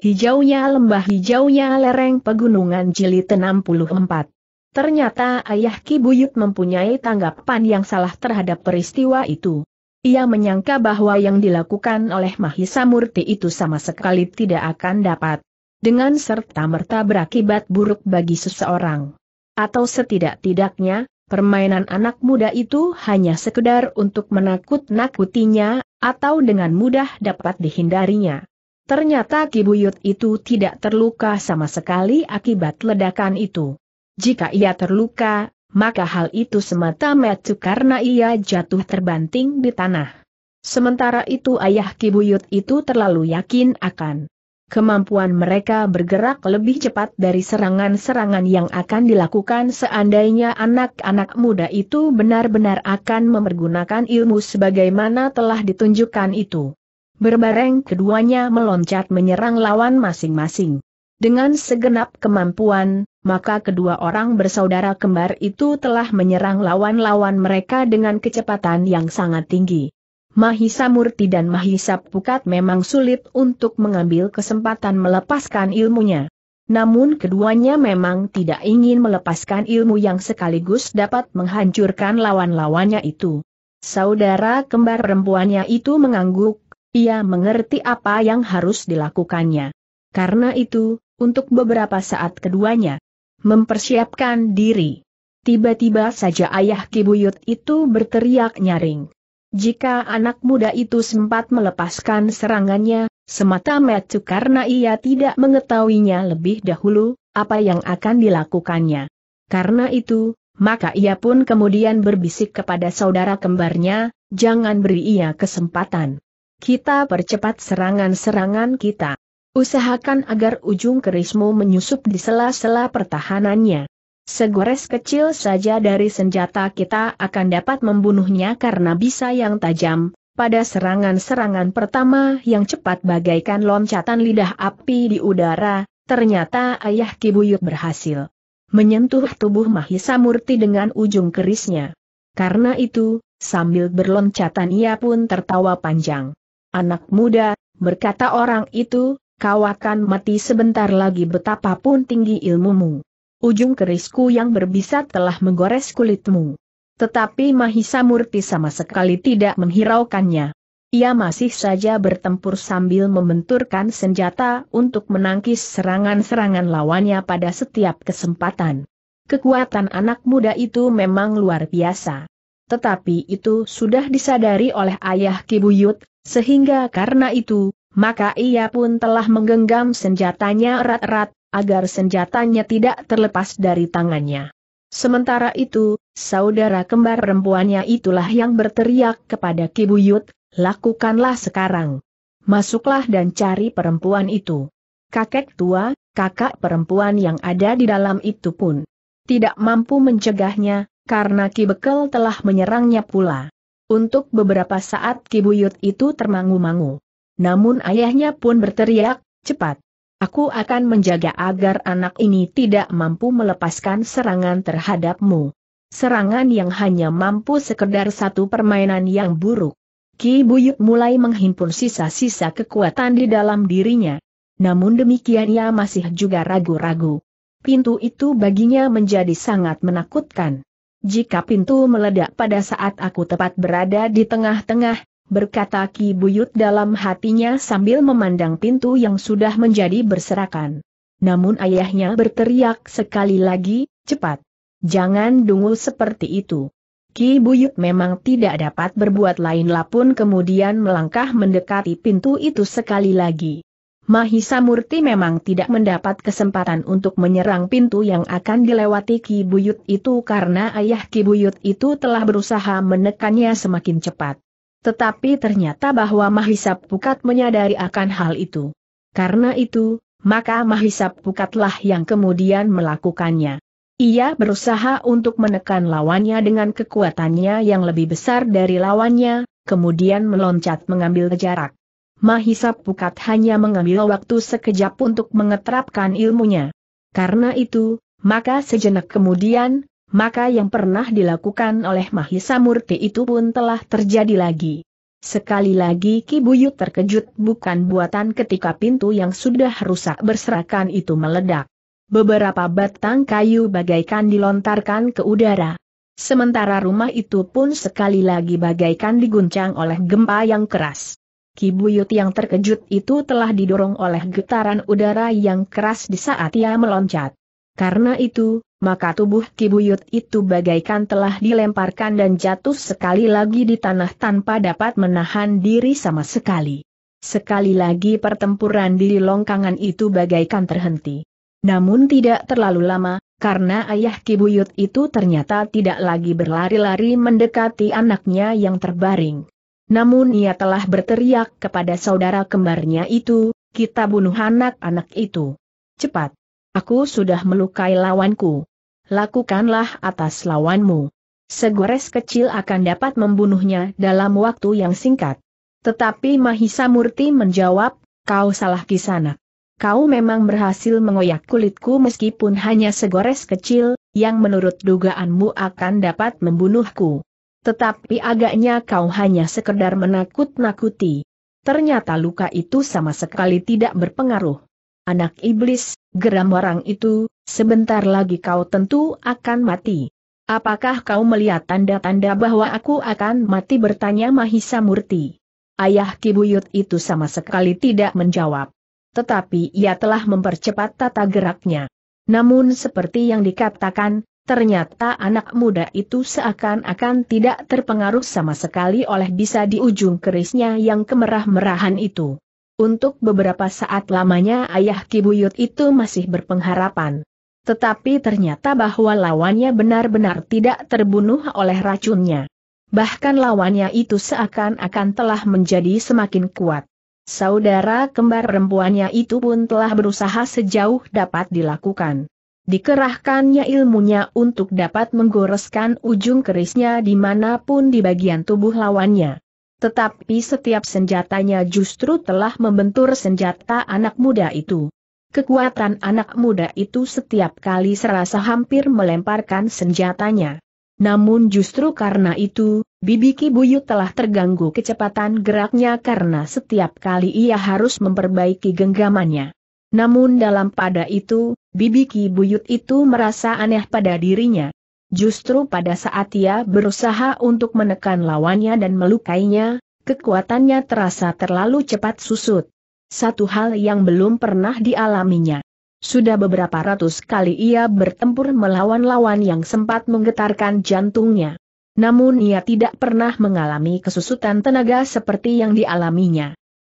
Hijaunya lembah hijaunya lereng pegunungan jilid 64. Ternyata ayah Ki Buyut mempunyai tanggapan yang salah terhadap peristiwa itu. Ia menyangka bahwa yang dilakukan oleh Mahisa Murti itu sama sekali tidak akan dapat dengan serta-merta berakibat buruk bagi seseorang. Atau setidak-tidaknya, permainan anak muda itu hanya sekedar untuk menakut-nakutinya, atau dengan mudah dapat dihindarinya. Ternyata Kibuyut itu tidak terluka sama sekali akibat ledakan itu. Jika ia terluka, maka hal itu semata-mata karena ia jatuh terbanting di tanah. Sementara itu ayah Kibuyut itu terlalu yakin akan kemampuan mereka bergerak lebih cepat dari serangan-serangan yang akan dilakukan seandainya anak-anak muda itu benar-benar akan memergunakan ilmu sebagaimana telah ditunjukkan itu. Berbareng keduanya meloncat menyerang lawan masing-masing. Dengan segenap kemampuan, maka kedua orang bersaudara kembar itu telah menyerang lawan-lawan mereka dengan kecepatan yang sangat tinggi. Mahisa Murti dan Mahisa Pukat memang sulit untuk mengambil kesempatan melepaskan ilmunya. Namun keduanya memang tidak ingin melepaskan ilmu yang sekaligus dapat menghancurkan lawan-lawannya itu. Saudara kembar perempuannya itu mengangguk, ia mengerti apa yang harus dilakukannya. Karena itu, untuk beberapa saat keduanya, mempersiapkan diri. Tiba-tiba saja ayah Kibuyut itu berteriak nyaring. Jika anak muda itu sempat melepaskan serangannya, semata-mata karena ia tidak mengetahuinya lebih dahulu, apa yang akan dilakukannya. Karena itu, maka ia pun kemudian berbisik kepada saudara kembarnya, jangan beri ia kesempatan. Kita percepat serangan-serangan kita. Usahakan agar ujung kerismu menyusup di sela-sela pertahanannya. Segores kecil saja dari senjata kita akan dapat membunuhnya karena bisa yang tajam, pada serangan-serangan pertama yang cepat bagaikan loncatan lidah api di udara, ternyata ayah Kibuyut berhasil menyentuh tubuh Mahisa Murti dengan ujung kerisnya. Karena itu, sambil berloncatan ia pun tertawa panjang. Anak muda, berkata orang itu, kau akan mati sebentar lagi betapapun tinggi ilmumu. Ujung kerisku yang berbisa telah menggores kulitmu. Tetapi Mahisa Murti sama sekali tidak menghiraukannya. Ia masih saja bertempur sambil membenturkan senjata untuk menangkis serangan-serangan lawannya pada setiap kesempatan. Kekuatan anak muda itu memang luar biasa tetapi itu sudah disadari oleh ayah Kibuyut, sehingga karena itu, maka ia pun telah menggenggam senjatanya erat-erat, agar senjatanya tidak terlepas dari tangannya. Sementara itu, saudara kembar perempuannya itulah yang berteriak kepada Kibuyut, lakukanlah sekarang. Masuklah dan cari perempuan itu. Kakek tua, kakak perempuan yang ada di dalam itu pun tidak mampu mencegahnya, karena Ki Bekel telah menyerangnya pula. Untuk beberapa saat Ki Buyut itu termangu-mangu. Namun ayahnya pun berteriak, cepat. Aku akan menjaga agar anak ini tidak mampu melepaskan serangan terhadapmu. Serangan yang hanya mampu sekedar satu permainan yang buruk. Ki Buyut mulai menghimpun sisa-sisa kekuatan di dalam dirinya. Namun demikian ia masih juga ragu-ragu. Pintu itu baginya menjadi sangat menakutkan. Jika pintu meledak pada saat aku tepat berada di tengah-tengah, berkata Ki Buyut dalam hatinya sambil memandang pintu yang sudah menjadi berserakan. Namun ayahnya berteriak sekali lagi, cepat. Jangan dungu seperti itu. Ki Buyut memang tidak dapat berbuat lain lapun kemudian melangkah mendekati pintu itu sekali lagi. Mahisa Murti memang tidak mendapat kesempatan untuk menyerang pintu yang akan dilewati Ki Buyut itu karena ayah Ki Buyut itu telah berusaha menekannya semakin cepat. Tetapi ternyata bahwa Mahisa Pukat menyadari akan hal itu. Karena itu, maka Mahisa Pukatlah yang kemudian melakukannya. Ia berusaha untuk menekan lawannya dengan kekuatannya yang lebih besar dari lawannya, kemudian meloncat mengambil jarak. Mahisa Pukat hanya mengambil waktu sekejap untuk mengeterapkan ilmunya. Karena itu, maka sejenak kemudian, maka yang pernah dilakukan oleh Mahisa Murti itu pun telah terjadi lagi. Sekali lagi Ki Buyut terkejut bukan buatan ketika pintu yang sudah rusak berserakan itu meledak. Beberapa batang kayu bagaikan dilontarkan ke udara. Sementara rumah itu pun sekali lagi bagaikan diguncang oleh gempa yang keras. Kibuyut yang terkejut itu telah didorong oleh getaran udara yang keras di saat ia meloncat. Karena itu, maka tubuh Kibuyut itu bagaikan telah dilemparkan dan jatuh sekali lagi di tanah tanpa dapat menahan diri sama sekali. Sekali lagi pertempuran di longkangan itu bagaikan terhenti. Namun tidak terlalu lama, karena ayah Kibuyut itu ternyata tidak lagi berlari-lari mendekati anaknya yang terbaring. Namun ia telah berteriak kepada saudara kembarnya itu, kita bunuh anak-anak itu. Cepat. Aku sudah melukai lawanku. Lakukanlah atas lawanmu. Segores kecil akan dapat membunuhnya dalam waktu yang singkat. Tetapi Mahisa Murti menjawab, kau salah kisana. Kau memang berhasil mengoyak kulitku meskipun hanya segores kecil, yang menurut dugaanmu akan dapat membunuhku. Tetapi agaknya kau hanya sekedar menakut-nakuti. Ternyata luka itu sama sekali tidak berpengaruh. Anak iblis, geram orang itu, sebentar lagi kau tentu akan mati. Apakah kau melihat tanda-tanda bahwa aku akan mati bertanya Mahisa Murti. Ayah Kibuyut itu sama sekali tidak menjawab. Tetapi ia telah mempercepat tata geraknya. Namun seperti yang dikatakan, Ternyata anak muda itu seakan-akan tidak terpengaruh sama sekali oleh bisa di ujung kerisnya yang kemerah-merahan itu. Untuk beberapa saat lamanya ayah Kibuyut itu masih berpengharapan. Tetapi ternyata bahwa lawannya benar-benar tidak terbunuh oleh racunnya. Bahkan lawannya itu seakan-akan telah menjadi semakin kuat. Saudara kembar perempuannya itu pun telah berusaha sejauh dapat dilakukan dikerahkannya ilmunya untuk dapat menggoreskan ujung kerisnya dimanapun di bagian tubuh lawannya. Tetapi setiap senjatanya justru telah membentur senjata anak muda itu. Kekuatan anak muda itu setiap kali serasa hampir melemparkan senjatanya. Namun justru karena itu, Bibiki Buyut telah terganggu kecepatan geraknya karena setiap kali ia harus memperbaiki genggamannya. Namun dalam pada itu, Bibi Ki Buyut itu merasa aneh pada dirinya. Justru pada saat ia berusaha untuk menekan lawannya dan melukainya, kekuatannya terasa terlalu cepat susut. Satu hal yang belum pernah dialaminya. Sudah beberapa ratus kali ia bertempur melawan lawan yang sempat menggetarkan jantungnya. Namun ia tidak pernah mengalami kesusutan tenaga seperti yang dialaminya.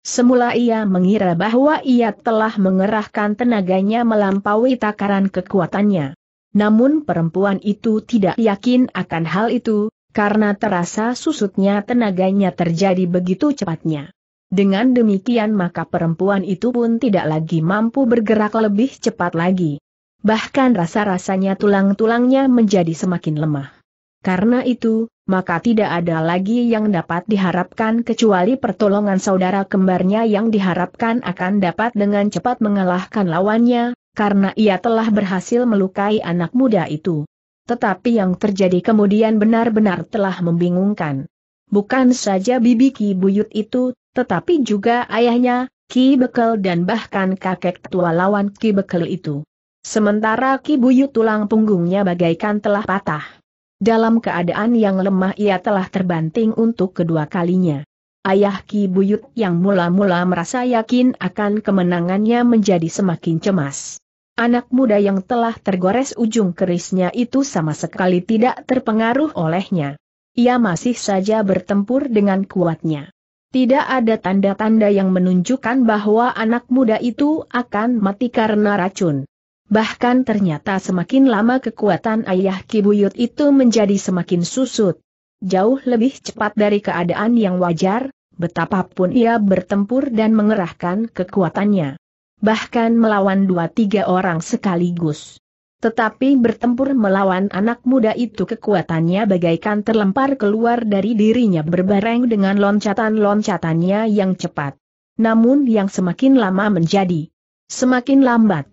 Semula ia mengira bahwa ia telah mengerahkan tenaganya melampaui takaran kekuatannya. Namun perempuan itu tidak yakin akan hal itu, karena terasa susutnya tenaganya terjadi begitu cepatnya. Dengan demikian maka perempuan itu pun tidak lagi mampu bergerak lebih cepat lagi. Bahkan rasa-rasanya tulang-tulangnya menjadi semakin lemah. Karena itu, maka tidak ada lagi yang dapat diharapkan kecuali pertolongan saudara kembarnya yang diharapkan akan dapat dengan cepat mengalahkan lawannya, karena ia telah berhasil melukai anak muda itu. Tetapi yang terjadi kemudian benar-benar telah membingungkan. Bukan saja bibi Ki Buyut itu, tetapi juga ayahnya, Ki Bekel dan bahkan kakek tua lawan Ki Bekel itu. Sementara Ki Buyut tulang punggungnya bagaikan telah patah. Dalam keadaan yang lemah ia telah terbanting untuk kedua kalinya. Ayah Ki Buyut yang mula-mula merasa yakin akan kemenangannya menjadi semakin cemas. Anak muda yang telah tergores ujung kerisnya itu sama sekali tidak terpengaruh olehnya. Ia masih saja bertempur dengan kuatnya. Tidak ada tanda-tanda yang menunjukkan bahwa anak muda itu akan mati karena racun bahkan ternyata semakin lama kekuatan ayah Kibuyut itu menjadi semakin susut. Jauh lebih cepat dari keadaan yang wajar, betapapun ia bertempur dan mengerahkan kekuatannya. Bahkan melawan dua tiga orang sekaligus. Tetapi bertempur melawan anak muda itu kekuatannya bagaikan terlempar keluar dari dirinya berbareng dengan loncatan-loncatannya yang cepat. Namun yang semakin lama menjadi semakin lambat.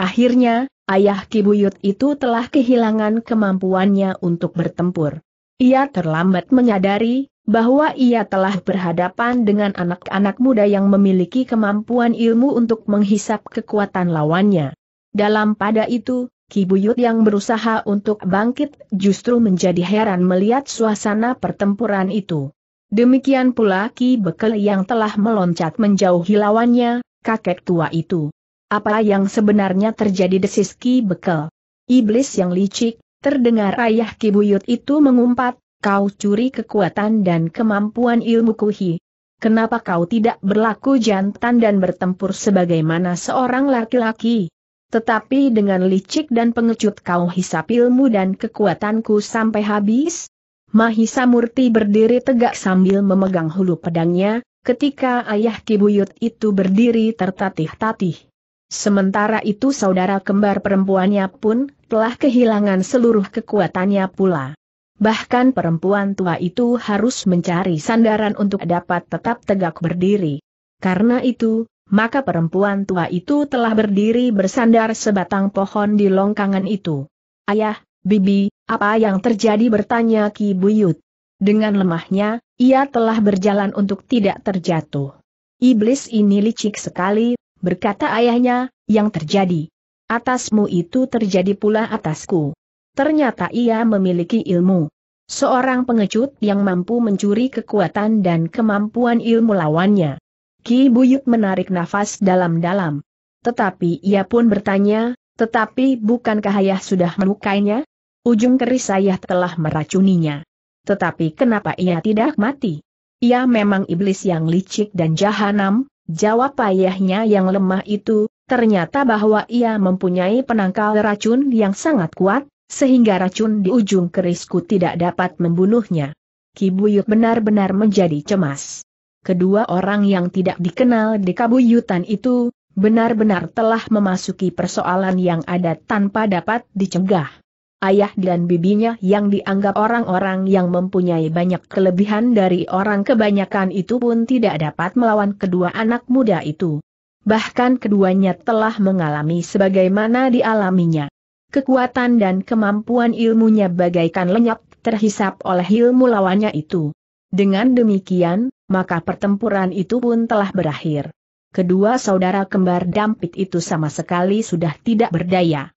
Akhirnya, ayah Kibuyut itu telah kehilangan kemampuannya untuk bertempur. Ia terlambat menyadari bahwa ia telah berhadapan dengan anak-anak muda yang memiliki kemampuan ilmu untuk menghisap kekuatan lawannya. Dalam pada itu, Kibuyut yang berusaha untuk bangkit justru menjadi heran melihat suasana pertempuran itu. Demikian pula Ki Bekel yang telah meloncat menjauhi lawannya, kakek tua itu. Apa yang sebenarnya terjadi desis Ki Bekel? Iblis yang licik, terdengar ayah Ki Buyut itu mengumpat, kau curi kekuatan dan kemampuan ilmu kuhi. Kenapa kau tidak berlaku jantan dan bertempur sebagaimana seorang laki-laki? Tetapi dengan licik dan pengecut kau hisap ilmu dan kekuatanku sampai habis? Mahisa Murti berdiri tegak sambil memegang hulu pedangnya, ketika ayah Ki Buyut itu berdiri tertatih-tatih. Sementara itu saudara kembar perempuannya pun telah kehilangan seluruh kekuatannya pula. Bahkan perempuan tua itu harus mencari sandaran untuk dapat tetap tegak berdiri. Karena itu, maka perempuan tua itu telah berdiri bersandar sebatang pohon di longkangan itu. Ayah, Bibi, apa yang terjadi bertanya Ki Buyut. Dengan lemahnya, ia telah berjalan untuk tidak terjatuh. Iblis ini licik sekali, berkata ayahnya, yang terjadi. Atasmu itu terjadi pula atasku. Ternyata ia memiliki ilmu. Seorang pengecut yang mampu mencuri kekuatan dan kemampuan ilmu lawannya. Ki Buyut menarik nafas dalam-dalam. Tetapi ia pun bertanya, tetapi bukankah ayah sudah melukainya? Ujung keris ayah telah meracuninya. Tetapi kenapa ia tidak mati? Ia memang iblis yang licik dan jahanam, Jawab ayahnya yang lemah itu, ternyata bahwa ia mempunyai penangkal racun yang sangat kuat, sehingga racun di ujung kerisku tidak dapat membunuhnya. Kibuyut benar-benar menjadi cemas. Kedua orang yang tidak dikenal di kabuyutan itu, benar-benar telah memasuki persoalan yang ada tanpa dapat dicegah ayah dan bibinya yang dianggap orang-orang yang mempunyai banyak kelebihan dari orang kebanyakan itu pun tidak dapat melawan kedua anak muda itu. Bahkan keduanya telah mengalami sebagaimana dialaminya. Kekuatan dan kemampuan ilmunya bagaikan lenyap terhisap oleh ilmu lawannya itu. Dengan demikian, maka pertempuran itu pun telah berakhir. Kedua saudara kembar Dampit itu sama sekali sudah tidak berdaya.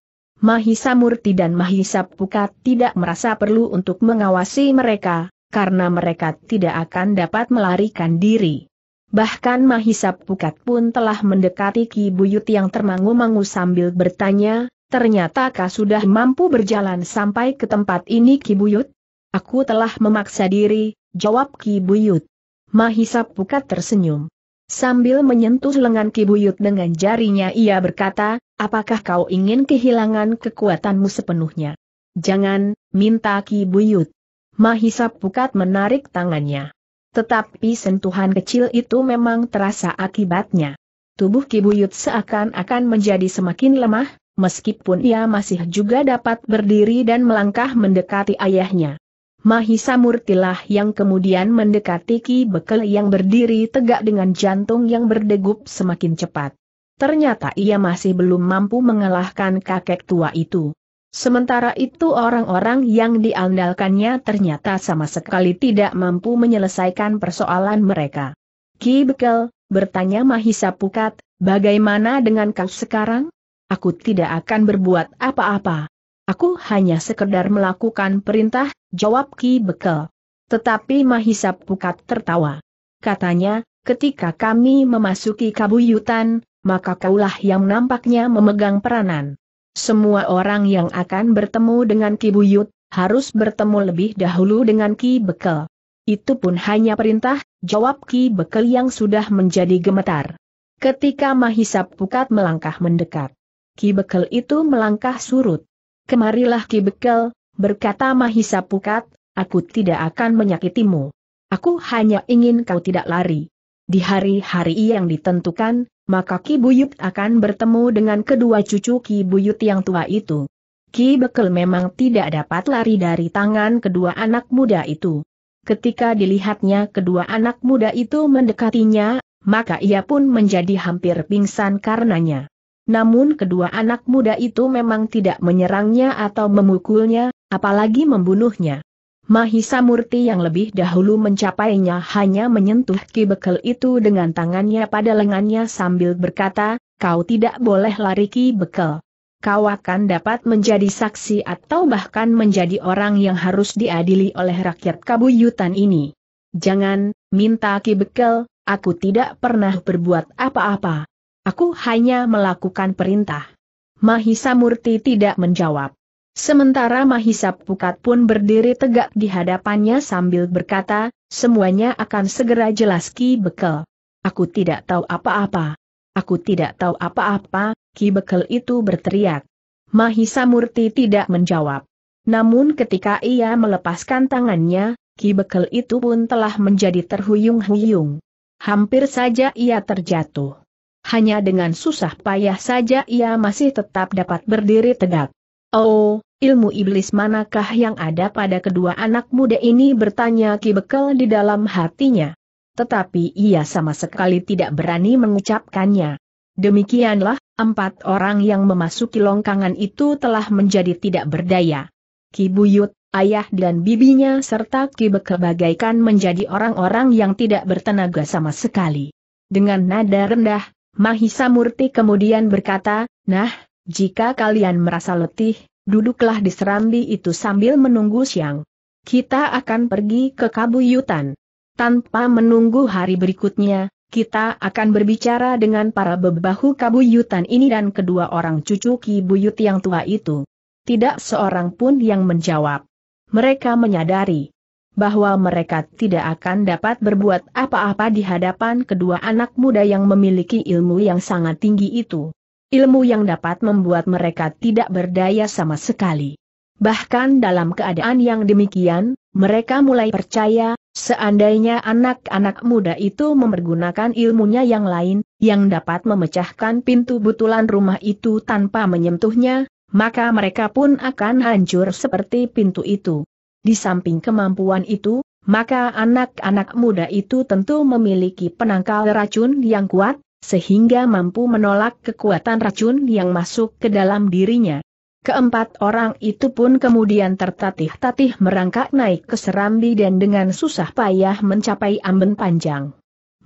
Mahisa Murti dan Mahisa Pukat tidak merasa perlu untuk mengawasi mereka, karena mereka tidak akan dapat melarikan diri. Bahkan Mahisa Pukat pun telah mendekati Ki Buyut yang termangu-mangu sambil bertanya, ternyata kau sudah mampu berjalan sampai ke tempat ini Ki Buyut? Aku telah memaksa diri, jawab Ki Buyut. Mahisa Pukat tersenyum. Sambil menyentuh lengan Kibuyut dengan jarinya ia berkata, apakah kau ingin kehilangan kekuatanmu sepenuhnya? Jangan, minta Kibuyut. Mahisa Pukat menarik tangannya. Tetapi sentuhan kecil itu memang terasa akibatnya. Tubuh Kibuyut seakan-akan menjadi semakin lemah, meskipun ia masih juga dapat berdiri dan melangkah mendekati ayahnya. Mahisa Murtilah yang kemudian mendekati Ki Bekel yang berdiri tegak dengan jantung yang berdegup semakin cepat. Ternyata ia masih belum mampu mengalahkan kakek tua itu. Sementara itu orang-orang yang diandalkannya ternyata sama sekali tidak mampu menyelesaikan persoalan mereka. Ki Bekel, bertanya Mahisa Pukat, bagaimana dengan kau sekarang? Aku tidak akan berbuat apa-apa. Aku hanya sekedar melakukan perintah, jawab Ki Bekel. Tetapi Mahisa Pukat tertawa. Katanya, ketika kami memasuki kabuyutan, maka kaulah yang nampaknya memegang peranan. Semua orang yang akan bertemu dengan Ki Buyut, harus bertemu lebih dahulu dengan Ki Bekel. Itu pun hanya perintah, jawab Ki Bekel yang sudah menjadi gemetar. Ketika Mahisa Pukat melangkah mendekat, Ki Bekel itu melangkah surut. Kemarilah Ki Bekel, berkata Mahisa Pukat, aku tidak akan menyakitimu. Aku hanya ingin kau tidak lari. Di hari-hari yang ditentukan, maka Ki Buyut akan bertemu dengan kedua cucu Ki Buyut yang tua itu. Ki Bekel memang tidak dapat lari dari tangan kedua anak muda itu. Ketika dilihatnya kedua anak muda itu mendekatinya, maka ia pun menjadi hampir pingsan karenanya. Namun kedua anak muda itu memang tidak menyerangnya atau memukulnya, apalagi membunuhnya. Mahisa Murti yang lebih dahulu mencapainya hanya menyentuh ki bekel itu dengan tangannya pada lengannya sambil berkata, kau tidak boleh lari ki bekel. Kau akan dapat menjadi saksi atau bahkan menjadi orang yang harus diadili oleh rakyat kabuyutan ini. Jangan, minta ki bekel, aku tidak pernah berbuat apa-apa. Aku hanya melakukan perintah. Mahisa Murti tidak menjawab. Sementara Mahisa Pukat pun berdiri tegak di hadapannya sambil berkata, semuanya akan segera jelas Ki Bekel. Aku tidak tahu apa-apa. Aku tidak tahu apa-apa, Ki Bekel itu berteriak. Mahisa Murti tidak menjawab. Namun ketika ia melepaskan tangannya, Ki Bekel itu pun telah menjadi terhuyung-huyung. Hampir saja ia terjatuh hanya dengan susah payah saja ia masih tetap dapat berdiri tegak. Oh, ilmu iblis manakah yang ada pada kedua anak muda ini bertanya Ki Bekel di dalam hatinya. Tetapi ia sama sekali tidak berani mengucapkannya. Demikianlah, empat orang yang memasuki longkangan itu telah menjadi tidak berdaya. Ki Buyut, ayah dan bibinya serta Ki Bekel bagaikan menjadi orang-orang yang tidak bertenaga sama sekali. Dengan nada rendah, Mahisa Murti kemudian berkata, nah, jika kalian merasa letih, duduklah di serambi itu sambil menunggu siang. Kita akan pergi ke Kabuyutan. Tanpa menunggu hari berikutnya, kita akan berbicara dengan para bebahu Kabuyutan ini dan kedua orang cucu Ki Buyut yang tua itu. Tidak seorang pun yang menjawab. Mereka menyadari, bahwa mereka tidak akan dapat berbuat apa-apa di hadapan kedua anak muda yang memiliki ilmu yang sangat tinggi itu. Ilmu yang dapat membuat mereka tidak berdaya sama sekali. Bahkan dalam keadaan yang demikian, mereka mulai percaya, seandainya anak-anak muda itu mempergunakan ilmunya yang lain, yang dapat memecahkan pintu butulan rumah itu tanpa menyentuhnya, maka mereka pun akan hancur seperti pintu itu. Di samping kemampuan itu, maka anak-anak muda itu tentu memiliki penangkal racun yang kuat, sehingga mampu menolak kekuatan racun yang masuk ke dalam dirinya. Keempat orang itu pun kemudian tertatih-tatih merangkak naik ke serambi dan dengan susah payah mencapai amben panjang.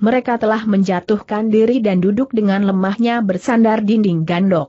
Mereka telah menjatuhkan diri dan duduk dengan lemahnya bersandar dinding gandok.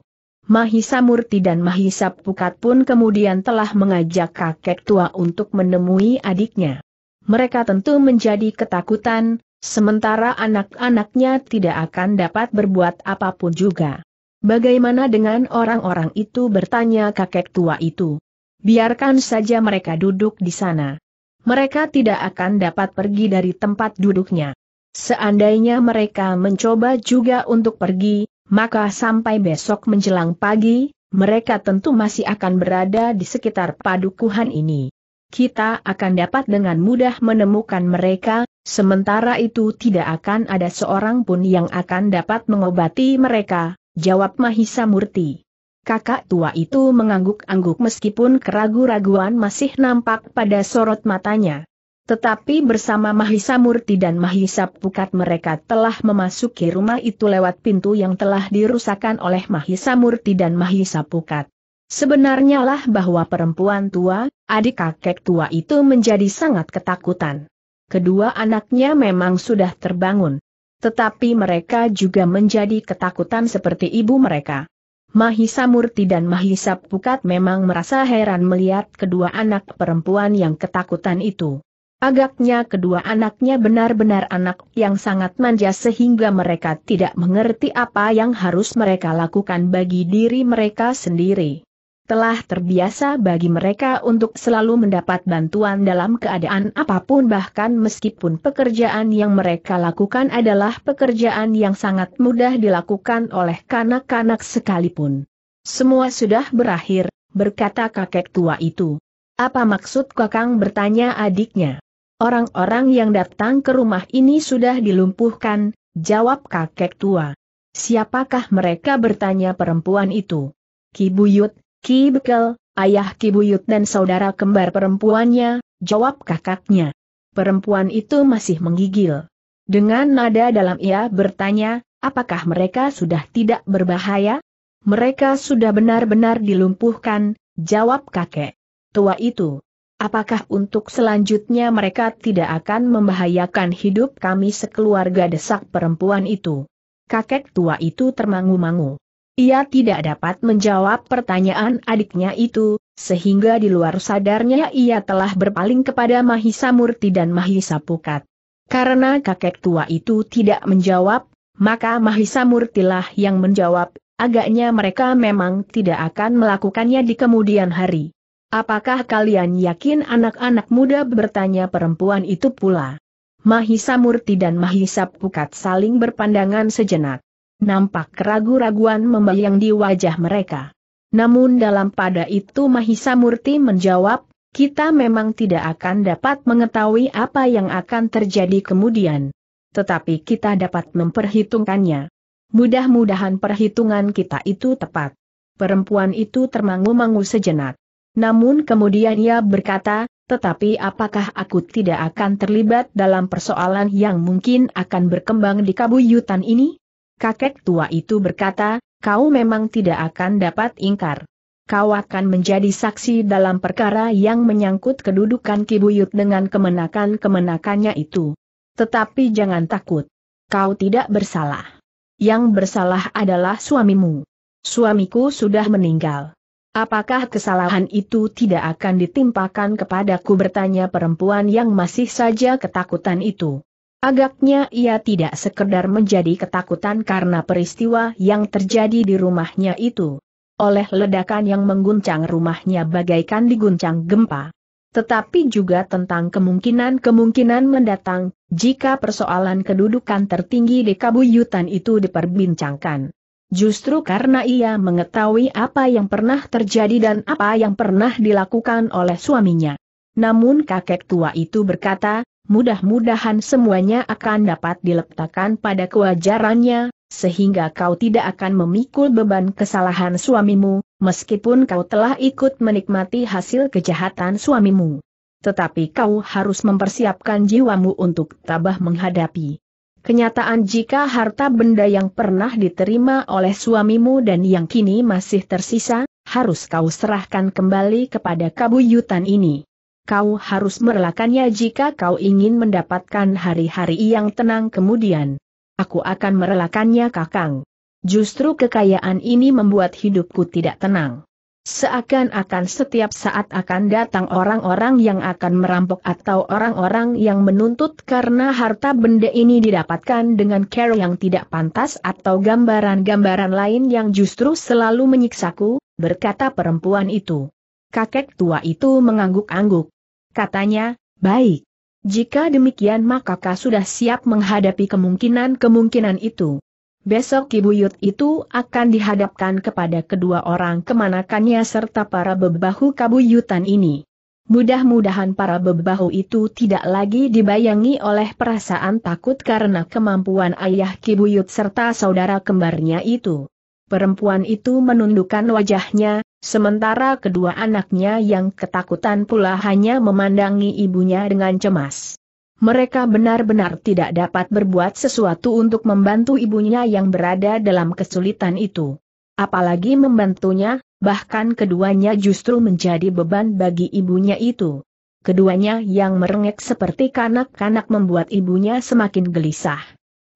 Mahisa Murti dan Mahisa Pukat pun kemudian telah mengajak kakek tua untuk menemui adiknya. Mereka tentu menjadi ketakutan, sementara anak-anaknya tidak akan dapat berbuat apapun juga. Bagaimana dengan orang-orang itu bertanya kakek tua itu? Biarkan saja mereka duduk di sana. Mereka tidak akan dapat pergi dari tempat duduknya. Seandainya mereka mencoba juga untuk pergi, maka sampai besok menjelang pagi, mereka tentu masih akan berada di sekitar padukuhan ini. Kita akan dapat dengan mudah menemukan mereka, sementara itu tidak akan ada seorang pun yang akan dapat mengobati mereka, jawab Mahisa Murti. Kakak tua itu mengangguk-angguk meskipun keraguan raguan masih nampak pada sorot matanya. Tetapi bersama Mahisa Murti dan Mahisa Pukat mereka telah memasuki rumah itu lewat pintu yang telah dirusakan oleh Mahisa Murti dan Mahisa Pukat. Sebenarnya lah bahwa perempuan tua, adik kakek tua itu menjadi sangat ketakutan. Kedua anaknya memang sudah terbangun. Tetapi mereka juga menjadi ketakutan seperti ibu mereka. Mahisa Murti dan Mahisa Pukat memang merasa heran melihat kedua anak perempuan yang ketakutan itu. Agaknya kedua anaknya benar-benar anak yang sangat manja sehingga mereka tidak mengerti apa yang harus mereka lakukan bagi diri mereka sendiri. Telah terbiasa bagi mereka untuk selalu mendapat bantuan dalam keadaan apapun bahkan meskipun pekerjaan yang mereka lakukan adalah pekerjaan yang sangat mudah dilakukan oleh kanak-kanak sekalipun. Semua sudah berakhir, berkata kakek tua itu. Apa maksud kakang bertanya adiknya? Orang-orang yang datang ke rumah ini sudah dilumpuhkan, jawab kakek tua. Siapakah mereka bertanya perempuan itu? Ki Buyut, Ki Bekel, ayah Ki Buyut dan saudara kembar perempuannya, jawab kakaknya. Perempuan itu masih menggigil. Dengan nada dalam ia bertanya, apakah mereka sudah tidak berbahaya? Mereka sudah benar-benar dilumpuhkan, jawab kakek. Tua itu, Apakah untuk selanjutnya mereka tidak akan membahayakan hidup kami sekeluarga desak perempuan itu? Kakek tua itu termangu-mangu. Ia tidak dapat menjawab pertanyaan adiknya itu, sehingga di luar sadarnya ia telah berpaling kepada Mahisa Murti dan Mahisa Pukat. Karena kakek tua itu tidak menjawab, maka Mahisa Murtilah yang menjawab, agaknya mereka memang tidak akan melakukannya di kemudian hari. Apakah kalian yakin anak-anak muda bertanya perempuan itu pula? Mahisa Murti dan Mahisa Pukat saling berpandangan sejenak. Nampak keragu-raguan membayang di wajah mereka. Namun dalam pada itu Mahisa Murti menjawab, kita memang tidak akan dapat mengetahui apa yang akan terjadi kemudian. Tetapi kita dapat memperhitungkannya. Mudah-mudahan perhitungan kita itu tepat. Perempuan itu termangu-mangu sejenak. Namun kemudian ia berkata, tetapi apakah aku tidak akan terlibat dalam persoalan yang mungkin akan berkembang di kabuyutan ini? Kakek tua itu berkata, kau memang tidak akan dapat ingkar. Kau akan menjadi saksi dalam perkara yang menyangkut kedudukan kibuyut dengan kemenakan-kemenakannya itu. Tetapi jangan takut. Kau tidak bersalah. Yang bersalah adalah suamimu. Suamiku sudah meninggal. Apakah kesalahan itu tidak akan ditimpakan kepadaku bertanya perempuan yang masih saja ketakutan itu. Agaknya ia tidak sekedar menjadi ketakutan karena peristiwa yang terjadi di rumahnya itu. Oleh ledakan yang mengguncang rumahnya bagaikan diguncang gempa. Tetapi juga tentang kemungkinan-kemungkinan mendatang, jika persoalan kedudukan tertinggi di kabuyutan itu diperbincangkan. Justru karena ia mengetahui apa yang pernah terjadi dan apa yang pernah dilakukan oleh suaminya. Namun kakek tua itu berkata, mudah-mudahan semuanya akan dapat diletakkan pada kewajarannya, sehingga kau tidak akan memikul beban kesalahan suamimu, meskipun kau telah ikut menikmati hasil kejahatan suamimu. Tetapi kau harus mempersiapkan jiwamu untuk tabah menghadapi Kenyataan jika harta benda yang pernah diterima oleh suamimu dan yang kini masih tersisa, harus kau serahkan kembali kepada kabuyutan ini. Kau harus merelakannya jika kau ingin mendapatkan hari-hari yang tenang kemudian. Aku akan merelakannya kakang. Justru kekayaan ini membuat hidupku tidak tenang. Seakan-akan setiap saat akan datang orang-orang yang akan merampok atau orang-orang yang menuntut karena harta benda ini didapatkan dengan cara yang tidak pantas atau gambaran-gambaran lain yang justru selalu menyiksaku, berkata perempuan itu. Kakek tua itu mengangguk-angguk. Katanya, baik. Jika demikian maka kau sudah siap menghadapi kemungkinan-kemungkinan itu. Besok kibuyut itu akan dihadapkan kepada kedua orang kemanakannya serta para bebahu kabuyutan ini. Mudah-mudahan para bebahu itu tidak lagi dibayangi oleh perasaan takut karena kemampuan ayah kibuyut serta saudara kembarnya itu. Perempuan itu menundukkan wajahnya, sementara kedua anaknya yang ketakutan pula hanya memandangi ibunya dengan cemas mereka benar-benar tidak dapat berbuat sesuatu untuk membantu ibunya yang berada dalam kesulitan itu. Apalagi membantunya, bahkan keduanya justru menjadi beban bagi ibunya itu. Keduanya yang merengek seperti kanak-kanak membuat ibunya semakin gelisah.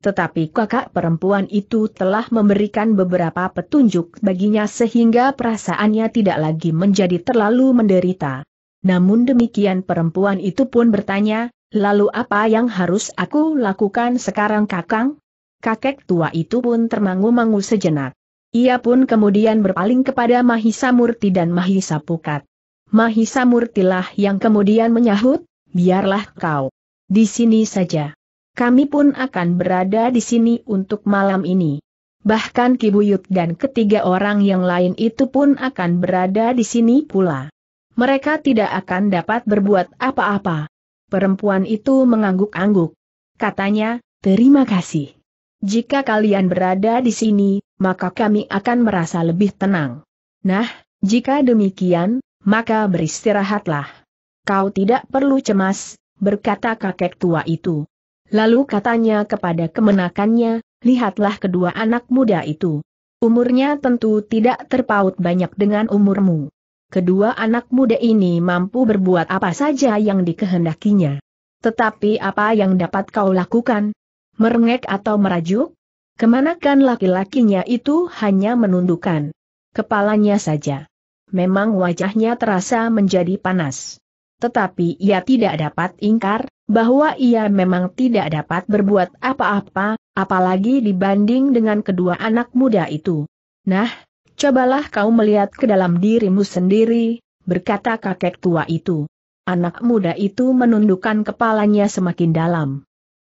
Tetapi kakak perempuan itu telah memberikan beberapa petunjuk baginya sehingga perasaannya tidak lagi menjadi terlalu menderita. Namun demikian perempuan itu pun bertanya, Lalu apa yang harus aku lakukan sekarang kakang? Kakek tua itu pun termangu-mangu sejenak. Ia pun kemudian berpaling kepada Mahisa Murti dan Mahisa Pukat. Mahisa Murtilah yang kemudian menyahut, biarlah kau. Di sini saja. Kami pun akan berada di sini untuk malam ini. Bahkan Kibuyut dan ketiga orang yang lain itu pun akan berada di sini pula. Mereka tidak akan dapat berbuat apa-apa. Perempuan itu mengangguk-angguk. Katanya, terima kasih. Jika kalian berada di sini, maka kami akan merasa lebih tenang. Nah, jika demikian, maka beristirahatlah. Kau tidak perlu cemas, berkata kakek tua itu. Lalu katanya kepada kemenakannya, lihatlah kedua anak muda itu. Umurnya tentu tidak terpaut banyak dengan umurmu kedua anak muda ini mampu berbuat apa saja yang dikehendakinya. Tetapi apa yang dapat kau lakukan? Merengek atau merajuk? Kemanakan laki-lakinya itu hanya menundukkan kepalanya saja. Memang wajahnya terasa menjadi panas. Tetapi ia tidak dapat ingkar, bahwa ia memang tidak dapat berbuat apa-apa, apalagi dibanding dengan kedua anak muda itu. Nah, cobalah kau melihat ke dalam dirimu sendiri, berkata kakek tua itu. Anak muda itu menundukkan kepalanya semakin dalam.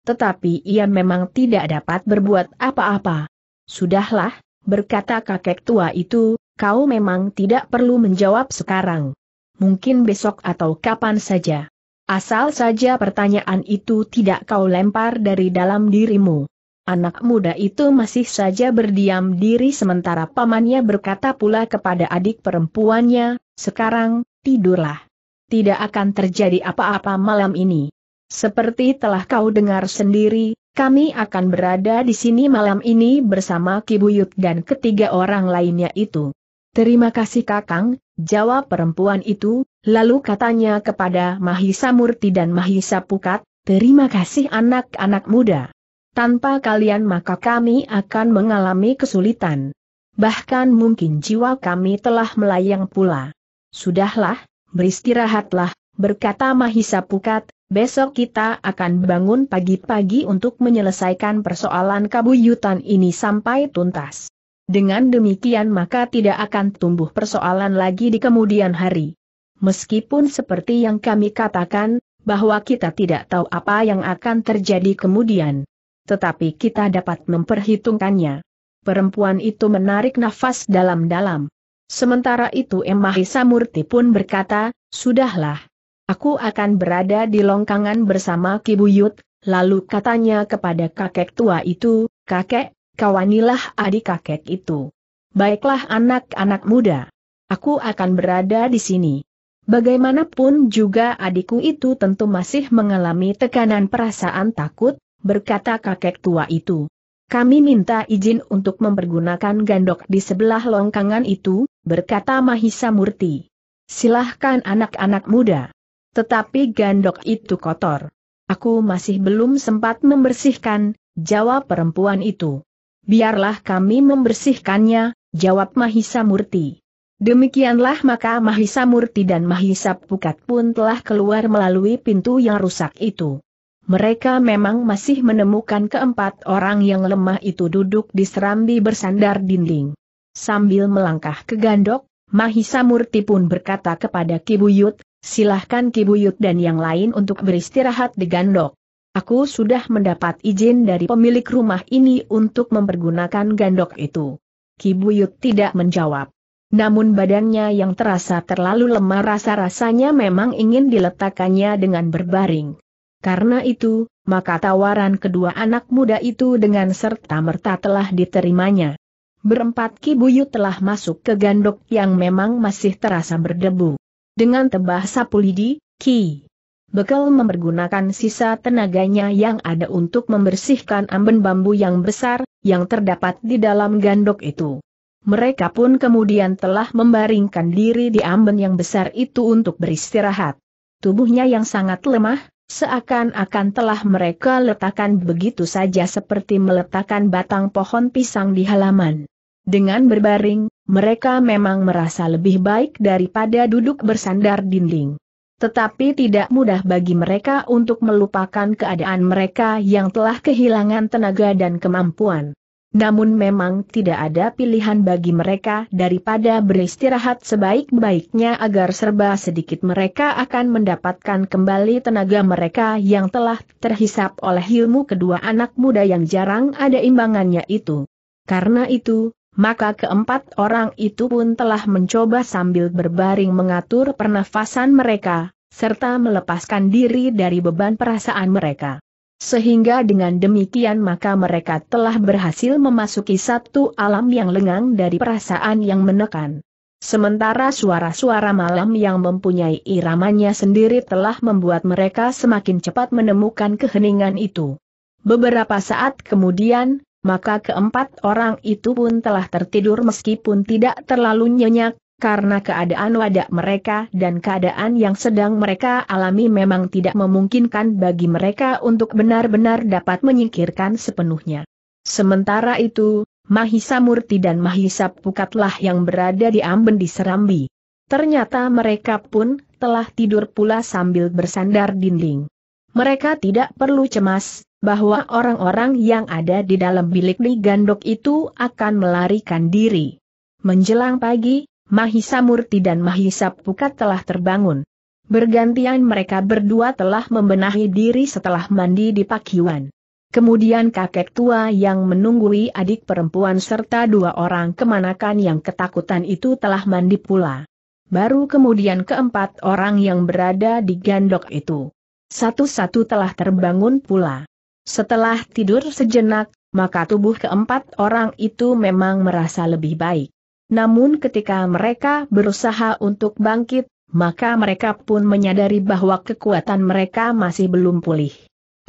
Tetapi ia memang tidak dapat berbuat apa-apa. Sudahlah, berkata kakek tua itu, kau memang tidak perlu menjawab sekarang. Mungkin besok atau kapan saja. Asal saja pertanyaan itu tidak kau lempar dari dalam dirimu. Anak muda itu masih saja berdiam diri sementara pamannya berkata pula kepada adik perempuannya, sekarang, tidurlah. Tidak akan terjadi apa-apa malam ini. Seperti telah kau dengar sendiri, kami akan berada di sini malam ini bersama Kibuyut dan ketiga orang lainnya itu. Terima kasih Kakang, jawab perempuan itu, lalu katanya kepada Mahisa Murti dan Mahisa Pukat, terima kasih anak-anak muda. Tanpa kalian maka kami akan mengalami kesulitan. Bahkan mungkin jiwa kami telah melayang pula. Sudahlah, beristirahatlah, berkata Mahisa Pukat, besok kita akan bangun pagi-pagi untuk menyelesaikan persoalan kabuyutan ini sampai tuntas. Dengan demikian maka tidak akan tumbuh persoalan lagi di kemudian hari. Meskipun seperti yang kami katakan, bahwa kita tidak tahu apa yang akan terjadi kemudian tetapi kita dapat memperhitungkannya. Perempuan itu menarik nafas dalam-dalam. Sementara itu Emahisa Murti pun berkata, Sudahlah. Aku akan berada di longkangan bersama Kibuyut, lalu katanya kepada kakek tua itu, Kakek, kawanilah adik kakek itu. Baiklah anak-anak muda. Aku akan berada di sini. Bagaimanapun juga adikku itu tentu masih mengalami tekanan perasaan takut, berkata kakek tua itu. Kami minta izin untuk mempergunakan gandok di sebelah longkangan itu, berkata Mahisa Murti. Silahkan anak-anak muda. Tetapi gandok itu kotor. Aku masih belum sempat membersihkan, jawab perempuan itu. Biarlah kami membersihkannya, jawab Mahisa Murti. Demikianlah maka Mahisa Murti dan Mahisa Pukat pun telah keluar melalui pintu yang rusak itu mereka memang masih menemukan keempat orang yang lemah itu duduk di serambi bersandar dinding. Sambil melangkah ke gandok, Mahisa Murti pun berkata kepada Kibuyut, silahkan Kibuyut dan yang lain untuk beristirahat di gandok. Aku sudah mendapat izin dari pemilik rumah ini untuk mempergunakan gandok itu. Kibuyut tidak menjawab. Namun badannya yang terasa terlalu lemah rasa-rasanya memang ingin diletakkannya dengan berbaring. Karena itu, maka tawaran kedua anak muda itu dengan serta-merta telah diterimanya. Berempat Kibuyu telah masuk ke gandok yang memang masih terasa berdebu. Dengan tebah sapu lidi, Ki Bekal mempergunakan sisa tenaganya yang ada untuk membersihkan amben bambu yang besar, yang terdapat di dalam gandok itu. Mereka pun kemudian telah membaringkan diri di amben yang besar itu untuk beristirahat. Tubuhnya yang sangat lemah, Seakan-akan telah mereka letakkan begitu saja seperti meletakkan batang pohon pisang di halaman. Dengan berbaring, mereka memang merasa lebih baik daripada duduk bersandar dinding. Tetapi tidak mudah bagi mereka untuk melupakan keadaan mereka yang telah kehilangan tenaga dan kemampuan. Namun memang tidak ada pilihan bagi mereka daripada beristirahat sebaik-baiknya agar serba sedikit mereka akan mendapatkan kembali tenaga mereka yang telah terhisap oleh ilmu kedua anak muda yang jarang ada imbangannya itu. Karena itu, maka keempat orang itu pun telah mencoba sambil berbaring mengatur pernafasan mereka, serta melepaskan diri dari beban perasaan mereka. Sehingga dengan demikian maka mereka telah berhasil memasuki satu alam yang lengang dari perasaan yang menekan. Sementara suara-suara malam yang mempunyai iramanya sendiri telah membuat mereka semakin cepat menemukan keheningan itu. Beberapa saat kemudian, maka keempat orang itu pun telah tertidur meskipun tidak terlalu nyenyak, karena keadaan wadah mereka dan keadaan yang sedang mereka alami memang tidak memungkinkan bagi mereka untuk benar-benar dapat menyingkirkan sepenuhnya. Sementara itu, Mahisa Murti dan Mahisa Pukatlah yang berada di Amben di Serambi. Ternyata mereka pun telah tidur pula sambil bersandar dinding. Mereka tidak perlu cemas, bahwa orang-orang yang ada di dalam bilik di gandok itu akan melarikan diri. Menjelang pagi, Mahisa Murti dan Mahisa Pukat telah terbangun. Bergantian mereka berdua telah membenahi diri setelah mandi di pakiwan. Kemudian kakek tua yang menunggui adik perempuan serta dua orang kemanakan yang ketakutan itu telah mandi pula. Baru kemudian keempat orang yang berada di gandok itu. Satu-satu telah terbangun pula. Setelah tidur sejenak, maka tubuh keempat orang itu memang merasa lebih baik. Namun ketika mereka berusaha untuk bangkit, maka mereka pun menyadari bahwa kekuatan mereka masih belum pulih.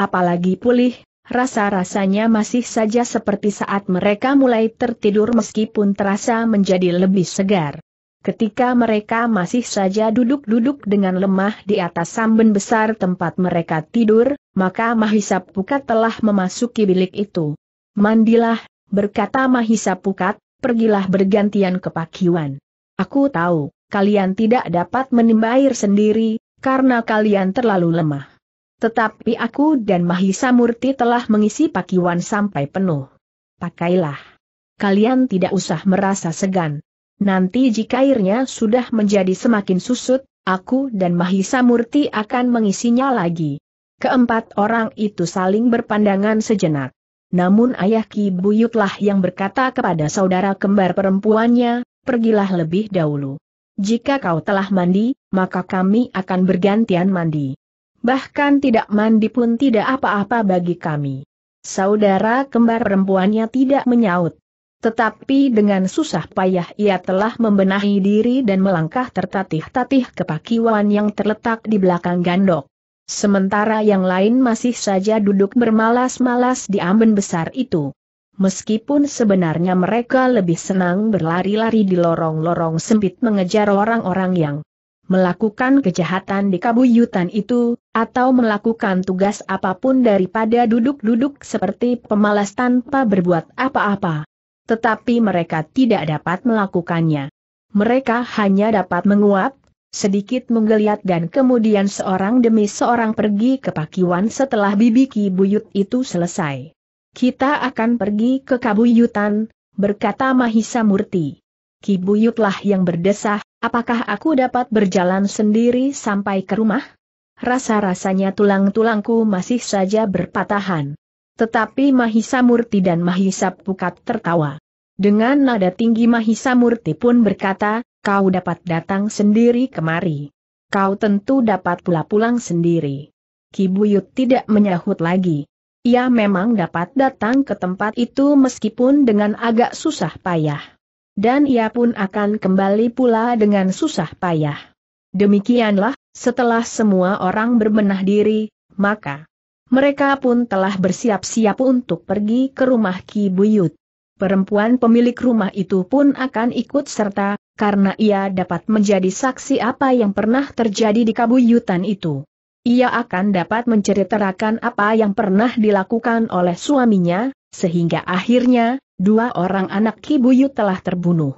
Apalagi pulih, rasa-rasanya masih saja seperti saat mereka mulai tertidur meskipun terasa menjadi lebih segar. Ketika mereka masih saja duduk-duduk dengan lemah di atas samben besar tempat mereka tidur, maka Mahisa Pukat telah memasuki bilik itu. Mandilah, berkata Mahisa Pukat, pergilah bergantian ke Pakiwan. Aku tahu, kalian tidak dapat menimba air sendiri, karena kalian terlalu lemah. Tetapi aku dan Mahisa Murti telah mengisi Pakiwan sampai penuh. Pakailah. Kalian tidak usah merasa segan. Nanti jika airnya sudah menjadi semakin susut, aku dan Mahisa Murti akan mengisinya lagi. Keempat orang itu saling berpandangan sejenak namun ayah Ki Buyutlah yang berkata kepada saudara kembar perempuannya, pergilah lebih dahulu. Jika kau telah mandi, maka kami akan bergantian mandi. Bahkan tidak mandi pun tidak apa-apa bagi kami. Saudara kembar perempuannya tidak menyaut. Tetapi dengan susah payah ia telah membenahi diri dan melangkah tertatih-tatih ke pakiwan yang terletak di belakang gandok. Sementara yang lain masih saja duduk bermalas-malas di amben besar itu. Meskipun sebenarnya mereka lebih senang berlari-lari di lorong-lorong sempit mengejar orang-orang yang melakukan kejahatan di kabuyutan itu, atau melakukan tugas apapun daripada duduk-duduk seperti pemalas tanpa berbuat apa-apa. Tetapi mereka tidak dapat melakukannya. Mereka hanya dapat menguap, sedikit menggeliat dan kemudian seorang demi seorang pergi ke Pakiwan setelah bibiki Buyut itu selesai. Kita akan pergi ke Kabuyutan, berkata Mahisa Murti. Kibuyutlah yang berdesah, apakah aku dapat berjalan sendiri sampai ke rumah? Rasa-rasanya tulang-tulangku masih saja berpatahan. Tetapi Mahisa Murti dan Mahisa Pukat tertawa. Dengan nada tinggi Mahisa Murti pun berkata, kau dapat datang sendiri kemari. Kau tentu dapat pula pulang sendiri. Kibuyut tidak menyahut lagi. Ia memang dapat datang ke tempat itu meskipun dengan agak susah payah. Dan ia pun akan kembali pula dengan susah payah. Demikianlah, setelah semua orang berbenah diri, maka mereka pun telah bersiap-siap untuk pergi ke rumah Ki Buyut perempuan pemilik rumah itu pun akan ikut serta, karena ia dapat menjadi saksi apa yang pernah terjadi di kabuyutan itu. Ia akan dapat menceritakan apa yang pernah dilakukan oleh suaminya, sehingga akhirnya, dua orang anak kibuyut telah terbunuh.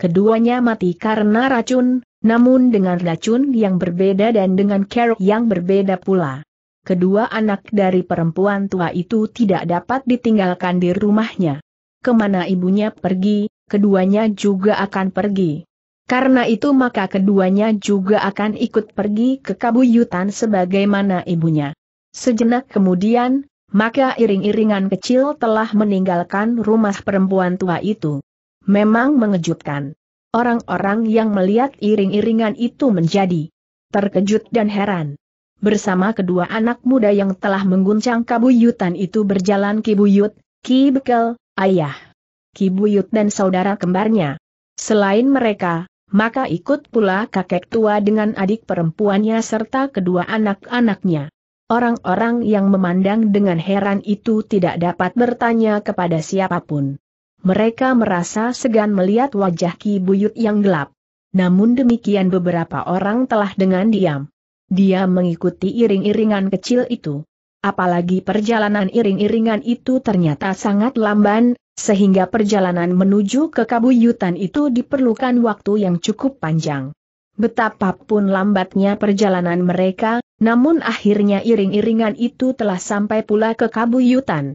Keduanya mati karena racun, namun dengan racun yang berbeda dan dengan kerok yang berbeda pula. Kedua anak dari perempuan tua itu tidak dapat ditinggalkan di rumahnya kemana ibunya pergi, keduanya juga akan pergi. Karena itu maka keduanya juga akan ikut pergi ke kabuyutan sebagaimana ibunya. Sejenak kemudian, maka iring-iringan kecil telah meninggalkan rumah perempuan tua itu. Memang mengejutkan. Orang-orang yang melihat iring-iringan itu menjadi terkejut dan heran. Bersama kedua anak muda yang telah mengguncang kabuyutan itu berjalan kibuyut, kibekel ayah, Ki Buyut dan saudara kembarnya. Selain mereka, maka ikut pula kakek tua dengan adik perempuannya serta kedua anak-anaknya. Orang-orang yang memandang dengan heran itu tidak dapat bertanya kepada siapapun. Mereka merasa segan melihat wajah Ki Buyut yang gelap. Namun demikian beberapa orang telah dengan diam. Dia mengikuti iring-iringan kecil itu apalagi perjalanan iring-iringan itu ternyata sangat lamban, sehingga perjalanan menuju ke kabuyutan itu diperlukan waktu yang cukup panjang. Betapapun lambatnya perjalanan mereka, namun akhirnya iring-iringan itu telah sampai pula ke kabuyutan.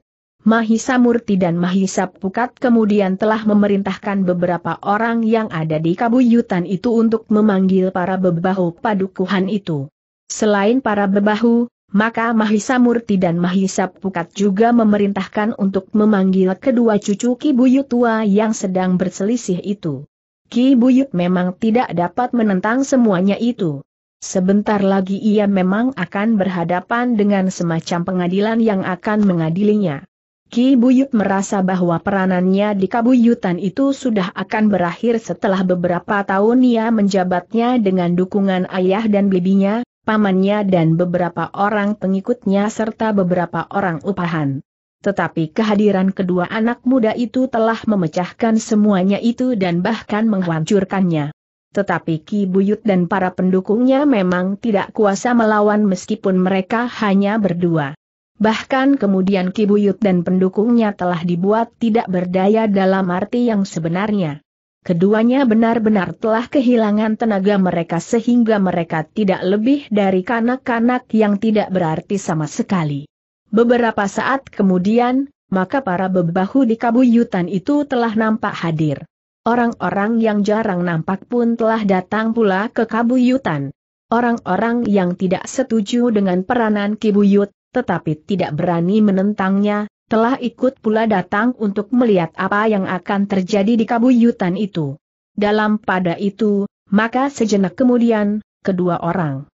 Mahisa Murti dan Mahisa Pukat kemudian telah memerintahkan beberapa orang yang ada di kabuyutan itu untuk memanggil para bebahu padukuhan itu. Selain para bebahu, maka Mahisa Murti dan Mahisa Pukat juga memerintahkan untuk memanggil kedua cucu Ki Buyut tua yang sedang berselisih itu. Ki Buyut memang tidak dapat menentang semuanya itu. Sebentar lagi ia memang akan berhadapan dengan semacam pengadilan yang akan mengadilinya. Ki Buyut merasa bahwa peranannya di kabuyutan itu sudah akan berakhir setelah beberapa tahun ia menjabatnya dengan dukungan ayah dan bibinya, pamannya dan beberapa orang pengikutnya serta beberapa orang upahan. Tetapi kehadiran kedua anak muda itu telah memecahkan semuanya itu dan bahkan menghancurkannya. Tetapi Ki Buyut dan para pendukungnya memang tidak kuasa melawan meskipun mereka hanya berdua. Bahkan kemudian Ki Buyut dan pendukungnya telah dibuat tidak berdaya dalam arti yang sebenarnya. Keduanya benar-benar telah kehilangan tenaga mereka sehingga mereka tidak lebih dari kanak-kanak yang tidak berarti sama sekali. Beberapa saat kemudian, maka para bebahu di kabuyutan itu telah nampak hadir. Orang-orang yang jarang nampak pun telah datang pula ke kabuyutan. Orang-orang yang tidak setuju dengan peranan kibuyut, tetapi tidak berani menentangnya, telah ikut pula datang untuk melihat apa yang akan terjadi di kabuyutan itu. Dalam pada itu, maka sejenak kemudian, kedua orang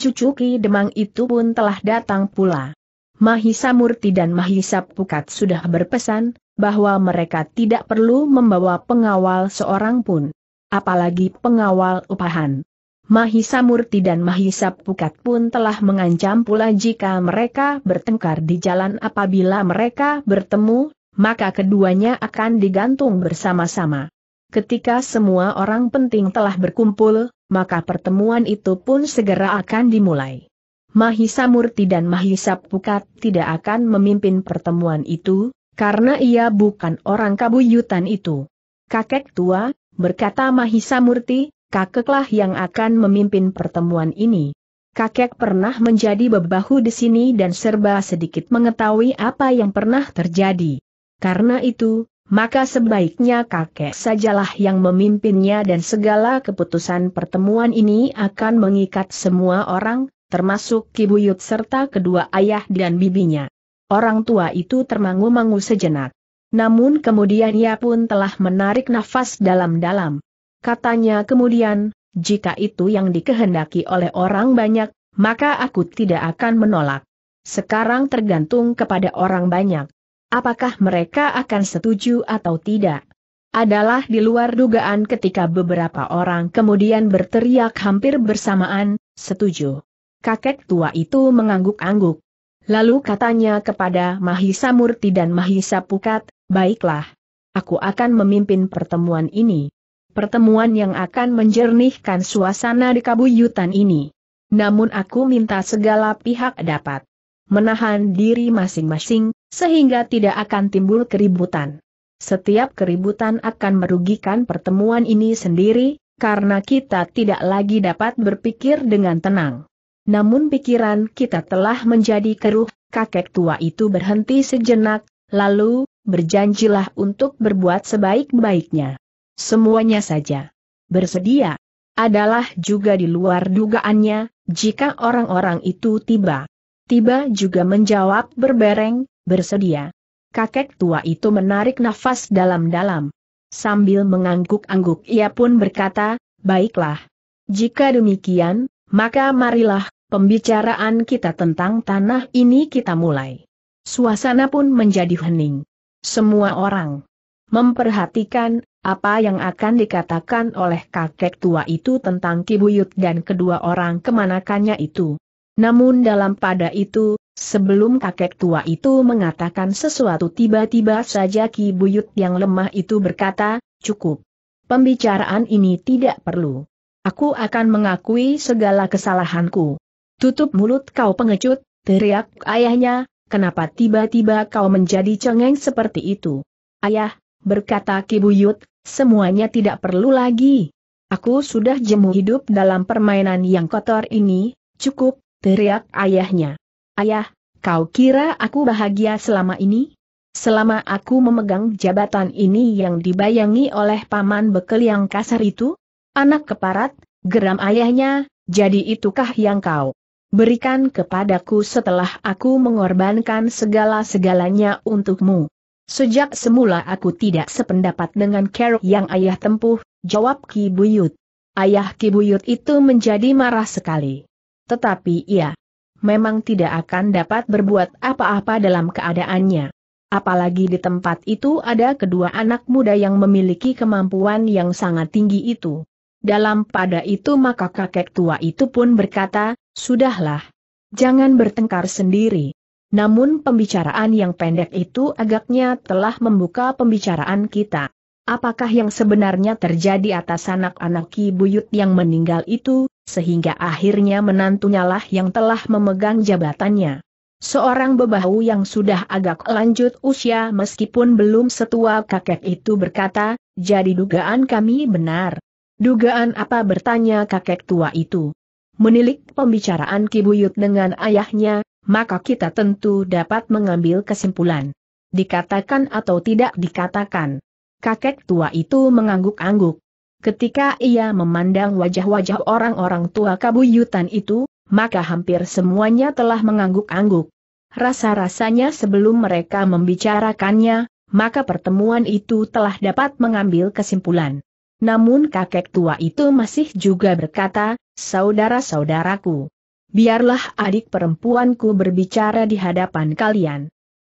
cucuki Demang itu pun telah datang pula. Mahisa Murti dan Mahisa Pukat sudah berpesan, bahwa mereka tidak perlu membawa pengawal seorang pun. Apalagi pengawal upahan. Mahisa Murti dan Mahisa Pukat pun telah mengancam pula jika mereka bertengkar di jalan apabila mereka bertemu, maka keduanya akan digantung bersama-sama. Ketika semua orang penting telah berkumpul, maka pertemuan itu pun segera akan dimulai. Mahisa Murti dan Mahisa Pukat tidak akan memimpin pertemuan itu, karena ia bukan orang kabuyutan itu. Kakek tua, berkata Mahisa Murti, kakeklah yang akan memimpin pertemuan ini. Kakek pernah menjadi bebahu di sini dan serba sedikit mengetahui apa yang pernah terjadi. Karena itu, maka sebaiknya kakek sajalah yang memimpinnya dan segala keputusan pertemuan ini akan mengikat semua orang, termasuk Kibuyut serta kedua ayah dan bibinya. Orang tua itu termangu-mangu sejenak. Namun kemudian ia pun telah menarik nafas dalam-dalam katanya kemudian, jika itu yang dikehendaki oleh orang banyak, maka aku tidak akan menolak. Sekarang tergantung kepada orang banyak. Apakah mereka akan setuju atau tidak? Adalah di luar dugaan ketika beberapa orang kemudian berteriak hampir bersamaan, setuju. Kakek tua itu mengangguk-angguk. Lalu katanya kepada Mahisa Murti dan Mahisa Pukat, baiklah. Aku akan memimpin pertemuan ini pertemuan yang akan menjernihkan suasana di kabuyutan ini. Namun aku minta segala pihak dapat menahan diri masing-masing, sehingga tidak akan timbul keributan. Setiap keributan akan merugikan pertemuan ini sendiri, karena kita tidak lagi dapat berpikir dengan tenang. Namun pikiran kita telah menjadi keruh, kakek tua itu berhenti sejenak, lalu, berjanjilah untuk berbuat sebaik-baiknya. Semuanya saja. Bersedia. Adalah juga di luar dugaannya, jika orang-orang itu tiba. Tiba juga menjawab berbareng, bersedia. Kakek tua itu menarik nafas dalam-dalam. Sambil mengangguk-angguk ia pun berkata, baiklah. Jika demikian, maka marilah, pembicaraan kita tentang tanah ini kita mulai. Suasana pun menjadi hening. Semua orang memperhatikan apa yang akan dikatakan oleh kakek tua itu tentang Kibuyut dan kedua orang kemanakannya itu. Namun dalam pada itu, sebelum kakek tua itu mengatakan sesuatu tiba-tiba saja Kibuyut yang lemah itu berkata, cukup. Pembicaraan ini tidak perlu. Aku akan mengakui segala kesalahanku. Tutup mulut kau pengecut, teriak ayahnya, kenapa tiba-tiba kau menjadi cengeng seperti itu? Ayah, berkata Kibuyut, semuanya tidak perlu lagi. Aku sudah jemu hidup dalam permainan yang kotor ini, cukup, teriak ayahnya. Ayah, kau kira aku bahagia selama ini? Selama aku memegang jabatan ini yang dibayangi oleh paman bekel yang kasar itu? Anak keparat, geram ayahnya, jadi itukah yang kau berikan kepadaku setelah aku mengorbankan segala-segalanya untukmu? Sejak semula aku tidak sependapat dengan keruk yang ayah tempuh, jawab Ki Buyut. Ayah Ki Buyut itu menjadi marah sekali. Tetapi ia memang tidak akan dapat berbuat apa-apa dalam keadaannya. Apalagi di tempat itu ada kedua anak muda yang memiliki kemampuan yang sangat tinggi itu. Dalam pada itu maka kakek tua itu pun berkata, Sudahlah. Jangan bertengkar sendiri. Namun pembicaraan yang pendek itu agaknya telah membuka pembicaraan kita. Apakah yang sebenarnya terjadi atas anak-anak Ki Buyut yang meninggal itu, sehingga akhirnya menantunya lah yang telah memegang jabatannya. Seorang bebahu yang sudah agak lanjut usia meskipun belum setua kakek itu berkata, jadi dugaan kami benar. Dugaan apa bertanya kakek tua itu? menilik pembicaraan Kibuyut dengan ayahnya, maka kita tentu dapat mengambil kesimpulan. Dikatakan atau tidak dikatakan. Kakek tua itu mengangguk-angguk. Ketika ia memandang wajah-wajah orang-orang tua kabuyutan itu, maka hampir semuanya telah mengangguk-angguk. Rasa-rasanya sebelum mereka membicarakannya, maka pertemuan itu telah dapat mengambil kesimpulan. Namun kakek tua itu masih juga berkata, saudara-saudaraku, biarlah adik perempuanku berbicara di hadapan kalian.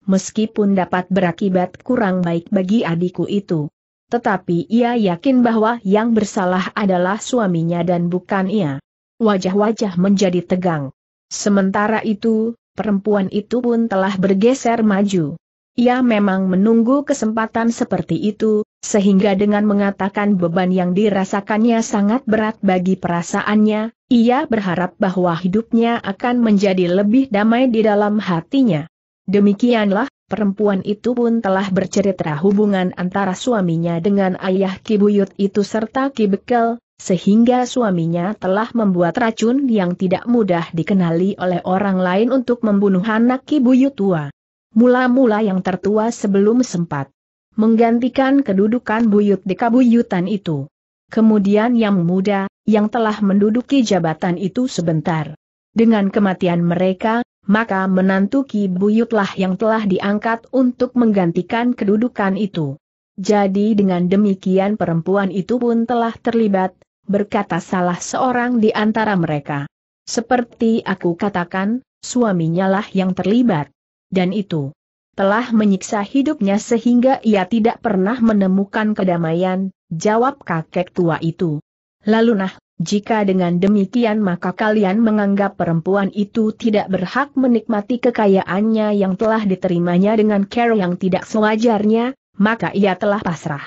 Meskipun dapat berakibat kurang baik bagi adikku itu. Tetapi ia yakin bahwa yang bersalah adalah suaminya dan bukan ia. Wajah-wajah menjadi tegang. Sementara itu, perempuan itu pun telah bergeser maju. Ia memang menunggu kesempatan seperti itu, sehingga dengan mengatakan beban yang dirasakannya sangat berat bagi perasaannya, ia berharap bahwa hidupnya akan menjadi lebih damai di dalam hatinya. Demikianlah, perempuan itu pun telah bercerita hubungan antara suaminya dengan ayah Kibuyut itu serta Kibekel, sehingga suaminya telah membuat racun yang tidak mudah dikenali oleh orang lain untuk membunuh anak kibuyut tua, Mula-mula yang tertua sebelum sempat menggantikan kedudukan buyut di kabuyutan itu. Kemudian yang muda, yang telah menduduki jabatan itu sebentar. Dengan kematian mereka, maka menantu Ki Buyutlah yang telah diangkat untuk menggantikan kedudukan itu. Jadi dengan demikian perempuan itu pun telah terlibat, berkata salah seorang di antara mereka. Seperti aku katakan, suaminya lah yang terlibat. Dan itu telah menyiksa hidupnya sehingga ia tidak pernah menemukan kedamaian, jawab kakek tua itu. Lalu nah, jika dengan demikian maka kalian menganggap perempuan itu tidak berhak menikmati kekayaannya yang telah diterimanya dengan care yang tidak sewajarnya, maka ia telah pasrah.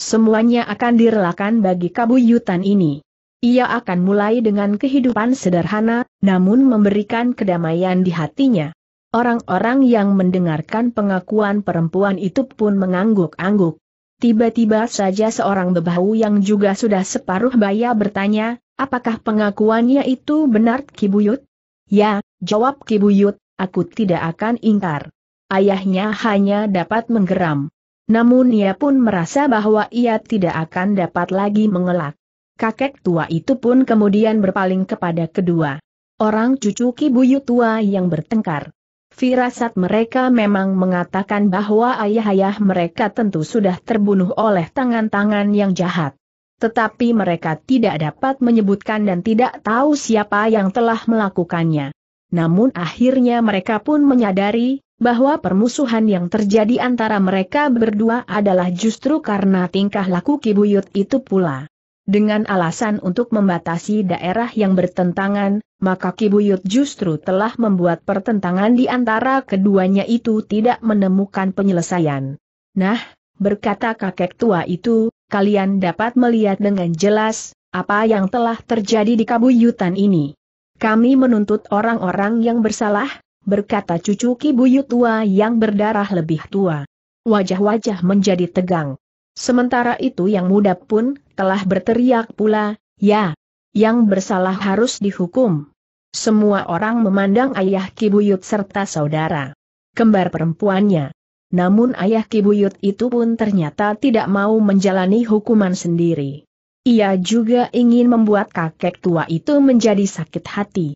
Semuanya akan direlakan bagi kabuyutan ini. Ia akan mulai dengan kehidupan sederhana, namun memberikan kedamaian di hatinya. Orang-orang yang mendengarkan pengakuan perempuan itu pun mengangguk-angguk. Tiba-tiba saja seorang bebahu yang juga sudah separuh baya bertanya, apakah pengakuannya itu benar Kibuyut? Ya, jawab Kibuyut, aku tidak akan ingkar. Ayahnya hanya dapat menggeram. Namun ia pun merasa bahwa ia tidak akan dapat lagi mengelak. Kakek tua itu pun kemudian berpaling kepada kedua orang cucu Kibuyut tua yang bertengkar. Firasat mereka memang mengatakan bahwa ayah-ayah mereka tentu sudah terbunuh oleh tangan-tangan yang jahat. Tetapi mereka tidak dapat menyebutkan dan tidak tahu siapa yang telah melakukannya. Namun akhirnya mereka pun menyadari, bahwa permusuhan yang terjadi antara mereka berdua adalah justru karena tingkah laku Kibuyut itu pula. Dengan alasan untuk membatasi daerah yang bertentangan, maka Kibuyut justru telah membuat pertentangan di antara keduanya itu tidak menemukan penyelesaian. Nah, berkata kakek tua itu, kalian dapat melihat dengan jelas, apa yang telah terjadi di Kabuyutan ini. Kami menuntut orang-orang yang bersalah, berkata cucu Kibuyut tua yang berdarah lebih tua. Wajah-wajah menjadi tegang. Sementara itu yang muda pun telah berteriak pula, ya, yang bersalah harus dihukum. Semua orang memandang ayah Kibuyut serta saudara kembar perempuannya. Namun ayah Kibuyut itu pun ternyata tidak mau menjalani hukuman sendiri. Ia juga ingin membuat kakek tua itu menjadi sakit hati.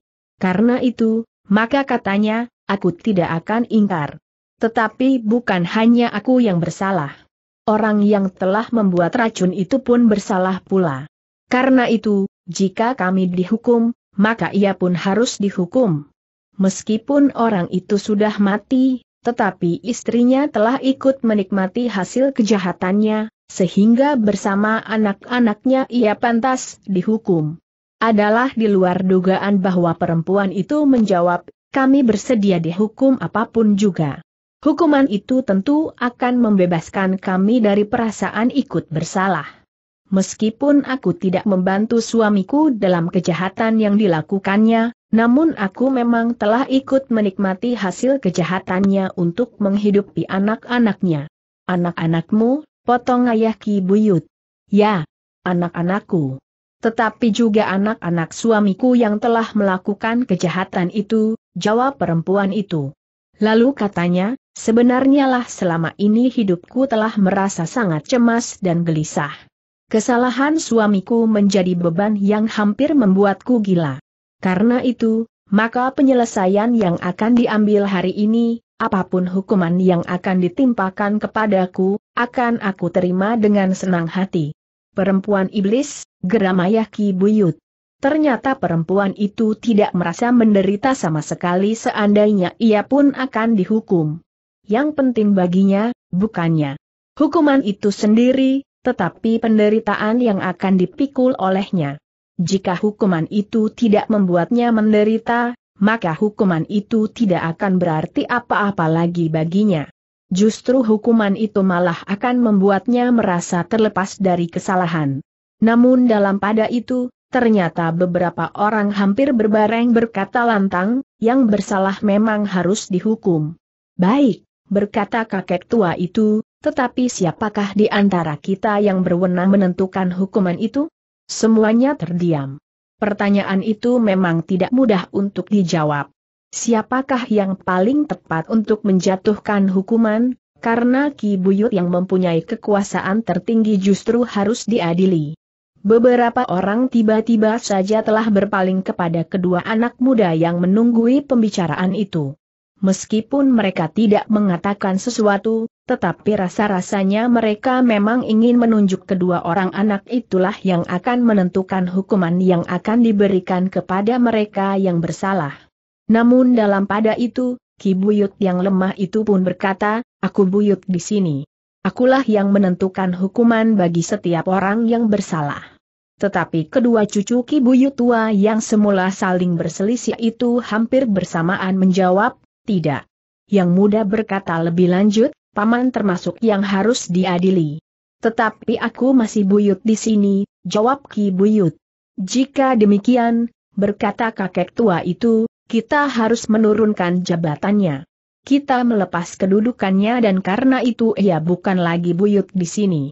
Karena itu, maka katanya, aku tidak akan ingkar. Tetapi bukan hanya aku yang bersalah orang yang telah membuat racun itu pun bersalah pula. Karena itu, jika kami dihukum, maka ia pun harus dihukum. Meskipun orang itu sudah mati, tetapi istrinya telah ikut menikmati hasil kejahatannya, sehingga bersama anak-anaknya ia pantas dihukum. Adalah di luar dugaan bahwa perempuan itu menjawab, kami bersedia dihukum apapun juga. Hukuman itu tentu akan membebaskan kami dari perasaan ikut bersalah. Meskipun aku tidak membantu suamiku dalam kejahatan yang dilakukannya, namun aku memang telah ikut menikmati hasil kejahatannya untuk menghidupi anak-anaknya. Anak-anakmu, potong ayah Ki Buyut. Ya, anak-anakku. Tetapi juga anak-anak suamiku yang telah melakukan kejahatan itu, jawab perempuan itu. Lalu katanya, Sebenarnya lah selama ini hidupku telah merasa sangat cemas dan gelisah. Kesalahan suamiku menjadi beban yang hampir membuatku gila. Karena itu, maka penyelesaian yang akan diambil hari ini, apapun hukuman yang akan ditimpakan kepadaku, akan aku terima dengan senang hati. Perempuan iblis, geram ayah Ki Buyut. Ternyata perempuan itu tidak merasa menderita sama sekali seandainya ia pun akan dihukum yang penting baginya, bukannya hukuman itu sendiri, tetapi penderitaan yang akan dipikul olehnya. Jika hukuman itu tidak membuatnya menderita, maka hukuman itu tidak akan berarti apa-apa lagi baginya. Justru hukuman itu malah akan membuatnya merasa terlepas dari kesalahan. Namun dalam pada itu, Ternyata beberapa orang hampir berbareng berkata lantang, yang bersalah memang harus dihukum. Baik, berkata kakek tua itu, tetapi siapakah di antara kita yang berwenang menentukan hukuman itu? Semuanya terdiam. Pertanyaan itu memang tidak mudah untuk dijawab. Siapakah yang paling tepat untuk menjatuhkan hukuman, karena Ki Buyut yang mempunyai kekuasaan tertinggi justru harus diadili. Beberapa orang tiba-tiba saja telah berpaling kepada kedua anak muda yang menunggui pembicaraan itu. Meskipun mereka tidak mengatakan sesuatu, tetapi rasa-rasanya mereka memang ingin menunjuk kedua orang anak itulah yang akan menentukan hukuman yang akan diberikan kepada mereka yang bersalah. Namun dalam pada itu, Ki Buyut yang lemah itu pun berkata, aku buyut di sini. Akulah yang menentukan hukuman bagi setiap orang yang bersalah. Tetapi kedua cucu Ki Buyut tua yang semula saling berselisih itu hampir bersamaan menjawab, tidak. Yang muda berkata lebih lanjut, paman termasuk yang harus diadili. Tetapi aku masih buyut di sini, jawab Ki Buyut. Jika demikian, berkata kakek tua itu, kita harus menurunkan jabatannya. Kita melepas kedudukannya dan karena itu ia bukan lagi buyut di sini.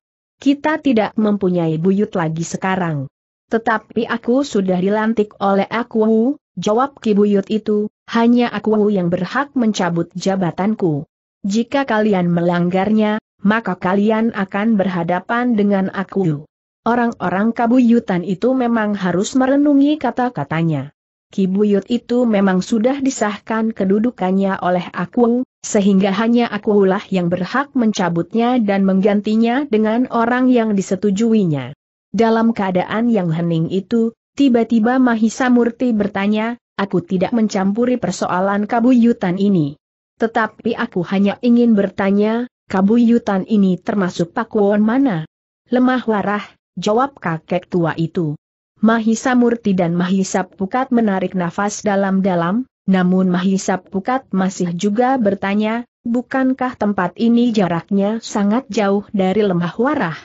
Kita tidak mempunyai buyut lagi sekarang. Tetapi aku sudah dilantik oleh aku, jawab Ki Buyut itu, hanya aku yang berhak mencabut jabatanku. Jika kalian melanggarnya, maka kalian akan berhadapan dengan aku. Orang-orang kabuyutan itu memang harus merenungi kata-katanya. Kibuyut itu memang sudah disahkan kedudukannya oleh aku, sehingga hanya akulah yang berhak mencabutnya dan menggantinya dengan orang yang disetujuinya. Dalam keadaan yang hening itu, tiba-tiba Mahisa Murti bertanya, aku tidak mencampuri persoalan kabuyutan ini. Tetapi aku hanya ingin bertanya, kabuyutan ini termasuk pakuan mana? Lemah warah, jawab kakek tua itu. Mahisa Murti dan Mahisa Pukat menarik nafas dalam-dalam, namun Mahisa Pukat masih juga bertanya, bukankah tempat ini jaraknya sangat jauh dari lemah warah?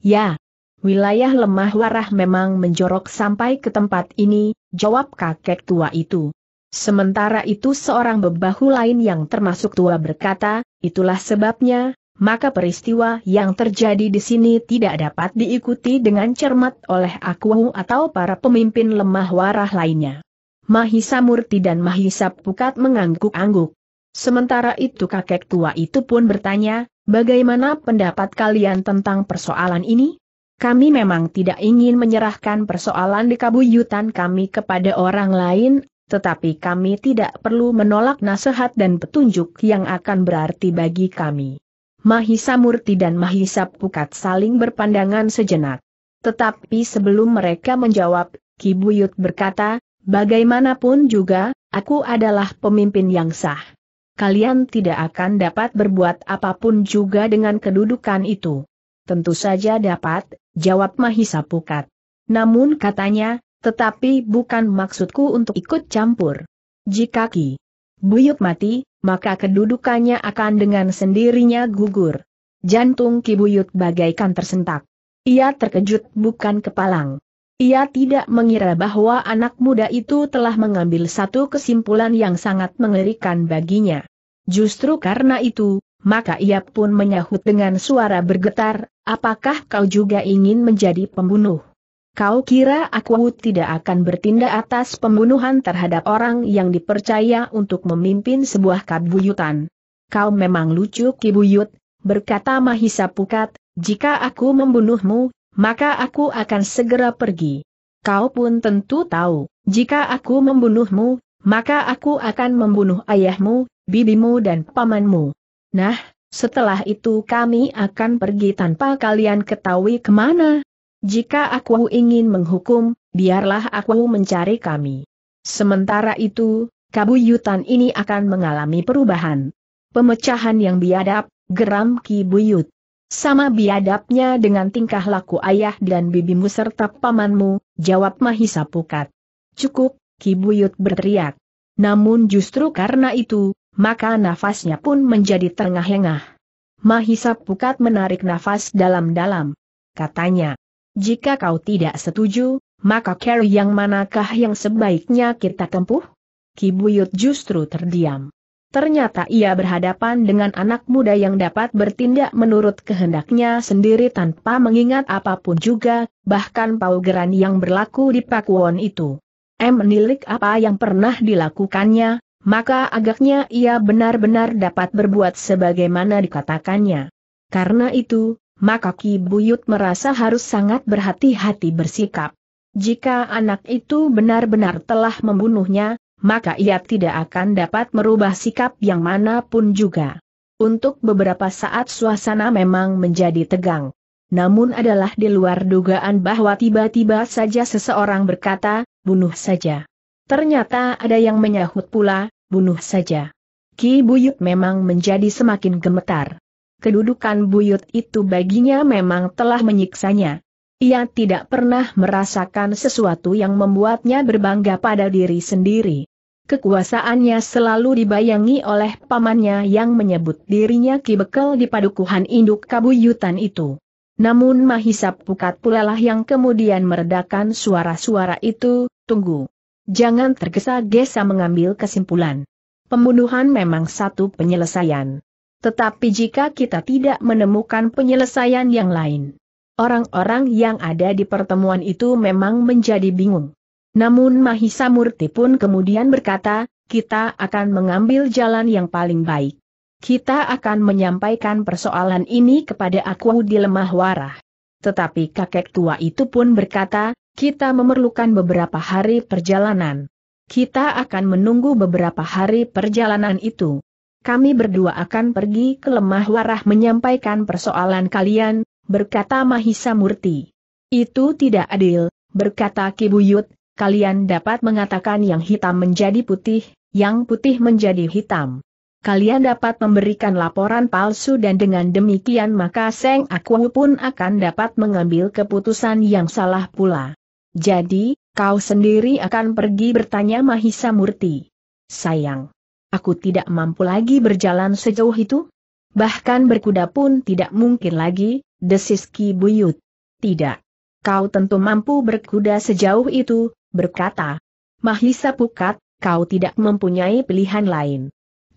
Ya, Wilayah lemah warah memang menjorok sampai ke tempat ini, jawab kakek tua itu. Sementara itu seorang bebahu lain yang termasuk tua berkata, itulah sebabnya, maka peristiwa yang terjadi di sini tidak dapat diikuti dengan cermat oleh aku atau para pemimpin lemah warah lainnya. Mahisa Murti dan Mahisa Pukat mengangguk-angguk. Sementara itu kakek tua itu pun bertanya, bagaimana pendapat kalian tentang persoalan ini? Kami memang tidak ingin menyerahkan persoalan di kabuyutan kami kepada orang lain, tetapi kami tidak perlu menolak nasihat dan petunjuk yang akan berarti bagi kami. Mahisa Murti dan Mahisa Pukat saling berpandangan sejenak. Tetapi sebelum mereka menjawab, Ki Buyut berkata, bagaimanapun juga, aku adalah pemimpin yang sah. Kalian tidak akan dapat berbuat apapun juga dengan kedudukan itu. Tentu saja dapat, jawab Mahisa Pukat. Namun katanya, tetapi bukan maksudku untuk ikut campur. Jika Ki Buyut mati, maka kedudukannya akan dengan sendirinya gugur. Jantung Ki Buyut bagaikan tersentak. Ia terkejut bukan kepalang. Ia tidak mengira bahwa anak muda itu telah mengambil satu kesimpulan yang sangat mengerikan baginya. Justru karena itu, maka ia pun menyahut dengan suara bergetar, apakah kau juga ingin menjadi pembunuh? Kau kira aku tidak akan bertindak atas pembunuhan terhadap orang yang dipercaya untuk memimpin sebuah kabuyutan. Kau memang lucu kibuyut, berkata Mahisa Pukat, jika aku membunuhmu, maka aku akan segera pergi. Kau pun tentu tahu, jika aku membunuhmu, maka aku akan membunuh ayahmu, bibimu dan pamanmu. Nah, setelah itu kami akan pergi tanpa kalian ketahui kemana. Jika aku ingin menghukum, biarlah aku mencari kami. Sementara itu, kabuyutan ini akan mengalami perubahan. Pemecahan yang biadab, geram Ki Buyut. Sama biadabnya dengan tingkah laku ayah dan bibimu serta pamanmu, jawab Mahisa Pukat. Cukup, kibuyut berteriak. Namun justru karena itu, maka nafasnya pun menjadi terengah-engah. Mahisa Pukat menarik nafas dalam-dalam. Katanya, jika kau tidak setuju, maka carry yang manakah yang sebaiknya kita tempuh? Kibuyut justru terdiam. Ternyata ia berhadapan dengan anak muda yang dapat bertindak menurut kehendaknya sendiri tanpa mengingat apapun juga, bahkan paugeran yang berlaku di Pakuwon itu. M nilik apa yang pernah dilakukannya, maka agaknya ia benar-benar dapat berbuat sebagaimana dikatakannya. Karena itu, maka Ki Buyut merasa harus sangat berhati-hati bersikap. Jika anak itu benar-benar telah membunuhnya, maka ia tidak akan dapat merubah sikap yang manapun juga. Untuk beberapa saat suasana memang menjadi tegang. Namun adalah di luar dugaan bahwa tiba-tiba saja seseorang berkata, bunuh saja. Ternyata ada yang menyahut pula, bunuh saja. Ki Buyut memang menjadi semakin gemetar. Kedudukan Buyut itu baginya memang telah menyiksanya. Ia tidak pernah merasakan sesuatu yang membuatnya berbangga pada diri sendiri. Kekuasaannya selalu dibayangi oleh pamannya yang menyebut dirinya Ki Bekel di padukuhan induk kabuyutan itu. Namun mahisap Pukat pulalah yang kemudian meredakan suara-suara itu, tunggu. Jangan tergesa-gesa mengambil kesimpulan. Pembunuhan memang satu penyelesaian. Tetapi jika kita tidak menemukan penyelesaian yang lain, orang-orang yang ada di pertemuan itu memang menjadi bingung. Namun Mahisa Murti pun kemudian berkata, kita akan mengambil jalan yang paling baik. Kita akan menyampaikan persoalan ini kepada aku di lemah warah. Tetapi kakek tua itu pun berkata, kita memerlukan beberapa hari perjalanan. Kita akan menunggu beberapa hari perjalanan itu. Kami berdua akan pergi ke lemah warah menyampaikan persoalan kalian, berkata Mahisa Murti. Itu tidak adil, berkata Kibuyut, kalian dapat mengatakan yang hitam menjadi putih, yang putih menjadi hitam. Kalian dapat memberikan laporan palsu dan dengan demikian maka Seng Aku pun akan dapat mengambil keputusan yang salah pula. Jadi, kau sendiri akan pergi bertanya Mahisa Murti. Sayang. Aku tidak mampu lagi berjalan sejauh itu. Bahkan berkuda pun tidak mungkin lagi, desis Ki Buyut. Tidak. Kau tentu mampu berkuda sejauh itu, berkata. Mahisa Pukat, kau tidak mempunyai pilihan lain.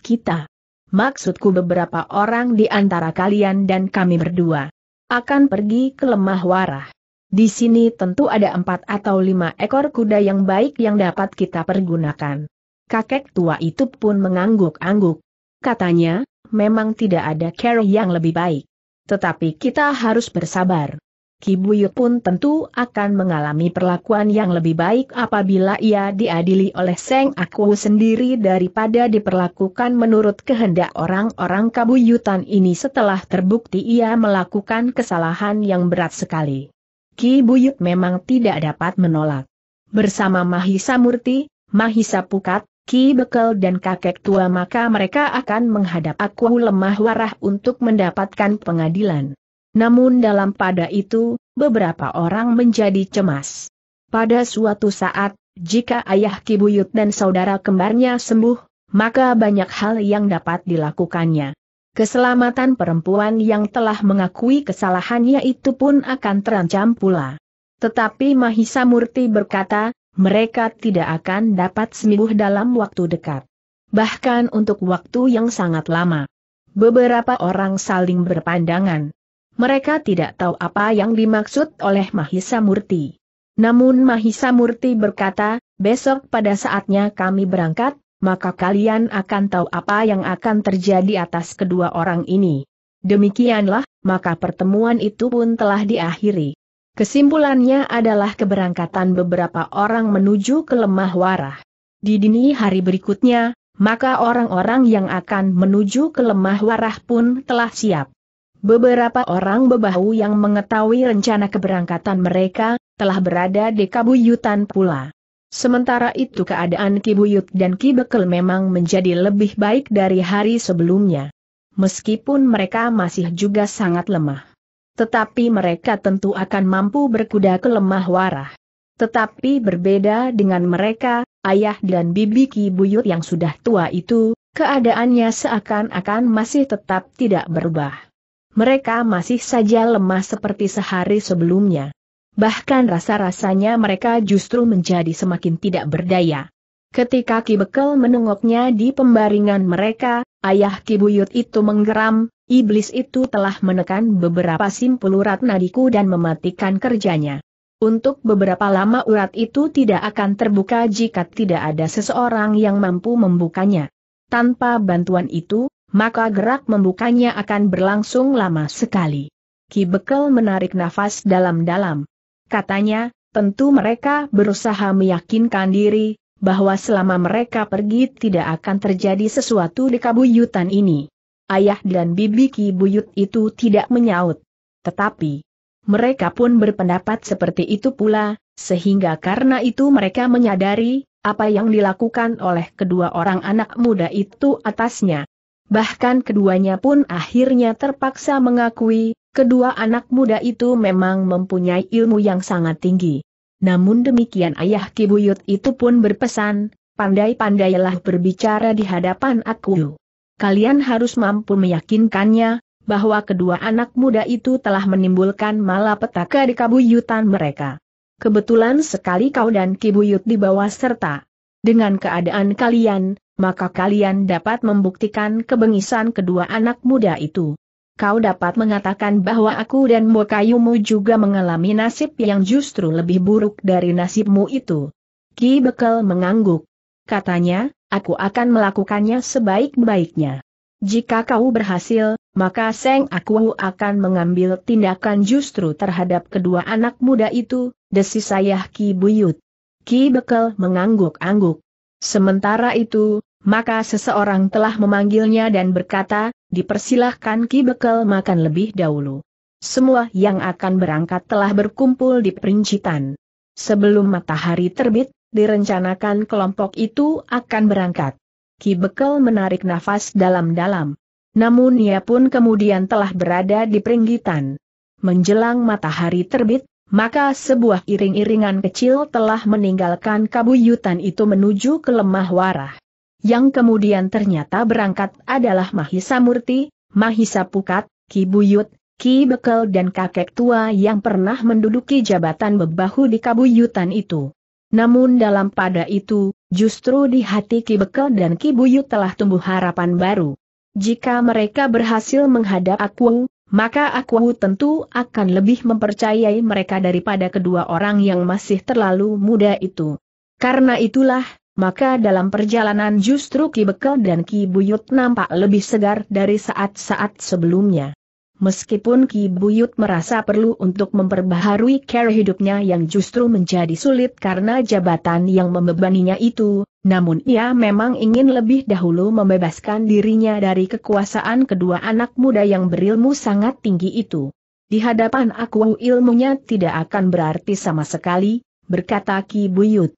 Kita. Maksudku beberapa orang di antara kalian dan kami berdua. Akan pergi ke lemah warah. Di sini tentu ada empat atau lima ekor kuda yang baik yang dapat kita pergunakan. Kakek tua itu pun mengangguk-angguk. Katanya, memang tidak ada cara yang lebih baik. Tetapi kita harus bersabar. Kibuyu pun tentu akan mengalami perlakuan yang lebih baik apabila ia diadili oleh Seng Aku sendiri daripada diperlakukan menurut kehendak orang-orang kabuyutan ini setelah terbukti ia melakukan kesalahan yang berat sekali. Ki Buyut memang tidak dapat menolak. Bersama Mahisa Murti, Mahisa Pukat, Ki Bekel dan kakek tua maka mereka akan menghadap aku lemah warah untuk mendapatkan pengadilan. Namun dalam pada itu, beberapa orang menjadi cemas. Pada suatu saat, jika ayah Ki Buyut dan saudara kembarnya sembuh, maka banyak hal yang dapat dilakukannya keselamatan perempuan yang telah mengakui kesalahannya itu pun akan terancam pula. Tetapi Mahisa Murti berkata, mereka tidak akan dapat sembuh dalam waktu dekat. Bahkan untuk waktu yang sangat lama. Beberapa orang saling berpandangan. Mereka tidak tahu apa yang dimaksud oleh Mahisa Murti. Namun Mahisa Murti berkata, besok pada saatnya kami berangkat, maka kalian akan tahu apa yang akan terjadi atas kedua orang ini. Demikianlah, maka pertemuan itu pun telah diakhiri. Kesimpulannya adalah keberangkatan beberapa orang menuju ke lemah warah. Di dini hari berikutnya, maka orang-orang yang akan menuju ke lemah warah pun telah siap. Beberapa orang bebahu yang mengetahui rencana keberangkatan mereka, telah berada di kabuyutan pula. Sementara itu keadaan Ki Buyut dan Ki Bekel memang menjadi lebih baik dari hari sebelumnya. Meskipun mereka masih juga sangat lemah. Tetapi mereka tentu akan mampu berkuda ke lemah warah. Tetapi berbeda dengan mereka, ayah dan bibi Ki Buyut yang sudah tua itu, keadaannya seakan-akan masih tetap tidak berubah. Mereka masih saja lemah seperti sehari sebelumnya. Bahkan rasa-rasanya mereka justru menjadi semakin tidak berdaya. Ketika Ki Bekel menengoknya di pembaringan mereka, ayah Ki Buyut itu menggeram, iblis itu telah menekan beberapa simpul urat nadiku dan mematikan kerjanya. Untuk beberapa lama urat itu tidak akan terbuka jika tidak ada seseorang yang mampu membukanya. Tanpa bantuan itu, maka gerak membukanya akan berlangsung lama sekali. Ki Bekel menarik nafas dalam-dalam katanya, tentu mereka berusaha meyakinkan diri, bahwa selama mereka pergi tidak akan terjadi sesuatu di kabuyutan ini. Ayah dan bibi Ki Buyut itu tidak menyaut. Tetapi, mereka pun berpendapat seperti itu pula, sehingga karena itu mereka menyadari, apa yang dilakukan oleh kedua orang anak muda itu atasnya. Bahkan keduanya pun akhirnya terpaksa mengakui, Kedua anak muda itu memang mempunyai ilmu yang sangat tinggi. Namun demikian ayah Kibuyut itu pun berpesan, pandai-pandailah berbicara di hadapan aku. Kalian harus mampu meyakinkannya, bahwa kedua anak muda itu telah menimbulkan malapetaka di kabuyutan mereka. Kebetulan sekali kau dan Kibuyut dibawa serta. Dengan keadaan kalian, maka kalian dapat membuktikan kebengisan kedua anak muda itu kau dapat mengatakan bahwa aku dan Mokayumu juga mengalami nasib yang justru lebih buruk dari nasibmu itu. Ki Bekel mengangguk. Katanya, aku akan melakukannya sebaik-baiknya. Jika kau berhasil, maka Seng Aku akan mengambil tindakan justru terhadap kedua anak muda itu, desis ayah Ki Buyut. Ki Bekel mengangguk-angguk. Sementara itu, maka seseorang telah memanggilnya dan berkata, dipersilahkan Ki Bekel makan lebih dahulu. Semua yang akan berangkat telah berkumpul di perincitan. Sebelum matahari terbit, direncanakan kelompok itu akan berangkat. Ki Bekel menarik nafas dalam-dalam. Namun ia pun kemudian telah berada di peringgitan. Menjelang matahari terbit, maka sebuah iring-iringan kecil telah meninggalkan kabuyutan itu menuju ke lemah warah yang kemudian ternyata berangkat adalah Mahisa Murti, Mahisa Pukat, Ki Buyut, Ki Bekel dan kakek tua yang pernah menduduki jabatan bebahu di Kabuyutan itu. Namun dalam pada itu, justru di hati Ki Bekel dan Ki Buyut telah tumbuh harapan baru. Jika mereka berhasil menghadap aku, maka aku tentu akan lebih mempercayai mereka daripada kedua orang yang masih terlalu muda itu. Karena itulah, maka dalam perjalanan justru Ki Bekel dan Ki Buyut nampak lebih segar dari saat-saat sebelumnya. Meskipun Ki Buyut merasa perlu untuk memperbaharui care hidupnya yang justru menjadi sulit karena jabatan yang membebaninya itu, namun ia memang ingin lebih dahulu membebaskan dirinya dari kekuasaan kedua anak muda yang berilmu sangat tinggi itu. Di hadapan aku ilmunya tidak akan berarti sama sekali, berkata Ki Buyut.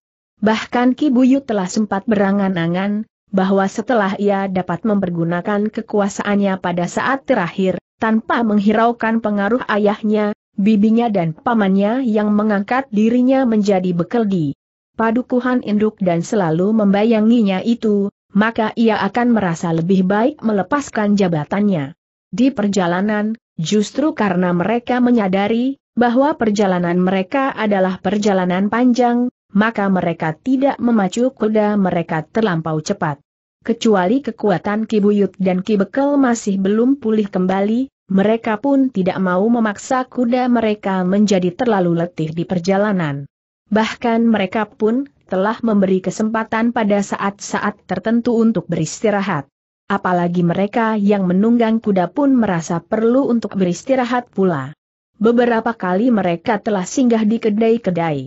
Bahkan Ki Buyu telah sempat berangan-angan, bahwa setelah ia dapat mempergunakan kekuasaannya pada saat terakhir, tanpa menghiraukan pengaruh ayahnya, bibinya dan pamannya yang mengangkat dirinya menjadi bekal di padukuhan induk dan selalu membayanginya itu, maka ia akan merasa lebih baik melepaskan jabatannya. Di perjalanan, justru karena mereka menyadari bahwa perjalanan mereka adalah perjalanan panjang, maka mereka tidak memacu kuda mereka terlampau cepat. Kecuali kekuatan Kibuyut dan Kibekel masih belum pulih kembali, mereka pun tidak mau memaksa kuda mereka menjadi terlalu letih di perjalanan. Bahkan mereka pun telah memberi kesempatan pada saat-saat tertentu untuk beristirahat. Apalagi mereka yang menunggang kuda pun merasa perlu untuk beristirahat pula. Beberapa kali mereka telah singgah di kedai-kedai.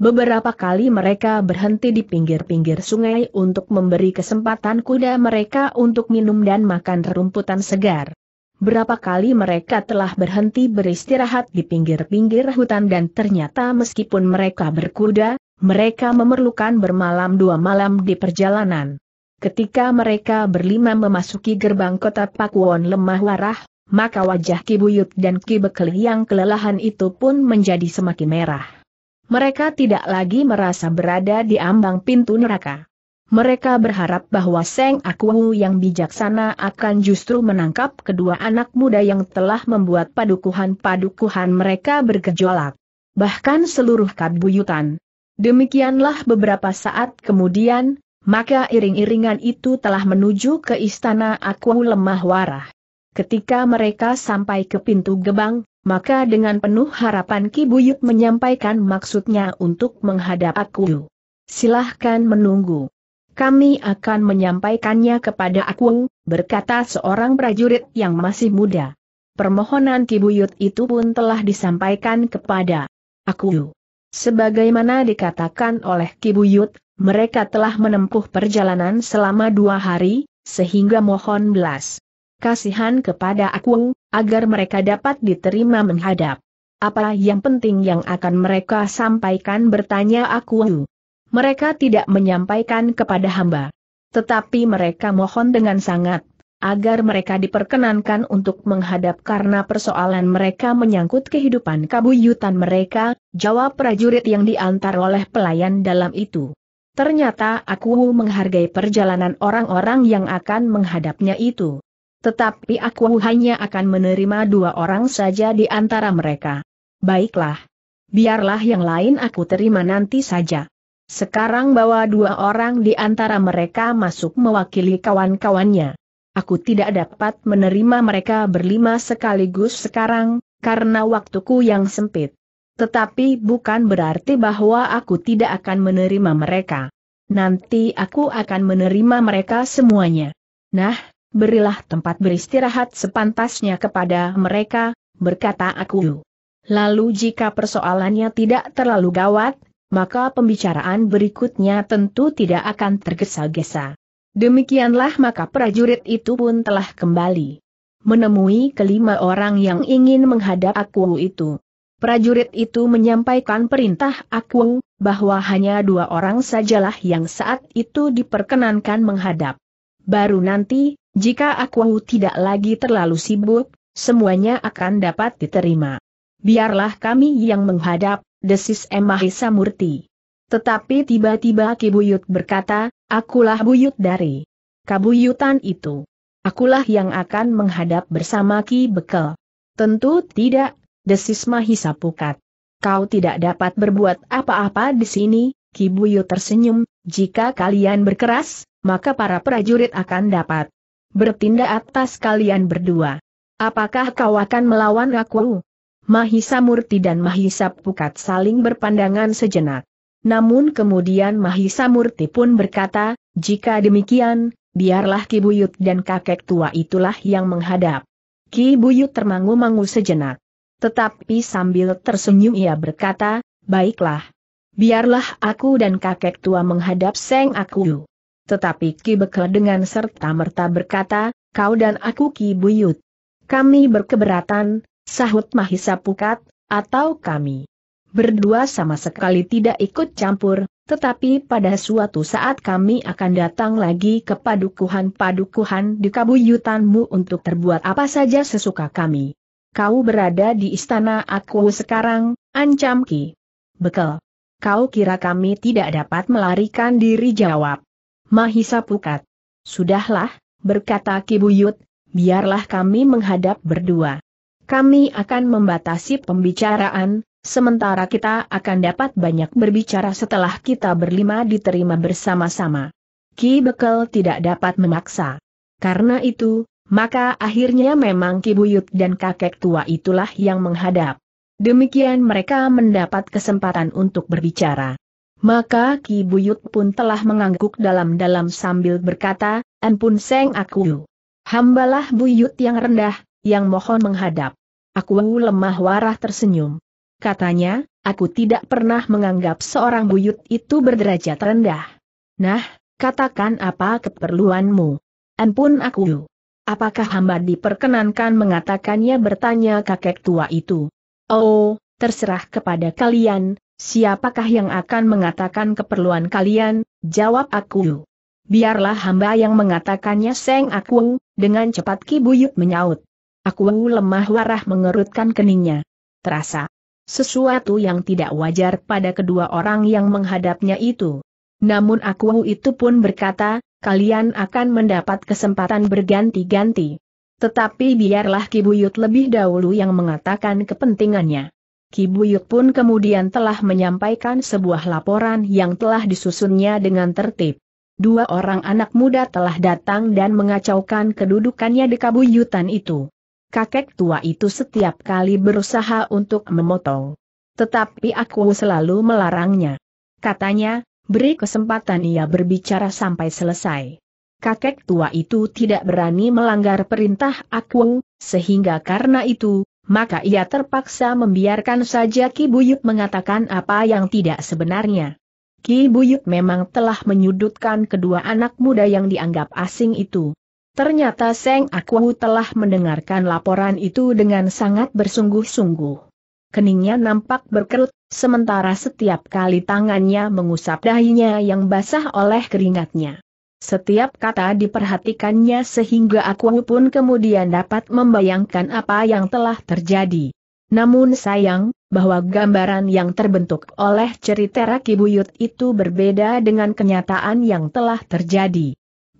Beberapa kali mereka berhenti di pinggir-pinggir sungai untuk memberi kesempatan kuda mereka untuk minum dan makan rumputan segar. Berapa kali mereka telah berhenti beristirahat di pinggir-pinggir hutan dan ternyata meskipun mereka berkuda, mereka memerlukan bermalam dua malam di perjalanan. Ketika mereka berlima memasuki gerbang kota Pakuwon lemah warah, maka wajah Kibuyut dan Ki yang kelelahan itu pun menjadi semakin merah. Mereka tidak lagi merasa berada di ambang pintu neraka. Mereka berharap bahwa Seng Akuwu yang bijaksana akan justru menangkap kedua anak muda yang telah membuat padukuhan-padukuhan mereka bergejolak. Bahkan seluruh kabuyutan. Demikianlah beberapa saat kemudian, maka iring-iringan itu telah menuju ke istana Akuwu lemah warah. Ketika mereka sampai ke pintu gebang, maka dengan penuh harapan Ki Buyut menyampaikan maksudnya untuk menghadap aku. Silahkan menunggu. Kami akan menyampaikannya kepada aku, berkata seorang prajurit yang masih muda. Permohonan Ki Buyut itu pun telah disampaikan kepada aku. Sebagaimana dikatakan oleh Ki Buyut, mereka telah menempuh perjalanan selama dua hari, sehingga mohon belas kasihan kepada aku, agar mereka dapat diterima menghadap. Apa yang penting yang akan mereka sampaikan bertanya aku. Mereka tidak menyampaikan kepada hamba. Tetapi mereka mohon dengan sangat, agar mereka diperkenankan untuk menghadap karena persoalan mereka menyangkut kehidupan kabuyutan mereka, jawab prajurit yang diantar oleh pelayan dalam itu. Ternyata aku menghargai perjalanan orang-orang yang akan menghadapnya itu. Tetapi aku hanya akan menerima dua orang saja di antara mereka. Baiklah. Biarlah yang lain aku terima nanti saja. Sekarang bawa dua orang di antara mereka masuk mewakili kawan-kawannya. Aku tidak dapat menerima mereka berlima sekaligus sekarang, karena waktuku yang sempit. Tetapi bukan berarti bahwa aku tidak akan menerima mereka. Nanti aku akan menerima mereka semuanya. Nah, berilah tempat beristirahat sepantasnya kepada mereka, berkata aku. Lalu jika persoalannya tidak terlalu gawat, maka pembicaraan berikutnya tentu tidak akan tergesa-gesa. Demikianlah maka prajurit itu pun telah kembali. Menemui kelima orang yang ingin menghadap aku itu. Prajurit itu menyampaikan perintah aku, bahwa hanya dua orang sajalah yang saat itu diperkenankan menghadap. Baru nanti, jika aku tidak lagi terlalu sibuk, semuanya akan dapat diterima. Biarlah kami yang menghadap, desis Emahisa Murti. Tetapi tiba-tiba Kibuyut berkata, akulah buyut dari kabuyutan itu. Akulah yang akan menghadap bersama Ki Bekel. Tentu tidak, desis Mahisa Pukat. Kau tidak dapat berbuat apa-apa di sini, Kibuyut tersenyum, jika kalian berkeras, maka para prajurit akan dapat bertindak atas kalian berdua. Apakah kau akan melawan aku? Mahisa Murti dan Mahisa Pukat saling berpandangan sejenak. Namun kemudian Mahisa Murti pun berkata, jika demikian, biarlah Ki Buyut dan kakek tua itulah yang menghadap. Ki Buyut termangu-mangu sejenak. Tetapi sambil tersenyum ia berkata, baiklah. Biarlah aku dan kakek tua menghadap Seng Aku. Tetapi Ki bekel dengan serta-merta berkata, kau dan aku Ki Buyut. Kami berkeberatan, sahut Mahisa Pukat, atau kami berdua sama sekali tidak ikut campur, tetapi pada suatu saat kami akan datang lagi ke padukuhan-padukuhan di kabuyutanmu untuk terbuat apa saja sesuka kami. Kau berada di istana aku sekarang, ancam Ki. Bekel. Kau kira kami tidak dapat melarikan diri jawab. Mahisa Pukat. Sudahlah, berkata Kibuyut, biarlah kami menghadap berdua. Kami akan membatasi pembicaraan, sementara kita akan dapat banyak berbicara setelah kita berlima diterima bersama-sama. Ki Bekel tidak dapat memaksa. Karena itu, maka akhirnya memang Kibuyut dan kakek tua itulah yang menghadap. Demikian mereka mendapat kesempatan untuk berbicara. Maka Ki Buyut pun telah mengangguk dalam-dalam sambil berkata, Ampun Seng aku. Hambalah Buyut yang rendah, yang mohon menghadap. Aku lemah warah tersenyum. Katanya, aku tidak pernah menganggap seorang Buyut itu berderajat rendah. Nah, katakan apa keperluanmu. Ampun aku. Apakah hamba diperkenankan mengatakannya bertanya kakek tua itu? Oh, terserah kepada kalian, Siapakah yang akan mengatakan keperluan kalian? Jawab aku. Biarlah hamba yang mengatakannya Seng Aku, dengan cepat Ki menyaut. Aku lemah warah mengerutkan keningnya. Terasa. Sesuatu yang tidak wajar pada kedua orang yang menghadapnya itu. Namun aku itu pun berkata, kalian akan mendapat kesempatan berganti-ganti. Tetapi biarlah Kibuyut lebih dahulu yang mengatakan kepentingannya. Kibuyuk pun kemudian telah menyampaikan sebuah laporan yang telah disusunnya dengan tertib. Dua orang anak muda telah datang dan mengacaukan kedudukannya di kabuyutan itu. Kakek tua itu setiap kali berusaha untuk memotong. Tetapi aku selalu melarangnya. Katanya, beri kesempatan ia berbicara sampai selesai. Kakek tua itu tidak berani melanggar perintah aku, sehingga karena itu, maka ia terpaksa membiarkan saja Ki Buyut mengatakan apa yang tidak sebenarnya. Ki Buyut memang telah menyudutkan kedua anak muda yang dianggap asing itu. Ternyata Seng Aku telah mendengarkan laporan itu dengan sangat bersungguh-sungguh. Keningnya nampak berkerut, sementara setiap kali tangannya mengusap dahinya yang basah oleh keringatnya. Setiap kata diperhatikannya sehingga aku pun kemudian dapat membayangkan apa yang telah terjadi. Namun sayang, bahwa gambaran yang terbentuk oleh cerita Raki Buyut itu berbeda dengan kenyataan yang telah terjadi.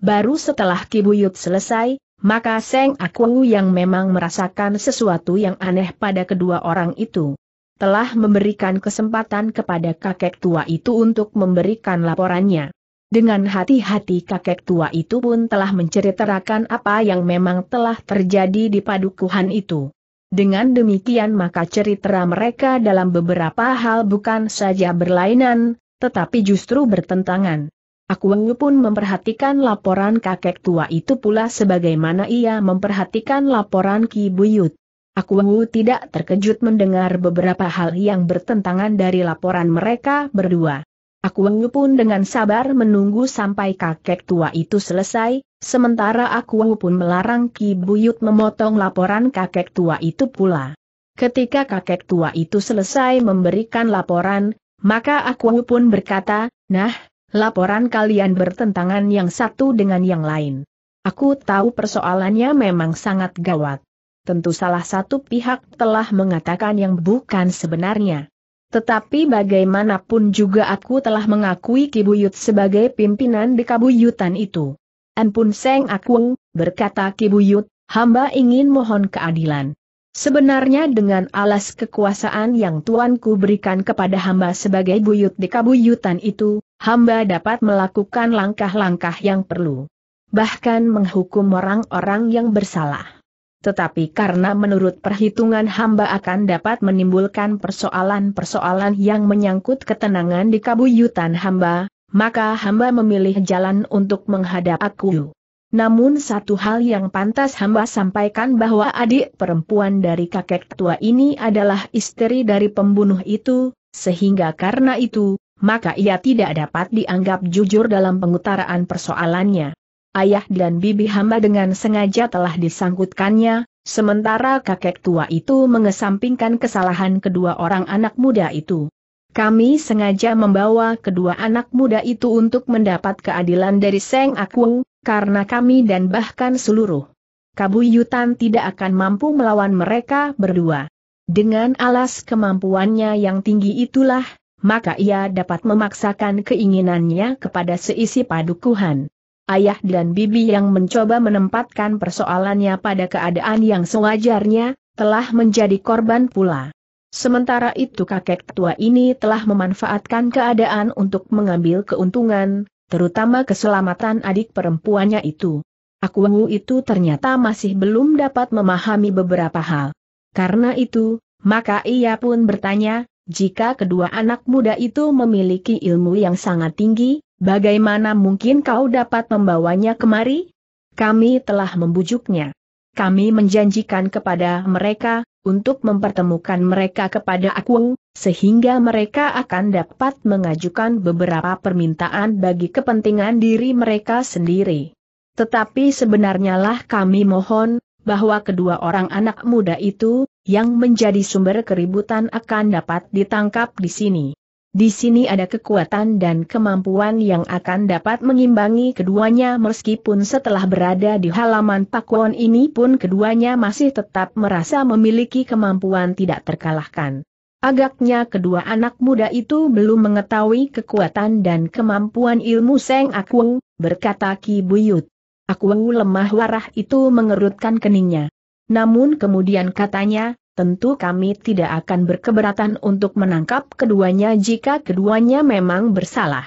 Baru setelah Kibuyut selesai, maka Seng Aku yang memang merasakan sesuatu yang aneh pada kedua orang itu telah memberikan kesempatan kepada kakek tua itu untuk memberikan laporannya. Dengan hati-hati kakek tua itu pun telah menceritakan apa yang memang telah terjadi di padukuhan itu. Dengan demikian maka cerita mereka dalam beberapa hal bukan saja berlainan, tetapi justru bertentangan. Aku pun memperhatikan laporan kakek tua itu pula sebagaimana ia memperhatikan laporan Ki Buyut. Aku tidak terkejut mendengar beberapa hal yang bertentangan dari laporan mereka berdua. Aku Wengyu pun dengan sabar menunggu sampai kakek tua itu selesai, sementara aku Wengyu pun melarang Ki Buyut memotong laporan kakek tua itu pula. Ketika kakek tua itu selesai memberikan laporan, maka aku Wengyu pun berkata, nah, laporan kalian bertentangan yang satu dengan yang lain. Aku tahu persoalannya memang sangat gawat. Tentu salah satu pihak telah mengatakan yang bukan sebenarnya. Tetapi bagaimanapun juga aku telah mengakui Kibuyut sebagai pimpinan di kabuyutan itu. Ampun Seng Aku, berkata Kibuyut, hamba ingin mohon keadilan. Sebenarnya dengan alas kekuasaan yang tuanku berikan kepada hamba sebagai buyut di kabuyutan itu, hamba dapat melakukan langkah-langkah yang perlu. Bahkan menghukum orang-orang yang bersalah. Tetapi karena menurut perhitungan hamba akan dapat menimbulkan persoalan-persoalan yang menyangkut ketenangan di kabuyutan hamba, maka hamba memilih jalan untuk menghadap aku. Namun satu hal yang pantas hamba sampaikan bahwa adik perempuan dari kakek tua ini adalah istri dari pembunuh itu, sehingga karena itu, maka ia tidak dapat dianggap jujur dalam pengutaraan persoalannya ayah dan bibi hamba dengan sengaja telah disangkutkannya, sementara kakek tua itu mengesampingkan kesalahan kedua orang anak muda itu. Kami sengaja membawa kedua anak muda itu untuk mendapat keadilan dari Seng Aku, karena kami dan bahkan seluruh kabuyutan tidak akan mampu melawan mereka berdua. Dengan alas kemampuannya yang tinggi itulah, maka ia dapat memaksakan keinginannya kepada seisi padukuhan ayah dan bibi yang mencoba menempatkan persoalannya pada keadaan yang sewajarnya, telah menjadi korban pula. Sementara itu kakek tua ini telah memanfaatkan keadaan untuk mengambil keuntungan, terutama keselamatan adik perempuannya itu. Aku itu ternyata masih belum dapat memahami beberapa hal. Karena itu, maka ia pun bertanya, jika kedua anak muda itu memiliki ilmu yang sangat tinggi, Bagaimana mungkin kau dapat membawanya kemari? Kami telah membujuknya. Kami menjanjikan kepada mereka, untuk mempertemukan mereka kepada aku, sehingga mereka akan dapat mengajukan beberapa permintaan bagi kepentingan diri mereka sendiri. Tetapi sebenarnya lah kami mohon, bahwa kedua orang anak muda itu, yang menjadi sumber keributan akan dapat ditangkap di sini. Di sini ada kekuatan dan kemampuan yang akan dapat mengimbangi keduanya meskipun setelah berada di halaman Pakuan ini pun keduanya masih tetap merasa memiliki kemampuan tidak terkalahkan. Agaknya kedua anak muda itu belum mengetahui kekuatan dan kemampuan ilmu Seng Aku, berkata Ki Buyut. Aku lemah warah itu mengerutkan keningnya. Namun kemudian katanya, tentu kami tidak akan berkeberatan untuk menangkap keduanya jika keduanya memang bersalah.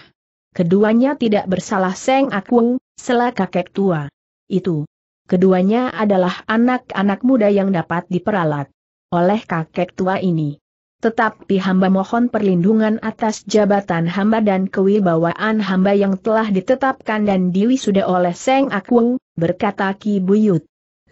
Keduanya tidak bersalah Seng Akung, sela kakek tua. Itu. Keduanya adalah anak-anak muda yang dapat diperalat oleh kakek tua ini. Tetapi hamba mohon perlindungan atas jabatan hamba dan kewibawaan hamba yang telah ditetapkan dan diwisuda oleh Seng Akung, berkata Ki Buyut.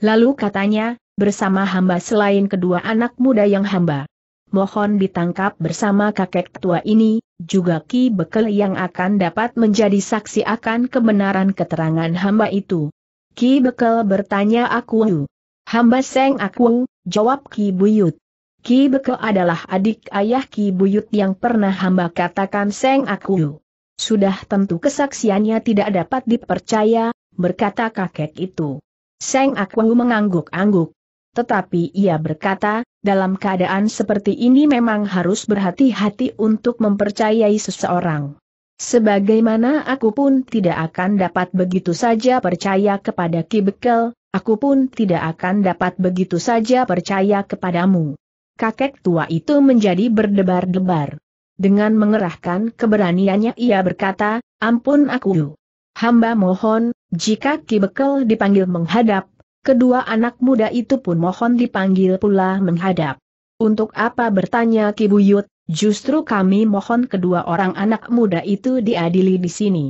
Lalu katanya, bersama hamba selain kedua anak muda yang hamba. Mohon ditangkap bersama kakek tua ini, juga ki Bekel yang akan dapat menjadi saksi akan kebenaran keterangan hamba itu. Ki Bekel bertanya aku. Hamba seng aku, jawab Ki Buyut. Ki Bekel adalah adik ayah Ki Buyut yang pernah hamba katakan Seng Aku. Sudah tentu kesaksiannya tidak dapat dipercaya, berkata kakek itu. Seng Aku mengangguk-angguk tetapi ia berkata, dalam keadaan seperti ini memang harus berhati-hati untuk mempercayai seseorang. Sebagaimana aku pun tidak akan dapat begitu saja percaya kepada Ki Bekel, aku pun tidak akan dapat begitu saja percaya kepadamu. Kakek tua itu menjadi berdebar-debar. Dengan mengerahkan keberaniannya ia berkata, ampun aku. Hamba mohon, jika Ki Bekel dipanggil menghadap, Kedua anak muda itu pun mohon dipanggil pula menghadap. Untuk apa bertanya Ki Buyut, justru kami mohon kedua orang anak muda itu diadili di sini.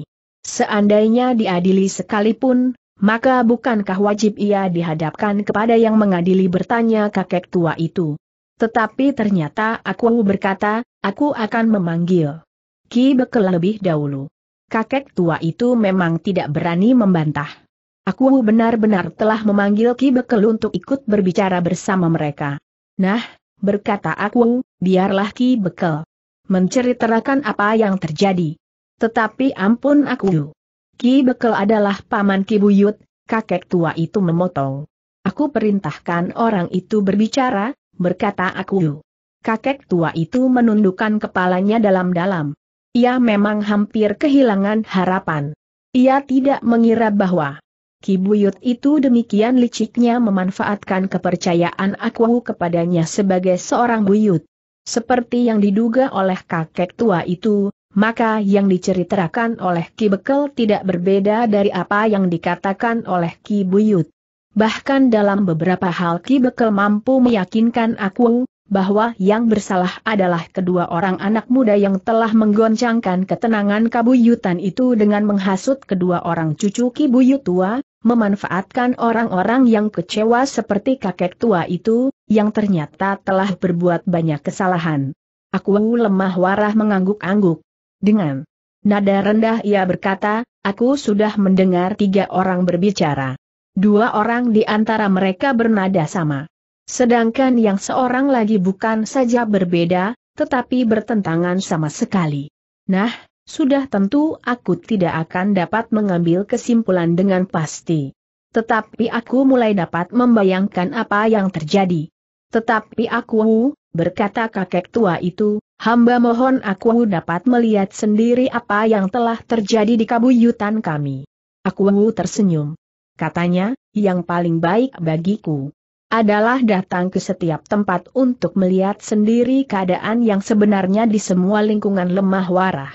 Seandainya diadili sekalipun, maka bukankah wajib ia dihadapkan kepada yang mengadili bertanya kakek tua itu. Tetapi ternyata aku berkata, aku akan memanggil Ki Bekel lebih dahulu. Kakek tua itu memang tidak berani membantah. Aku benar-benar telah memanggil Ki Bekel untuk ikut berbicara bersama mereka. Nah, berkata aku, biarlah Ki Bekel menceritakan apa yang terjadi. Tetapi ampun aku. Ki Bekel adalah paman Ki Buyut, kakek tua itu memotong. Aku perintahkan orang itu berbicara, berkata aku. Kakek tua itu menundukkan kepalanya dalam-dalam. Ia memang hampir kehilangan harapan. Ia tidak mengira bahwa Kibuyut itu demikian liciknya memanfaatkan kepercayaan aku kepadanya sebagai seorang buyut. Seperti yang diduga oleh kakek tua itu, maka yang diceritakan oleh Ki Bekel tidak berbeda dari apa yang dikatakan oleh Ki Buyut. Bahkan dalam beberapa hal Ki Bekel mampu meyakinkan aku, bahwa yang bersalah adalah kedua orang anak muda yang telah menggoncangkan ketenangan kabuyutan itu dengan menghasut kedua orang cucu Ki Buyut tua, memanfaatkan orang-orang yang kecewa seperti kakek tua itu, yang ternyata telah berbuat banyak kesalahan. Aku lemah warah mengangguk-angguk. Dengan nada rendah ia berkata, aku sudah mendengar tiga orang berbicara. Dua orang di antara mereka bernada sama. Sedangkan yang seorang lagi bukan saja berbeda, tetapi bertentangan sama sekali. Nah, sudah tentu aku tidak akan dapat mengambil kesimpulan dengan pasti. Tetapi aku mulai dapat membayangkan apa yang terjadi. Tetapi aku, berkata kakek tua itu, hamba mohon aku dapat melihat sendiri apa yang telah terjadi di kabuyutan kami. Aku tersenyum. Katanya, yang paling baik bagiku adalah datang ke setiap tempat untuk melihat sendiri keadaan yang sebenarnya di semua lingkungan lemah warah.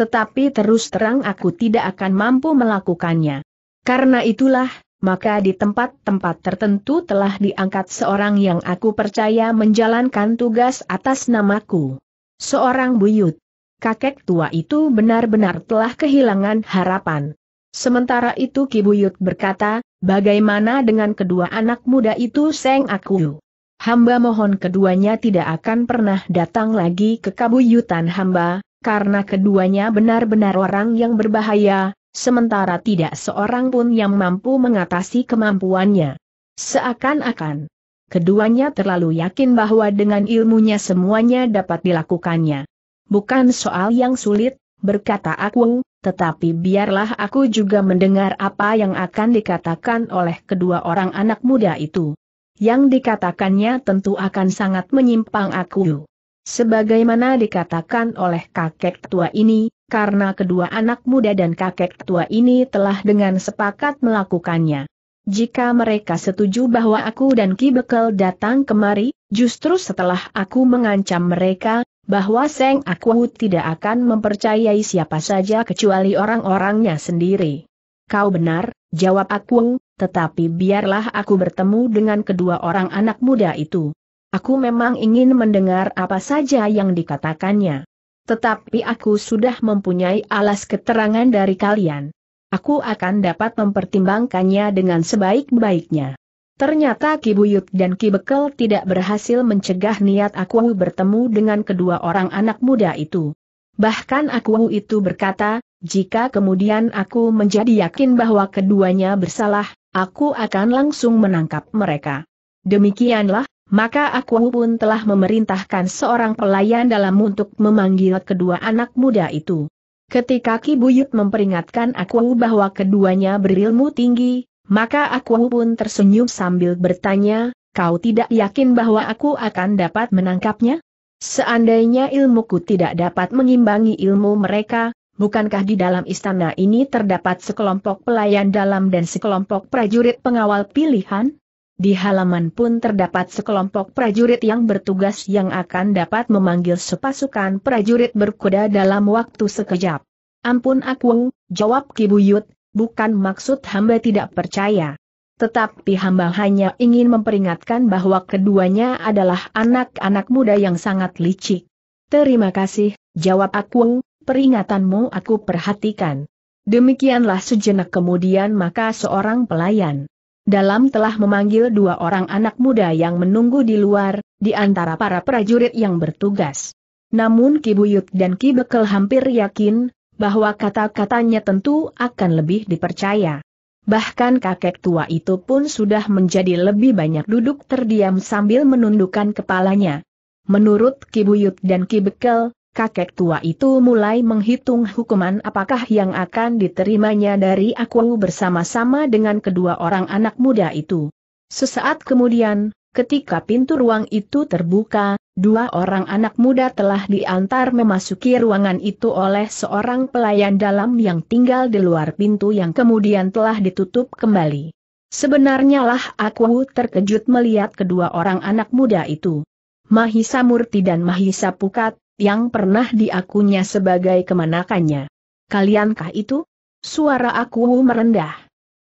Tetapi terus terang aku tidak akan mampu melakukannya. Karena itulah, maka di tempat-tempat tertentu telah diangkat seorang yang aku percaya menjalankan tugas atas namaku. Seorang buyut. Kakek tua itu benar-benar telah kehilangan harapan. Sementara itu Ki Buyut berkata, bagaimana dengan kedua anak muda itu Seng Aku? Hamba mohon keduanya tidak akan pernah datang lagi ke kabuyutan hamba, karena keduanya benar-benar orang yang berbahaya, sementara tidak seorang pun yang mampu mengatasi kemampuannya. Seakan-akan, keduanya terlalu yakin bahwa dengan ilmunya semuanya dapat dilakukannya. Bukan soal yang sulit, berkata aku, tetapi biarlah aku juga mendengar apa yang akan dikatakan oleh kedua orang anak muda itu. Yang dikatakannya tentu akan sangat menyimpang aku. Sebagaimana dikatakan oleh kakek tua ini, karena kedua anak muda dan kakek tua ini telah dengan sepakat melakukannya. Jika mereka setuju bahwa aku dan Ki Bekel datang kemari, justru setelah aku mengancam mereka, bahwa Seng Aku tidak akan mempercayai siapa saja kecuali orang-orangnya sendiri. Kau benar, jawab aku, tetapi biarlah aku bertemu dengan kedua orang anak muda itu. Aku memang ingin mendengar apa saja yang dikatakannya. Tetapi aku sudah mempunyai alas keterangan dari kalian. Aku akan dapat mempertimbangkannya dengan sebaik-baiknya. Ternyata Ki Buyut dan Ki Bekel tidak berhasil mencegah niat aku bertemu dengan kedua orang anak muda itu. Bahkan aku itu berkata, jika kemudian aku menjadi yakin bahwa keduanya bersalah, aku akan langsung menangkap mereka. Demikianlah, maka aku pun telah memerintahkan seorang pelayan dalam untuk memanggil kedua anak muda itu. Ketika Ki Buyut memperingatkan aku bahwa keduanya berilmu tinggi, maka aku pun tersenyum sambil bertanya, kau tidak yakin bahwa aku akan dapat menangkapnya? Seandainya ilmuku tidak dapat mengimbangi ilmu mereka, Bukankah di dalam istana ini terdapat sekelompok pelayan dalam dan sekelompok prajurit pengawal pilihan? Di halaman pun terdapat sekelompok prajurit yang bertugas yang akan dapat memanggil sepasukan prajurit berkuda dalam waktu sekejap. Ampun aku, jawab Kibuyut, bukan maksud hamba tidak percaya. Tetapi hamba hanya ingin memperingatkan bahwa keduanya adalah anak-anak muda yang sangat licik. Terima kasih, jawab akung, peringatanmu aku perhatikan. Demikianlah sejenak kemudian maka seorang pelayan dalam telah memanggil dua orang anak muda yang menunggu di luar, di antara para prajurit yang bertugas. Namun Ki Buyut dan Ki Bekel hampir yakin, bahwa kata-katanya tentu akan lebih dipercaya. Bahkan kakek tua itu pun sudah menjadi lebih banyak duduk terdiam sambil menundukkan kepalanya. Menurut Ki Buyut dan Ki Bekel, kakek tua itu mulai menghitung hukuman apakah yang akan diterimanya dari aku bersama-sama dengan kedua orang anak muda itu. Sesaat kemudian, ketika pintu ruang itu terbuka, dua orang anak muda telah diantar memasuki ruangan itu oleh seorang pelayan dalam yang tinggal di luar pintu yang kemudian telah ditutup kembali. Sebenarnya lah aku terkejut melihat kedua orang anak muda itu. Mahisa Murti dan Mahisa Pukat, yang pernah diakunya sebagai kemanakannya. Kaliankah itu? Suara aku merendah.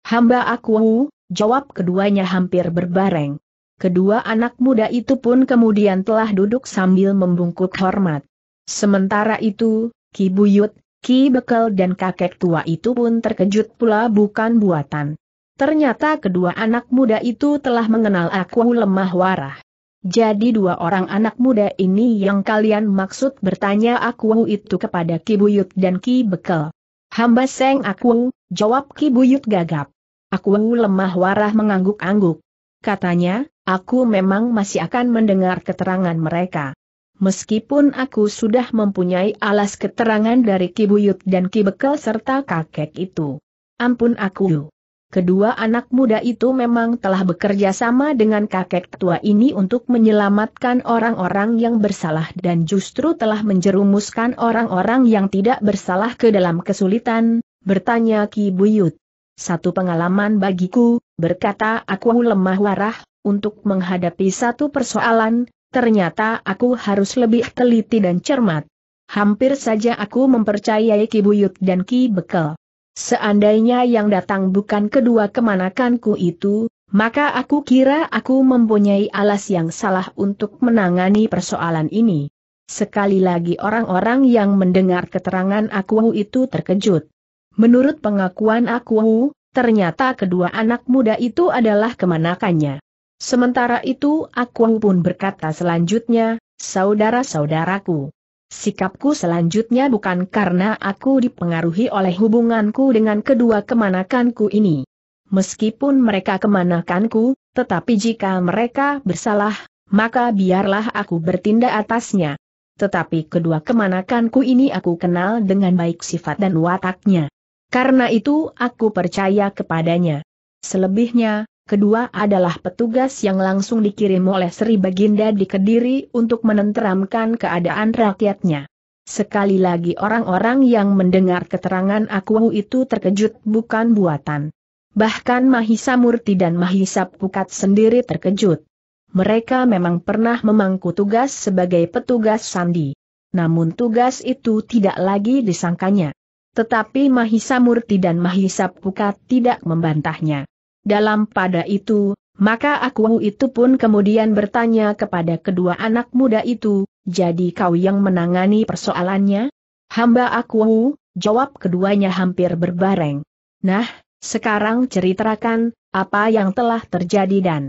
Hamba aku, jawab keduanya hampir berbareng. Kedua anak muda itu pun kemudian telah duduk sambil membungkuk hormat. Sementara itu, Ki Buyut, Ki Bekel dan kakek tua itu pun terkejut pula bukan buatan. Ternyata kedua anak muda itu telah mengenal aku lemah warah. Jadi dua orang anak muda ini yang kalian maksud bertanya aku itu kepada Ki Buyut dan Ki Bekel. Hamba seng aku, jawab Ki Buyut gagap. Aku lemah warah mengangguk-angguk. Katanya, aku memang masih akan mendengar keterangan mereka. Meskipun aku sudah mempunyai alas keterangan dari Ki Buyut dan Ki Bekel serta kakek itu. Ampun aku. Kedua anak muda itu memang telah bekerja sama dengan kakek tua ini untuk menyelamatkan orang-orang yang bersalah dan justru telah menjerumuskan orang-orang yang tidak bersalah ke dalam kesulitan, bertanya Ki Buyut. Satu pengalaman bagiku, berkata aku lemah warah, untuk menghadapi satu persoalan, ternyata aku harus lebih teliti dan cermat. Hampir saja aku mempercayai Ki Buyut dan Ki Bekel. Seandainya yang datang bukan kedua kemanakanku itu, maka aku kira aku mempunyai alas yang salah untuk menangani persoalan ini. Sekali lagi orang-orang yang mendengar keterangan aku itu terkejut. Menurut pengakuan aku, ternyata kedua anak muda itu adalah kemanakannya. Sementara itu aku pun berkata selanjutnya, saudara-saudaraku. Sikapku selanjutnya bukan karena aku dipengaruhi oleh hubunganku dengan kedua kemanakanku ini. Meskipun mereka kemanakanku, tetapi jika mereka bersalah, maka biarlah aku bertindak atasnya. Tetapi kedua kemanakanku ini aku kenal dengan baik sifat dan wataknya. Karena itu aku percaya kepadanya. Selebihnya, kedua adalah petugas yang langsung dikirim oleh Sri Baginda di Kediri untuk menenteramkan keadaan rakyatnya. Sekali lagi orang-orang yang mendengar keterangan aku itu terkejut bukan buatan. Bahkan Mahisa Murti dan Mahisa Pukat sendiri terkejut. Mereka memang pernah memangku tugas sebagai petugas sandi. Namun tugas itu tidak lagi disangkanya. Tetapi Mahisa Murti dan Mahisa Pukat tidak membantahnya. Dalam pada itu, maka aku itu pun kemudian bertanya kepada kedua anak muda itu, jadi kau yang menangani persoalannya? Hamba aku, jawab keduanya hampir berbareng. Nah, sekarang ceritakan, apa yang telah terjadi dan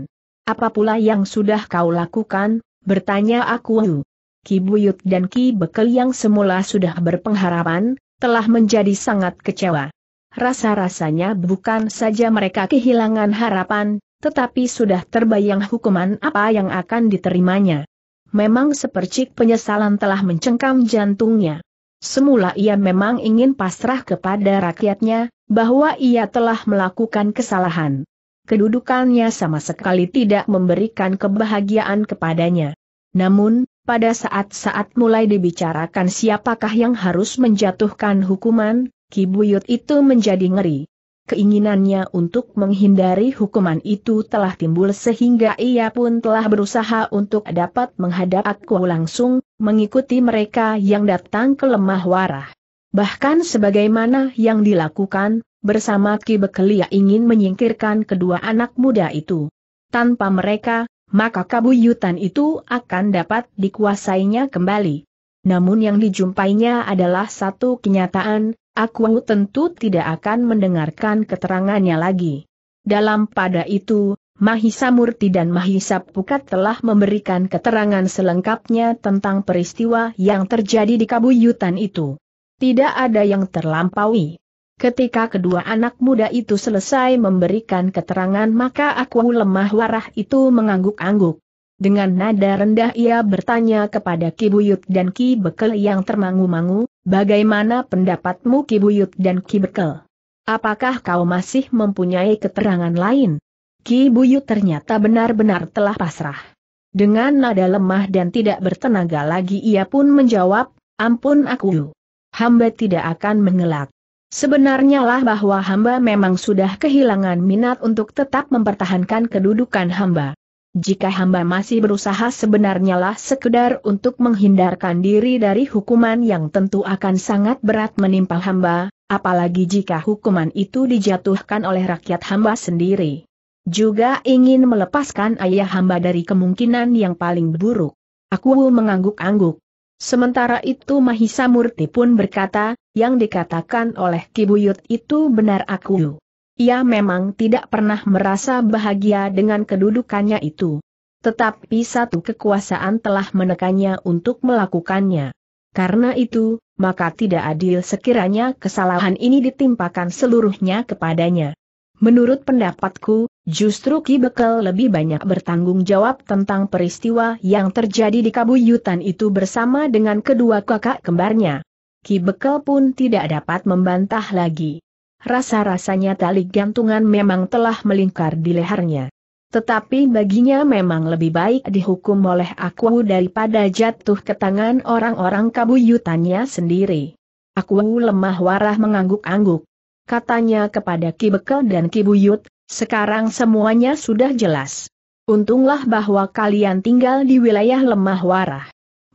apa pula yang sudah kau lakukan, bertanya aku. Ki Buyut dan Ki Bekel yang semula sudah berpengharapan, telah menjadi sangat kecewa rasa-rasanya bukan saja mereka kehilangan harapan, tetapi sudah terbayang hukuman apa yang akan diterimanya. Memang sepercik penyesalan telah mencengkam jantungnya. Semula ia memang ingin pasrah kepada rakyatnya, bahwa ia telah melakukan kesalahan. Kedudukannya sama sekali tidak memberikan kebahagiaan kepadanya. Namun, pada saat-saat mulai dibicarakan siapakah yang harus menjatuhkan hukuman, Kibuyut itu menjadi ngeri. Keinginannya untuk menghindari hukuman itu telah timbul sehingga ia pun telah berusaha untuk dapat menghadap aku langsung, mengikuti mereka yang datang ke lemah warah. Bahkan sebagaimana yang dilakukan, bersama Ki Bekelia ingin menyingkirkan kedua anak muda itu. Tanpa mereka, maka kabuyutan itu akan dapat dikuasainya kembali. Namun yang dijumpainya adalah satu kenyataan, aku tentu tidak akan mendengarkan keterangannya lagi. Dalam pada itu, Mahisa Murti dan Mahisa Pukat telah memberikan keterangan selengkapnya tentang peristiwa yang terjadi di kabuyutan itu. Tidak ada yang terlampaui. Ketika kedua anak muda itu selesai memberikan keterangan maka aku lemah warah itu mengangguk-angguk. Dengan nada rendah ia bertanya kepada Ki Buyut dan Ki Bekel yang termangu-mangu, bagaimana pendapatmu Ki Buyut dan Ki Bekel? Apakah kau masih mempunyai keterangan lain? Ki Buyut ternyata benar-benar telah pasrah. Dengan nada lemah dan tidak bertenaga lagi ia pun menjawab, ampun aku. Hamba tidak akan mengelak. Sebenarnya lah bahwa hamba memang sudah kehilangan minat untuk tetap mempertahankan kedudukan hamba jika hamba masih berusaha sebenarnya lah sekedar untuk menghindarkan diri dari hukuman yang tentu akan sangat berat menimpa hamba, apalagi jika hukuman itu dijatuhkan oleh rakyat hamba sendiri. Juga ingin melepaskan ayah hamba dari kemungkinan yang paling buruk. Aku mengangguk-angguk. Sementara itu Mahisa Murti pun berkata, yang dikatakan oleh Kibuyut itu benar aku. Ia memang tidak pernah merasa bahagia dengan kedudukannya itu. Tetapi satu kekuasaan telah menekannya untuk melakukannya. Karena itu, maka tidak adil sekiranya kesalahan ini ditimpakan seluruhnya kepadanya. Menurut pendapatku, justru Ki Bekel lebih banyak bertanggung jawab tentang peristiwa yang terjadi di Kabuyutan itu bersama dengan kedua kakak kembarnya. Ki Bekel pun tidak dapat membantah lagi rasa-rasanya tali gantungan memang telah melingkar di lehernya. Tetapi baginya memang lebih baik dihukum oleh aku daripada jatuh ke tangan orang-orang kabuyutannya sendiri. Aku lemah warah mengangguk-angguk. Katanya kepada Ki Bekel dan Ki Buyut, sekarang semuanya sudah jelas. Untunglah bahwa kalian tinggal di wilayah lemah warah.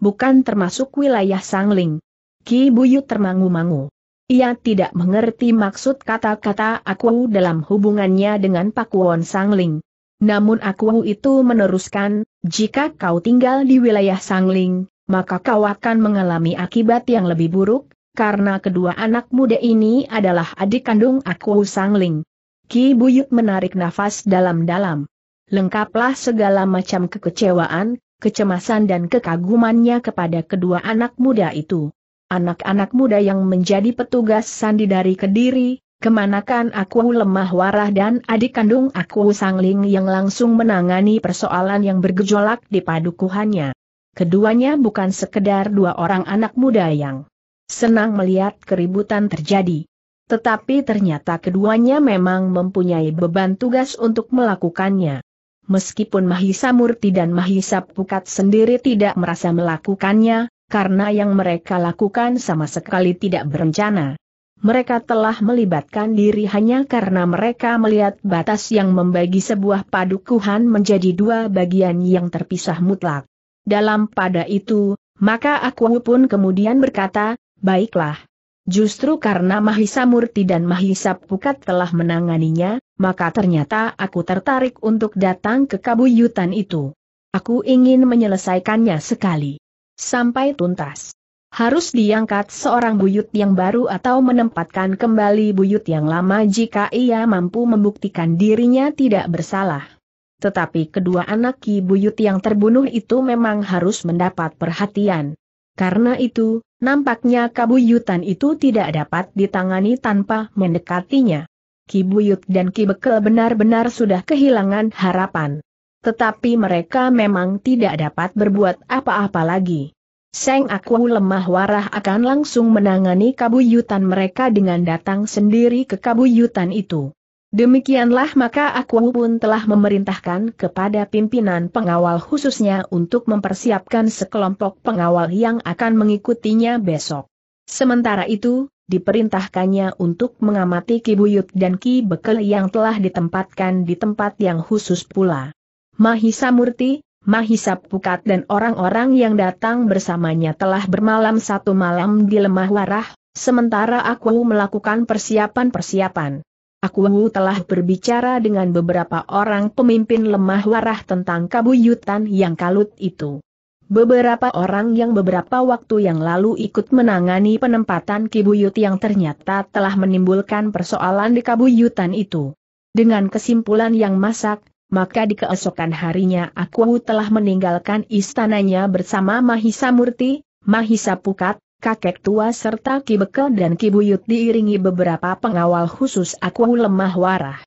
Bukan termasuk wilayah sangling. Ki Buyut termangu-mangu. Ia tidak mengerti maksud kata-kata aku dalam hubungannya dengan Pak Won Sangling. Namun aku itu meneruskan, jika kau tinggal di wilayah Sangling, maka kau akan mengalami akibat yang lebih buruk, karena kedua anak muda ini adalah adik kandung aku Sangling. Ki Buyuk menarik nafas dalam-dalam. Lengkaplah segala macam kekecewaan, kecemasan dan kekagumannya kepada kedua anak muda itu anak-anak muda yang menjadi petugas sandi dari Kediri, kemanakan aku lemah warah dan adik kandung aku Sangling yang langsung menangani persoalan yang bergejolak di padukuhannya. Keduanya bukan sekedar dua orang anak muda yang senang melihat keributan terjadi. Tetapi ternyata keduanya memang mempunyai beban tugas untuk melakukannya. Meskipun Mahisa Murti dan Mahisa Pukat sendiri tidak merasa melakukannya, karena yang mereka lakukan sama sekali tidak berencana. Mereka telah melibatkan diri hanya karena mereka melihat batas yang membagi sebuah padukuhan menjadi dua bagian yang terpisah mutlak. Dalam pada itu, maka aku pun kemudian berkata, baiklah. Justru karena Mahisa Murti dan Mahisa Pukat telah menanganinya, maka ternyata aku tertarik untuk datang ke kabuyutan itu. Aku ingin menyelesaikannya sekali sampai tuntas. Harus diangkat seorang buyut yang baru atau menempatkan kembali buyut yang lama jika ia mampu membuktikan dirinya tidak bersalah. Tetapi kedua anak Ki Buyut yang terbunuh itu memang harus mendapat perhatian. Karena itu, nampaknya kabuyutan itu tidak dapat ditangani tanpa mendekatinya. Ki Buyut dan Ki Bekel benar-benar sudah kehilangan harapan tetapi mereka memang tidak dapat berbuat apa-apa lagi. Seng Aku lemah warah akan langsung menangani kabuyutan mereka dengan datang sendiri ke kabuyutan itu. Demikianlah maka aku pun telah memerintahkan kepada pimpinan pengawal khususnya untuk mempersiapkan sekelompok pengawal yang akan mengikutinya besok. Sementara itu, diperintahkannya untuk mengamati Kibuyut dan Ki Bekel yang telah ditempatkan di tempat yang khusus pula. Mahisa Murti, Mahisa Pukat dan orang-orang yang datang bersamanya telah bermalam satu malam di lemah warah, sementara aku melakukan persiapan-persiapan. Aku telah berbicara dengan beberapa orang pemimpin lemah warah tentang kabuyutan yang kalut itu. Beberapa orang yang beberapa waktu yang lalu ikut menangani penempatan kibuyut yang ternyata telah menimbulkan persoalan di kabuyutan itu. Dengan kesimpulan yang masak, maka di keesokan harinya aku telah meninggalkan istananya bersama Mahisa Murti, Mahisa Pukat, kakek tua serta Ki Bekel dan Ki Buyut diiringi beberapa pengawal khusus aku lemah warah.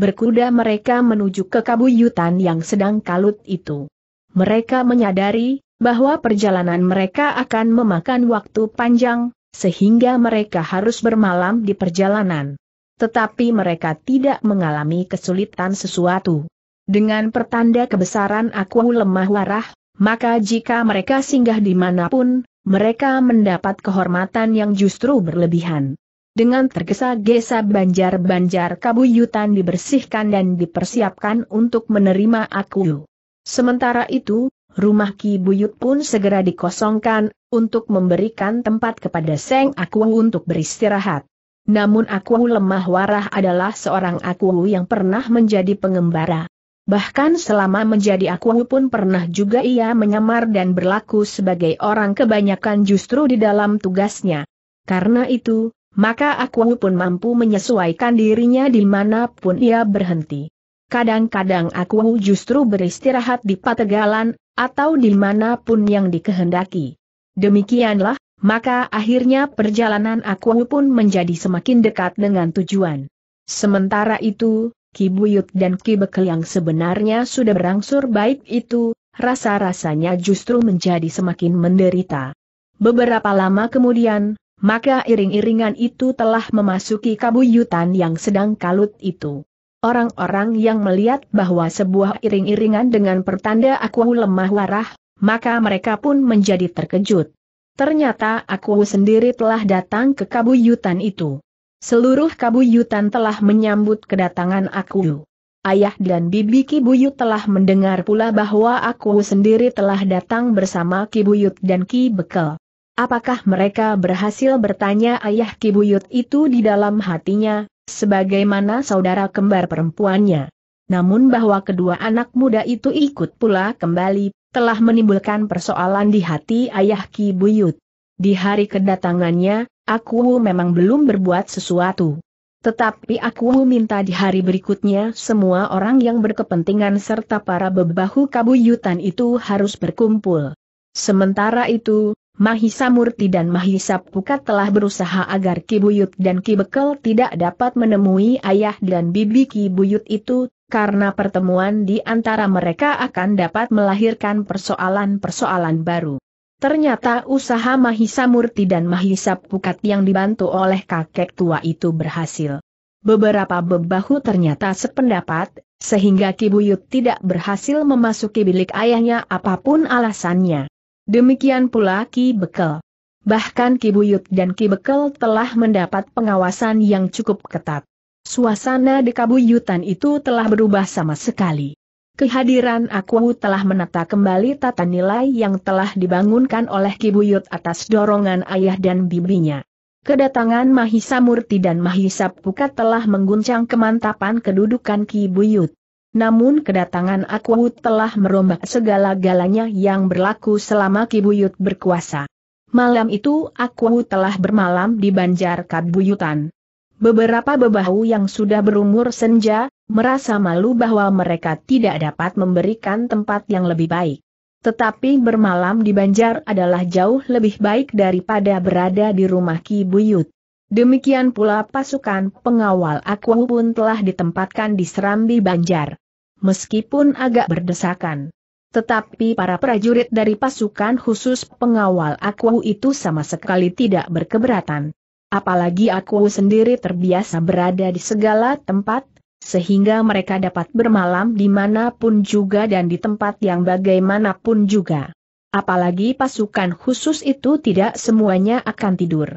Berkuda mereka menuju ke kabuyutan yang sedang kalut itu. Mereka menyadari bahwa perjalanan mereka akan memakan waktu panjang, sehingga mereka harus bermalam di perjalanan. Tetapi mereka tidak mengalami kesulitan sesuatu. Dengan pertanda kebesaran aku lemah warah, maka jika mereka singgah dimanapun, mereka mendapat kehormatan yang justru berlebihan. Dengan tergesa-gesa banjar-banjar kabuyutan dibersihkan dan dipersiapkan untuk menerima aku. Sementara itu, rumah Ki Buyut pun segera dikosongkan, untuk memberikan tempat kepada Seng Aku untuk beristirahat. Namun Aku Lemah Warah adalah seorang Aku yang pernah menjadi pengembara. Bahkan selama menjadi aku pun pernah juga ia menyamar dan berlaku sebagai orang kebanyakan justru di dalam tugasnya. Karena itu, maka aku pun mampu menyesuaikan dirinya di dimanapun ia berhenti. Kadang-kadang aku justru beristirahat di pategalan, atau di dimanapun yang dikehendaki. Demikianlah, maka akhirnya perjalanan aku pun menjadi semakin dekat dengan tujuan. Sementara itu, Ki Buyut dan Ki Bekel yang sebenarnya sudah berangsur baik itu, rasa-rasanya justru menjadi semakin menderita. Beberapa lama kemudian, maka iring-iringan itu telah memasuki kabuyutan yang sedang kalut itu. Orang-orang yang melihat bahwa sebuah iring-iringan dengan pertanda aku lemah warah, maka mereka pun menjadi terkejut. Ternyata aku sendiri telah datang ke kabuyutan itu. Seluruh kabuyutan telah menyambut kedatangan aku. Ayah dan bibi Kibuyut telah mendengar pula bahwa aku sendiri telah datang bersama Kibuyut dan Ki Bekel. Apakah mereka berhasil bertanya ayah Kibuyut itu di dalam hatinya, sebagaimana saudara kembar perempuannya? Namun bahwa kedua anak muda itu ikut pula kembali, telah menimbulkan persoalan di hati ayah Kibuyut. Di hari kedatangannya, aku memang belum berbuat sesuatu. Tetapi aku minta di hari berikutnya semua orang yang berkepentingan serta para bebahu kabuyutan itu harus berkumpul. Sementara itu, Mahisa Murti dan Mahisa Pukat telah berusaha agar Kibuyut dan Kibekel tidak dapat menemui ayah dan bibi Kibuyut itu, karena pertemuan di antara mereka akan dapat melahirkan persoalan-persoalan baru. Ternyata usaha Mahisa Murti dan Mahisa Pukat yang dibantu oleh kakek tua itu berhasil. Beberapa bebahu ternyata sependapat, sehingga Kibuyut tidak berhasil memasuki bilik ayahnya apapun alasannya. Demikian pula Ki Bekel. Bahkan Kibuyut dan Ki Bekel telah mendapat pengawasan yang cukup ketat. Suasana di Kabuyutan itu telah berubah sama sekali. Kehadiran aku telah menata kembali tata nilai yang telah dibangunkan oleh Kibuyut atas dorongan ayah dan bibinya. Kedatangan Mahisa Murti dan Mahisa Pukat telah mengguncang kemantapan kedudukan Kibuyut. Namun kedatangan aku telah merombak segala-galanya yang berlaku selama Kibuyut berkuasa. Malam itu aku telah bermalam di Banjar Kabuyutan. Beberapa bebahu yang sudah berumur senja, merasa malu bahwa mereka tidak dapat memberikan tempat yang lebih baik. Tetapi bermalam di Banjar adalah jauh lebih baik daripada berada di rumah Ki Buyut. Demikian pula pasukan pengawal aku pun telah ditempatkan di Serambi Banjar. Meskipun agak berdesakan. Tetapi para prajurit dari pasukan khusus pengawal aku itu sama sekali tidak berkeberatan. Apalagi aku sendiri terbiasa berada di segala tempat, sehingga mereka dapat bermalam di pun juga dan di tempat yang bagaimanapun juga. Apalagi pasukan khusus itu tidak semuanya akan tidur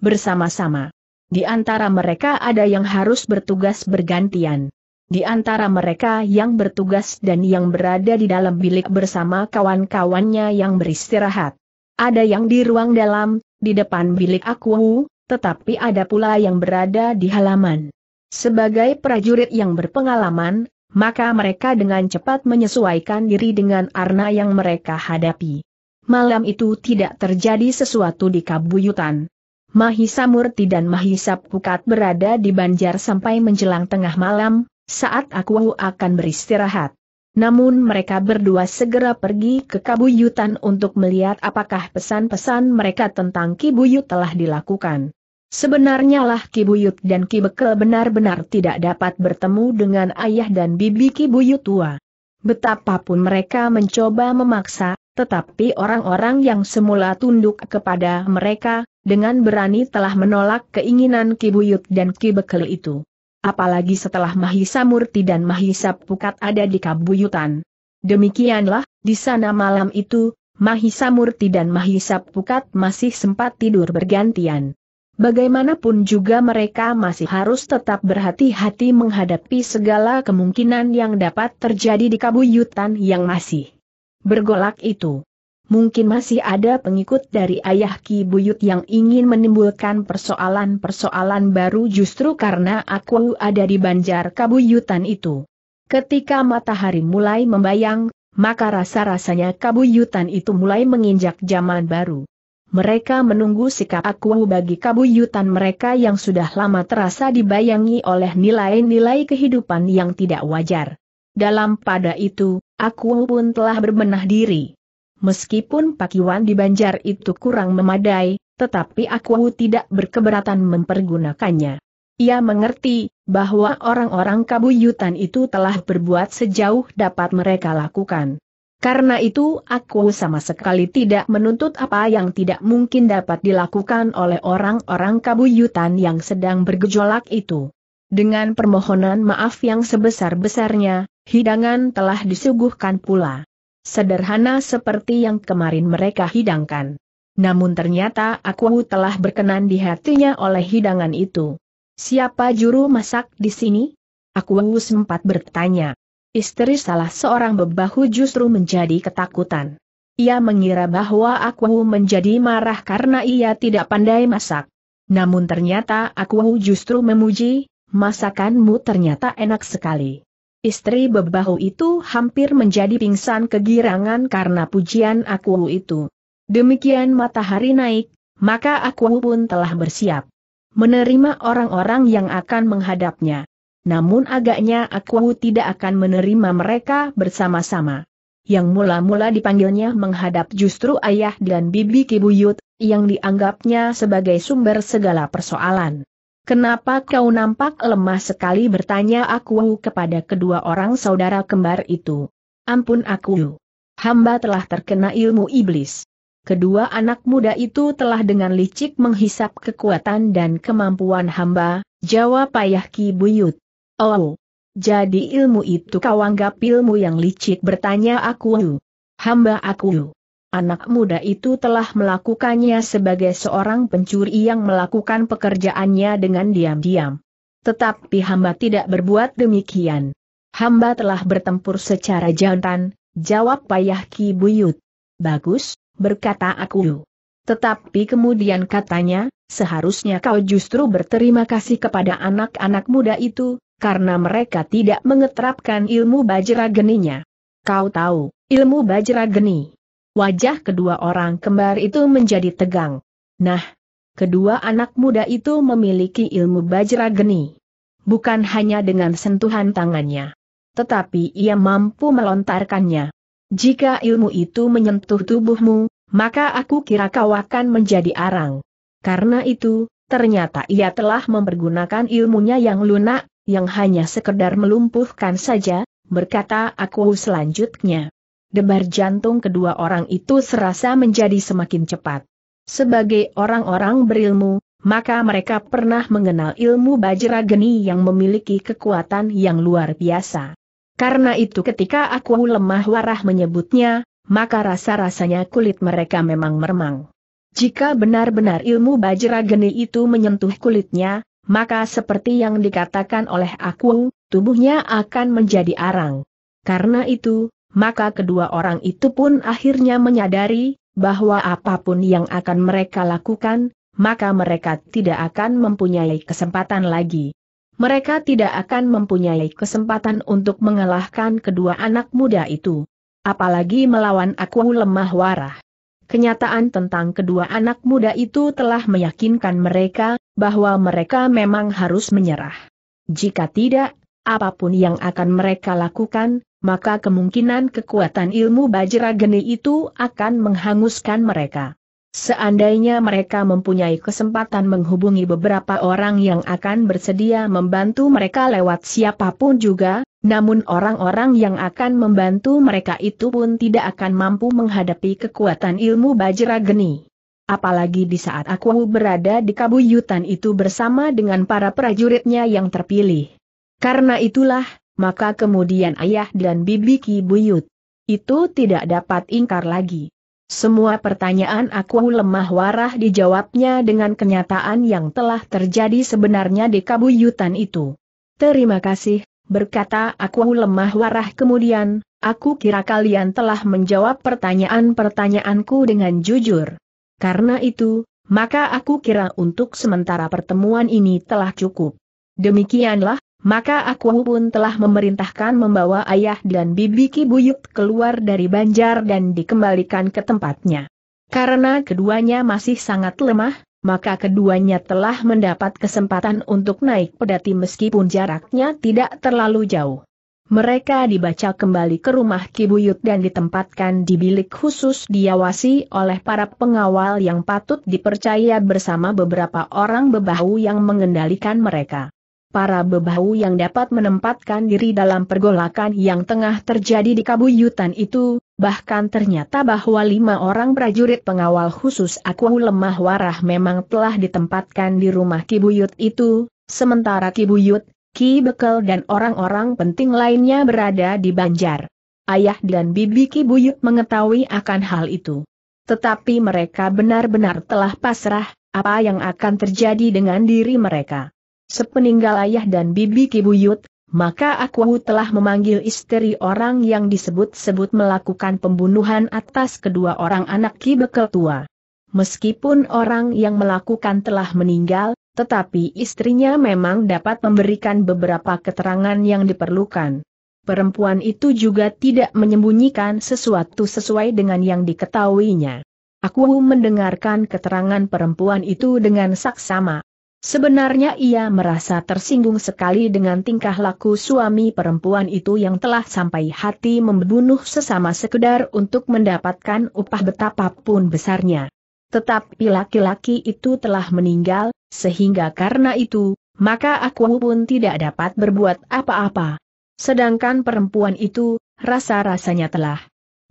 bersama-sama. Di antara mereka ada yang harus bertugas bergantian. Di antara mereka yang bertugas dan yang berada di dalam bilik bersama kawan-kawannya yang beristirahat. Ada yang di ruang dalam, di depan bilik aku, tetapi ada pula yang berada di halaman. Sebagai prajurit yang berpengalaman, maka mereka dengan cepat menyesuaikan diri dengan arna yang mereka hadapi. Malam itu tidak terjadi sesuatu di kabuyutan. Mahisa Murti dan Mahisa Pukat berada di banjar sampai menjelang tengah malam, saat aku akan beristirahat. Namun mereka berdua segera pergi ke kabuyutan untuk melihat apakah pesan-pesan mereka tentang kibuyut telah dilakukan. Sebenarnya lah Ki Buyut dan Ki Bekel benar-benar tidak dapat bertemu dengan ayah dan bibi Ki Buyut tua. Betapapun mereka mencoba memaksa, tetapi orang-orang yang semula tunduk kepada mereka, dengan berani telah menolak keinginan Ki Buyut dan Ki Bekel itu. Apalagi setelah Mahisa Murti dan Mahisa Pukat ada di Kabuyutan. Demikianlah, di sana malam itu, Mahisa Murti dan Mahisa Pukat masih sempat tidur bergantian. Bagaimanapun juga mereka masih harus tetap berhati-hati menghadapi segala kemungkinan yang dapat terjadi di kabuyutan yang masih bergolak itu. Mungkin masih ada pengikut dari ayah Ki Buyut yang ingin menimbulkan persoalan-persoalan baru justru karena aku ada di banjar kabuyutan itu. Ketika matahari mulai membayang, maka rasa-rasanya kabuyutan itu mulai menginjak zaman baru mereka menunggu sikap aku bagi kabuyutan mereka yang sudah lama terasa dibayangi oleh nilai-nilai kehidupan yang tidak wajar. Dalam pada itu, aku pun telah berbenah diri. Meskipun pakiwan di Banjar itu kurang memadai, tetapi aku tidak berkeberatan mempergunakannya. Ia mengerti bahwa orang-orang kabuyutan itu telah berbuat sejauh dapat mereka lakukan. Karena itu aku sama sekali tidak menuntut apa yang tidak mungkin dapat dilakukan oleh orang-orang kabuyutan yang sedang bergejolak itu. Dengan permohonan maaf yang sebesar-besarnya, hidangan telah disuguhkan pula. Sederhana seperti yang kemarin mereka hidangkan. Namun ternyata aku telah berkenan di hatinya oleh hidangan itu. Siapa juru masak di sini? Aku sempat bertanya. Istri salah seorang bebahu justru menjadi ketakutan. Ia mengira bahwa Akwahu menjadi marah karena ia tidak pandai masak. Namun ternyata Akwahu justru memuji, masakanmu ternyata enak sekali. Istri bebahu itu hampir menjadi pingsan kegirangan karena pujian Akwahu itu. Demikian matahari naik, maka Akwahu pun telah bersiap menerima orang-orang yang akan menghadapnya namun agaknya aku tidak akan menerima mereka bersama-sama. Yang mula-mula dipanggilnya menghadap justru ayah dan bibi Kibuyut, yang dianggapnya sebagai sumber segala persoalan. Kenapa kau nampak lemah sekali bertanya aku kepada kedua orang saudara kembar itu. Ampun aku. Hamba telah terkena ilmu iblis. Kedua anak muda itu telah dengan licik menghisap kekuatan dan kemampuan hamba, jawab ayah kibuyut. Oh, jadi ilmu itu kau anggap ilmu yang licik bertanya aku. Hamba aku. Anak muda itu telah melakukannya sebagai seorang pencuri yang melakukan pekerjaannya dengan diam-diam. Tetapi hamba tidak berbuat demikian. Hamba telah bertempur secara jantan, jawab payah Ki Buyut. Bagus, berkata aku. Tetapi kemudian katanya, seharusnya kau justru berterima kasih kepada anak-anak muda itu, karena mereka tidak mengeterapkan ilmu bajra geninya. Kau tahu, ilmu bajra geni. Wajah kedua orang kembar itu menjadi tegang. Nah, kedua anak muda itu memiliki ilmu bajra geni. Bukan hanya dengan sentuhan tangannya. Tetapi ia mampu melontarkannya. Jika ilmu itu menyentuh tubuhmu, maka aku kira kau akan menjadi arang. Karena itu, ternyata ia telah mempergunakan ilmunya yang lunak, yang hanya sekedar melumpuhkan saja, berkata aku selanjutnya. Debar jantung kedua orang itu serasa menjadi semakin cepat. Sebagai orang-orang berilmu, maka mereka pernah mengenal ilmu Bajra Geni yang memiliki kekuatan yang luar biasa. Karena itu ketika aku lemah warah menyebutnya, maka rasa-rasanya kulit mereka memang meremang. Jika benar-benar ilmu Bajra Geni itu menyentuh kulitnya, maka seperti yang dikatakan oleh aku, tubuhnya akan menjadi arang. Karena itu, maka kedua orang itu pun akhirnya menyadari bahwa apapun yang akan mereka lakukan, maka mereka tidak akan mempunyai kesempatan lagi. Mereka tidak akan mempunyai kesempatan untuk mengalahkan kedua anak muda itu. Apalagi melawan aku lemah warah. Kenyataan tentang kedua anak muda itu telah meyakinkan mereka bahwa mereka memang harus menyerah. Jika tidak, apapun yang akan mereka lakukan, maka kemungkinan kekuatan ilmu Bajra Geni itu akan menghanguskan mereka. Seandainya mereka mempunyai kesempatan menghubungi beberapa orang yang akan bersedia membantu mereka lewat siapapun juga, namun orang-orang yang akan membantu mereka itu pun tidak akan mampu menghadapi kekuatan ilmu Bajra Geni apalagi di saat aku berada di kabuyutan itu bersama dengan para prajuritnya yang terpilih. Karena itulah, maka kemudian ayah dan bibi Ki Buyut. Itu tidak dapat ingkar lagi. Semua pertanyaan aku lemah warah dijawabnya dengan kenyataan yang telah terjadi sebenarnya di kabuyutan itu. Terima kasih, berkata aku lemah warah kemudian, aku kira kalian telah menjawab pertanyaan-pertanyaanku dengan jujur. Karena itu, maka aku kira untuk sementara pertemuan ini telah cukup. Demikianlah, maka aku pun telah memerintahkan membawa ayah dan bibi Kibuyut keluar dari banjar dan dikembalikan ke tempatnya. Karena keduanya masih sangat lemah, maka keduanya telah mendapat kesempatan untuk naik pedati meskipun jaraknya tidak terlalu jauh. Mereka dibaca kembali ke rumah Kibuyut dan ditempatkan di bilik khusus diawasi oleh para pengawal yang patut dipercaya bersama beberapa orang bebahu yang mengendalikan mereka. Para bebahu yang dapat menempatkan diri dalam pergolakan yang tengah terjadi di Kabuyutan itu, bahkan ternyata bahwa lima orang prajurit pengawal khusus aku lemah warah memang telah ditempatkan di rumah Kibuyut itu, sementara Kibuyut, Ki Bekel dan orang-orang penting lainnya berada di Banjar. Ayah dan Bibi Ki Buyut mengetahui akan hal itu. Tetapi mereka benar-benar telah pasrah, apa yang akan terjadi dengan diri mereka. Sepeninggal ayah dan Bibi Ki Buyut, maka aku telah memanggil istri orang yang disebut-sebut melakukan pembunuhan atas kedua orang anak Ki Bekel tua. Meskipun orang yang melakukan telah meninggal, tetapi istrinya memang dapat memberikan beberapa keterangan yang diperlukan. Perempuan itu juga tidak menyembunyikan sesuatu sesuai dengan yang diketahuinya. Aku mendengarkan keterangan perempuan itu dengan saksama. Sebenarnya ia merasa tersinggung sekali dengan tingkah laku suami perempuan itu yang telah sampai hati membunuh sesama sekedar untuk mendapatkan upah betapapun besarnya. Tetapi laki-laki itu telah meninggal, sehingga karena itu, maka aku pun tidak dapat berbuat apa-apa. Sedangkan perempuan itu, rasa-rasanya telah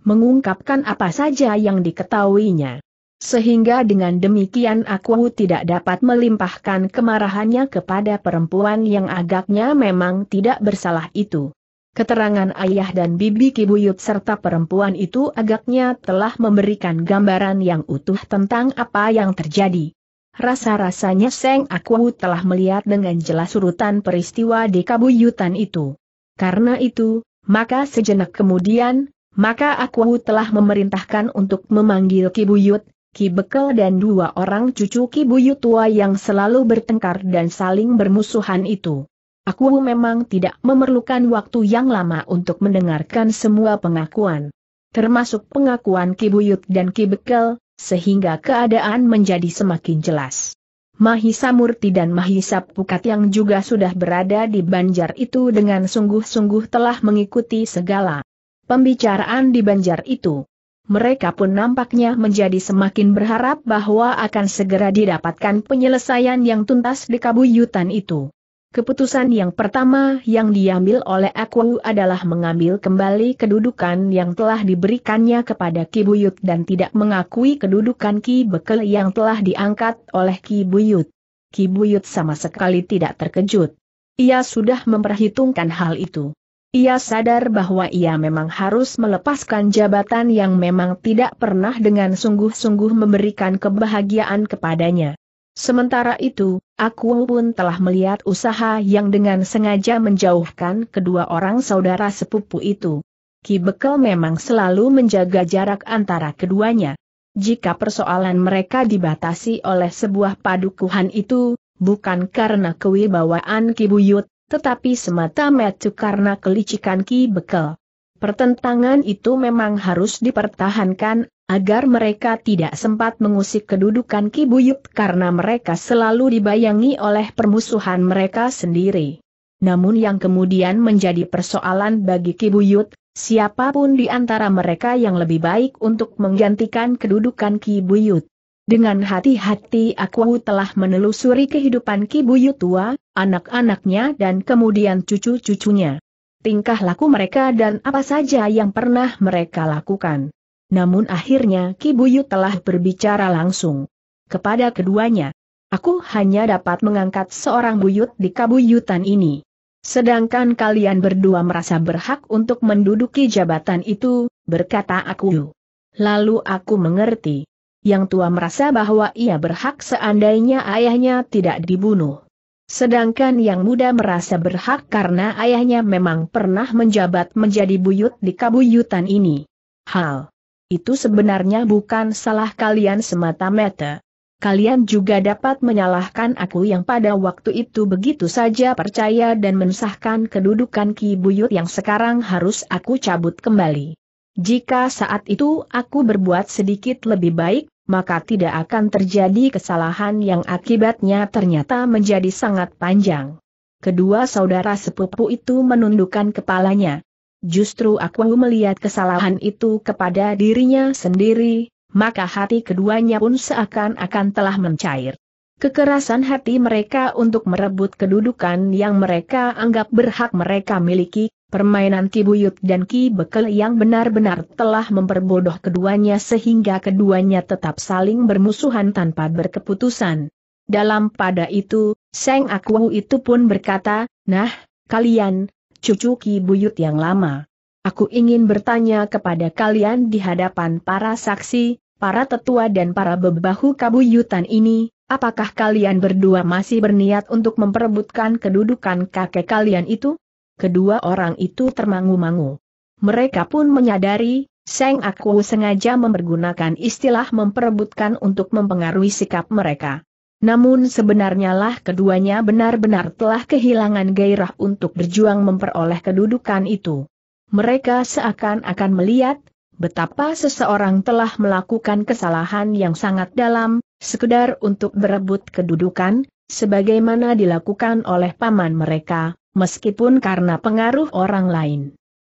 mengungkapkan apa saja yang diketahuinya. Sehingga dengan demikian aku tidak dapat melimpahkan kemarahannya kepada perempuan yang agaknya memang tidak bersalah itu. Keterangan ayah dan bibi Kibuyut serta perempuan itu agaknya telah memberikan gambaran yang utuh tentang apa yang terjadi. Rasa-rasanya Seng Aku telah melihat dengan jelas urutan peristiwa di kabuyutan itu. Karena itu, maka sejenak kemudian, maka Aku telah memerintahkan untuk memanggil Kibuyut, Kibekel dan dua orang cucu Kibuyut tua yang selalu bertengkar dan saling bermusuhan itu. Aku memang tidak memerlukan waktu yang lama untuk mendengarkan semua pengakuan. Termasuk pengakuan Kibuyut dan Kibekel, sehingga keadaan menjadi semakin jelas. Mahisa Murti dan Mahisa Pukat yang juga sudah berada di Banjar itu dengan sungguh-sungguh telah mengikuti segala pembicaraan di Banjar itu. Mereka pun nampaknya menjadi semakin berharap bahwa akan segera didapatkan penyelesaian yang tuntas di kabuyutan itu. Keputusan yang pertama yang diambil oleh aku adalah mengambil kembali kedudukan yang telah diberikannya kepada Ki Buyut dan tidak mengakui kedudukan Ki Bekel yang telah diangkat oleh Ki Buyut. Ki Buyut sama sekali tidak terkejut. Ia sudah memperhitungkan hal itu. Ia sadar bahwa ia memang harus melepaskan jabatan yang memang tidak pernah dengan sungguh-sungguh memberikan kebahagiaan kepadanya. Sementara itu, aku pun telah melihat usaha yang dengan sengaja menjauhkan kedua orang saudara sepupu itu. Ki Bekel memang selalu menjaga jarak antara keduanya. Jika persoalan mereka dibatasi oleh sebuah padukuhan itu, bukan karena kewibawaan Ki Buyut, tetapi semata-mata karena kelicikan Ki Bekel. Pertentangan itu memang harus dipertahankan, agar mereka tidak sempat mengusik kedudukan Kibuyut karena mereka selalu dibayangi oleh permusuhan mereka sendiri. Namun yang kemudian menjadi persoalan bagi Kibuyut, siapapun di antara mereka yang lebih baik untuk menggantikan kedudukan Kibuyut. Dengan hati-hati aku telah menelusuri kehidupan Kibuyut tua, anak-anaknya dan kemudian cucu-cucunya tingkah laku mereka dan apa saja yang pernah mereka lakukan. Namun akhirnya Ki Buyut telah berbicara langsung kepada keduanya. Aku hanya dapat mengangkat seorang buyut di kabuyutan ini. Sedangkan kalian berdua merasa berhak untuk menduduki jabatan itu, berkata aku. Lalu aku mengerti. Yang tua merasa bahwa ia berhak seandainya ayahnya tidak dibunuh. Sedangkan yang muda merasa berhak karena ayahnya memang pernah menjabat menjadi buyut di kabuyutan ini. Hal itu sebenarnya bukan salah kalian semata-mata. Kalian juga dapat menyalahkan aku yang pada waktu itu begitu saja percaya dan mensahkan kedudukan Ki Buyut yang sekarang harus aku cabut kembali. Jika saat itu aku berbuat sedikit lebih baik, maka tidak akan terjadi kesalahan yang akibatnya ternyata menjadi sangat panjang. Kedua saudara sepupu itu menundukkan kepalanya. Justru aku melihat kesalahan itu kepada dirinya sendiri, maka hati keduanya pun seakan-akan telah mencair. Kekerasan hati mereka untuk merebut kedudukan yang mereka anggap berhak mereka miliki, permainan Ki Buyut dan Ki Bekel yang benar-benar telah memperbodoh keduanya sehingga keduanya tetap saling bermusuhan tanpa berkeputusan. Dalam pada itu, Seng Akwu itu pun berkata, Nah, kalian, cucu Ki Buyut yang lama. Aku ingin bertanya kepada kalian di hadapan para saksi, para tetua dan para bebahu kabuyutan ini, Apakah kalian berdua masih berniat untuk memperebutkan kedudukan kakek kalian itu? Kedua orang itu termangu-mangu. Mereka pun menyadari, Seng Aku sengaja mempergunakan istilah memperebutkan untuk mempengaruhi sikap mereka. Namun sebenarnya lah keduanya benar-benar telah kehilangan gairah untuk berjuang memperoleh kedudukan itu. Mereka seakan-akan melihat betapa seseorang telah melakukan kesalahan yang sangat dalam, sekedar untuk berebut kedudukan, sebagaimana dilakukan oleh paman mereka, meskipun karena pengaruh orang lain.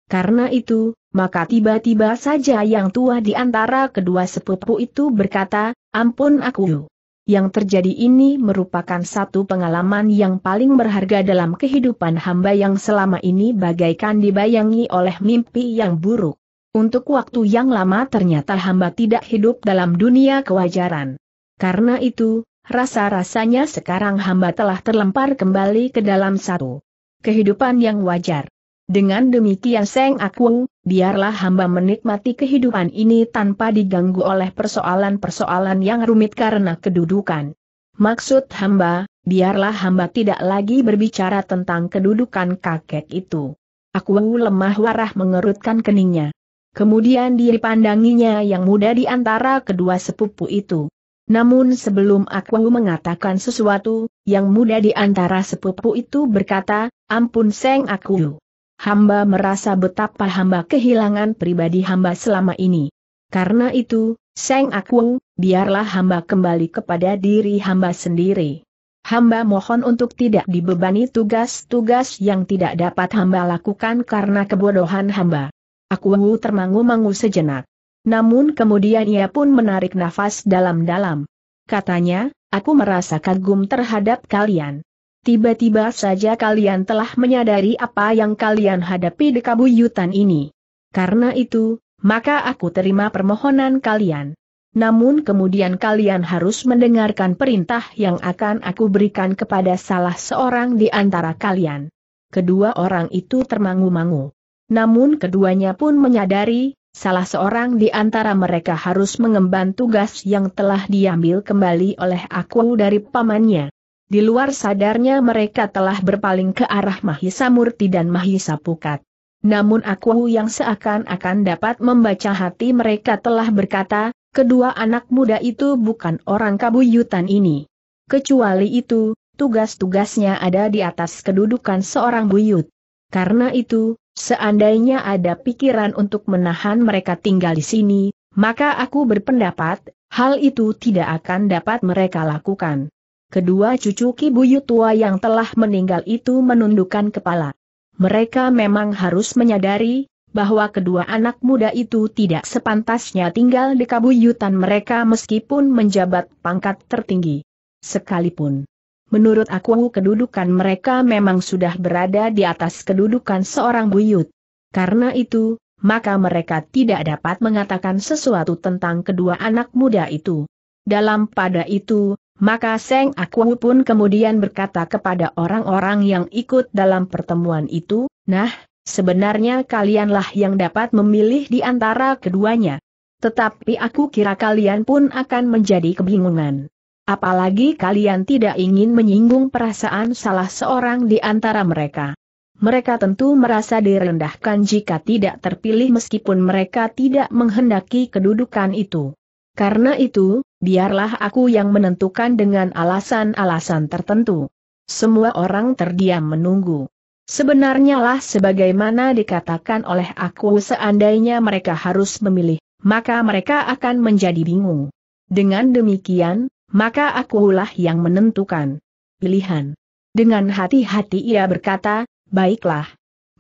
Karena itu, maka tiba-tiba saja yang tua di antara kedua sepupu itu berkata, ampun aku. Yang terjadi ini merupakan satu pengalaman yang paling berharga dalam kehidupan hamba yang selama ini bagaikan dibayangi oleh mimpi yang buruk. Untuk waktu yang lama ternyata hamba tidak hidup dalam dunia kewajaran. Karena itu, rasa-rasanya sekarang hamba telah terlempar kembali ke dalam satu kehidupan yang wajar. Dengan demikian Seng Akwung, biarlah hamba menikmati kehidupan ini tanpa diganggu oleh persoalan-persoalan yang rumit karena kedudukan. Maksud hamba, biarlah hamba tidak lagi berbicara tentang kedudukan kakek itu. Akwung lemah warah mengerutkan keningnya. Kemudian dia dipandanginya yang muda di antara kedua sepupu itu. Namun sebelum aku mengatakan sesuatu, yang muda di antara sepupu itu berkata, ampun seng aku. Hamba merasa betapa hamba kehilangan pribadi hamba selama ini. Karena itu, seng aku, biarlah hamba kembali kepada diri hamba sendiri. Hamba mohon untuk tidak dibebani tugas-tugas yang tidak dapat hamba lakukan karena kebodohan hamba. Aku termangu-mangu sejenak. Namun kemudian ia pun menarik nafas dalam-dalam. Katanya, aku merasa kagum terhadap kalian. Tiba-tiba saja kalian telah menyadari apa yang kalian hadapi di kabuyutan ini. Karena itu, maka aku terima permohonan kalian. Namun kemudian kalian harus mendengarkan perintah yang akan aku berikan kepada salah seorang di antara kalian. Kedua orang itu termangu-mangu. Namun keduanya pun menyadari salah seorang di antara mereka harus mengemban tugas yang telah diambil kembali oleh aku dari pamannya. Di luar sadarnya mereka telah berpaling ke arah Mahisa Murti dan Mahisa Pukat. Namun aku yang seakan-akan dapat membaca hati mereka telah berkata, kedua anak muda itu bukan orang kabuyutan ini. Kecuali itu, tugas-tugasnya ada di atas kedudukan seorang buyut. Karena itu, Seandainya ada pikiran untuk menahan mereka tinggal di sini, maka aku berpendapat, hal itu tidak akan dapat mereka lakukan. Kedua cucu Ki Buyut tua yang telah meninggal itu menundukkan kepala. Mereka memang harus menyadari, bahwa kedua anak muda itu tidak sepantasnya tinggal di kabuyutan mereka meskipun menjabat pangkat tertinggi. Sekalipun Menurut aku kedudukan mereka memang sudah berada di atas kedudukan seorang buyut. Karena itu, maka mereka tidak dapat mengatakan sesuatu tentang kedua anak muda itu. Dalam pada itu, maka Seng Aku pun kemudian berkata kepada orang-orang yang ikut dalam pertemuan itu, Nah, sebenarnya kalianlah yang dapat memilih di antara keduanya. Tetapi aku kira kalian pun akan menjadi kebingungan. Apalagi kalian tidak ingin menyinggung perasaan salah seorang di antara mereka. Mereka tentu merasa direndahkan jika tidak terpilih meskipun mereka tidak menghendaki kedudukan itu. Karena itu, biarlah aku yang menentukan dengan alasan-alasan tertentu. Semua orang terdiam menunggu. Sebenarnya lah sebagaimana dikatakan oleh aku seandainya mereka harus memilih, maka mereka akan menjadi bingung. Dengan demikian, maka akulah yang menentukan pilihan. Dengan hati-hati ia berkata, baiklah.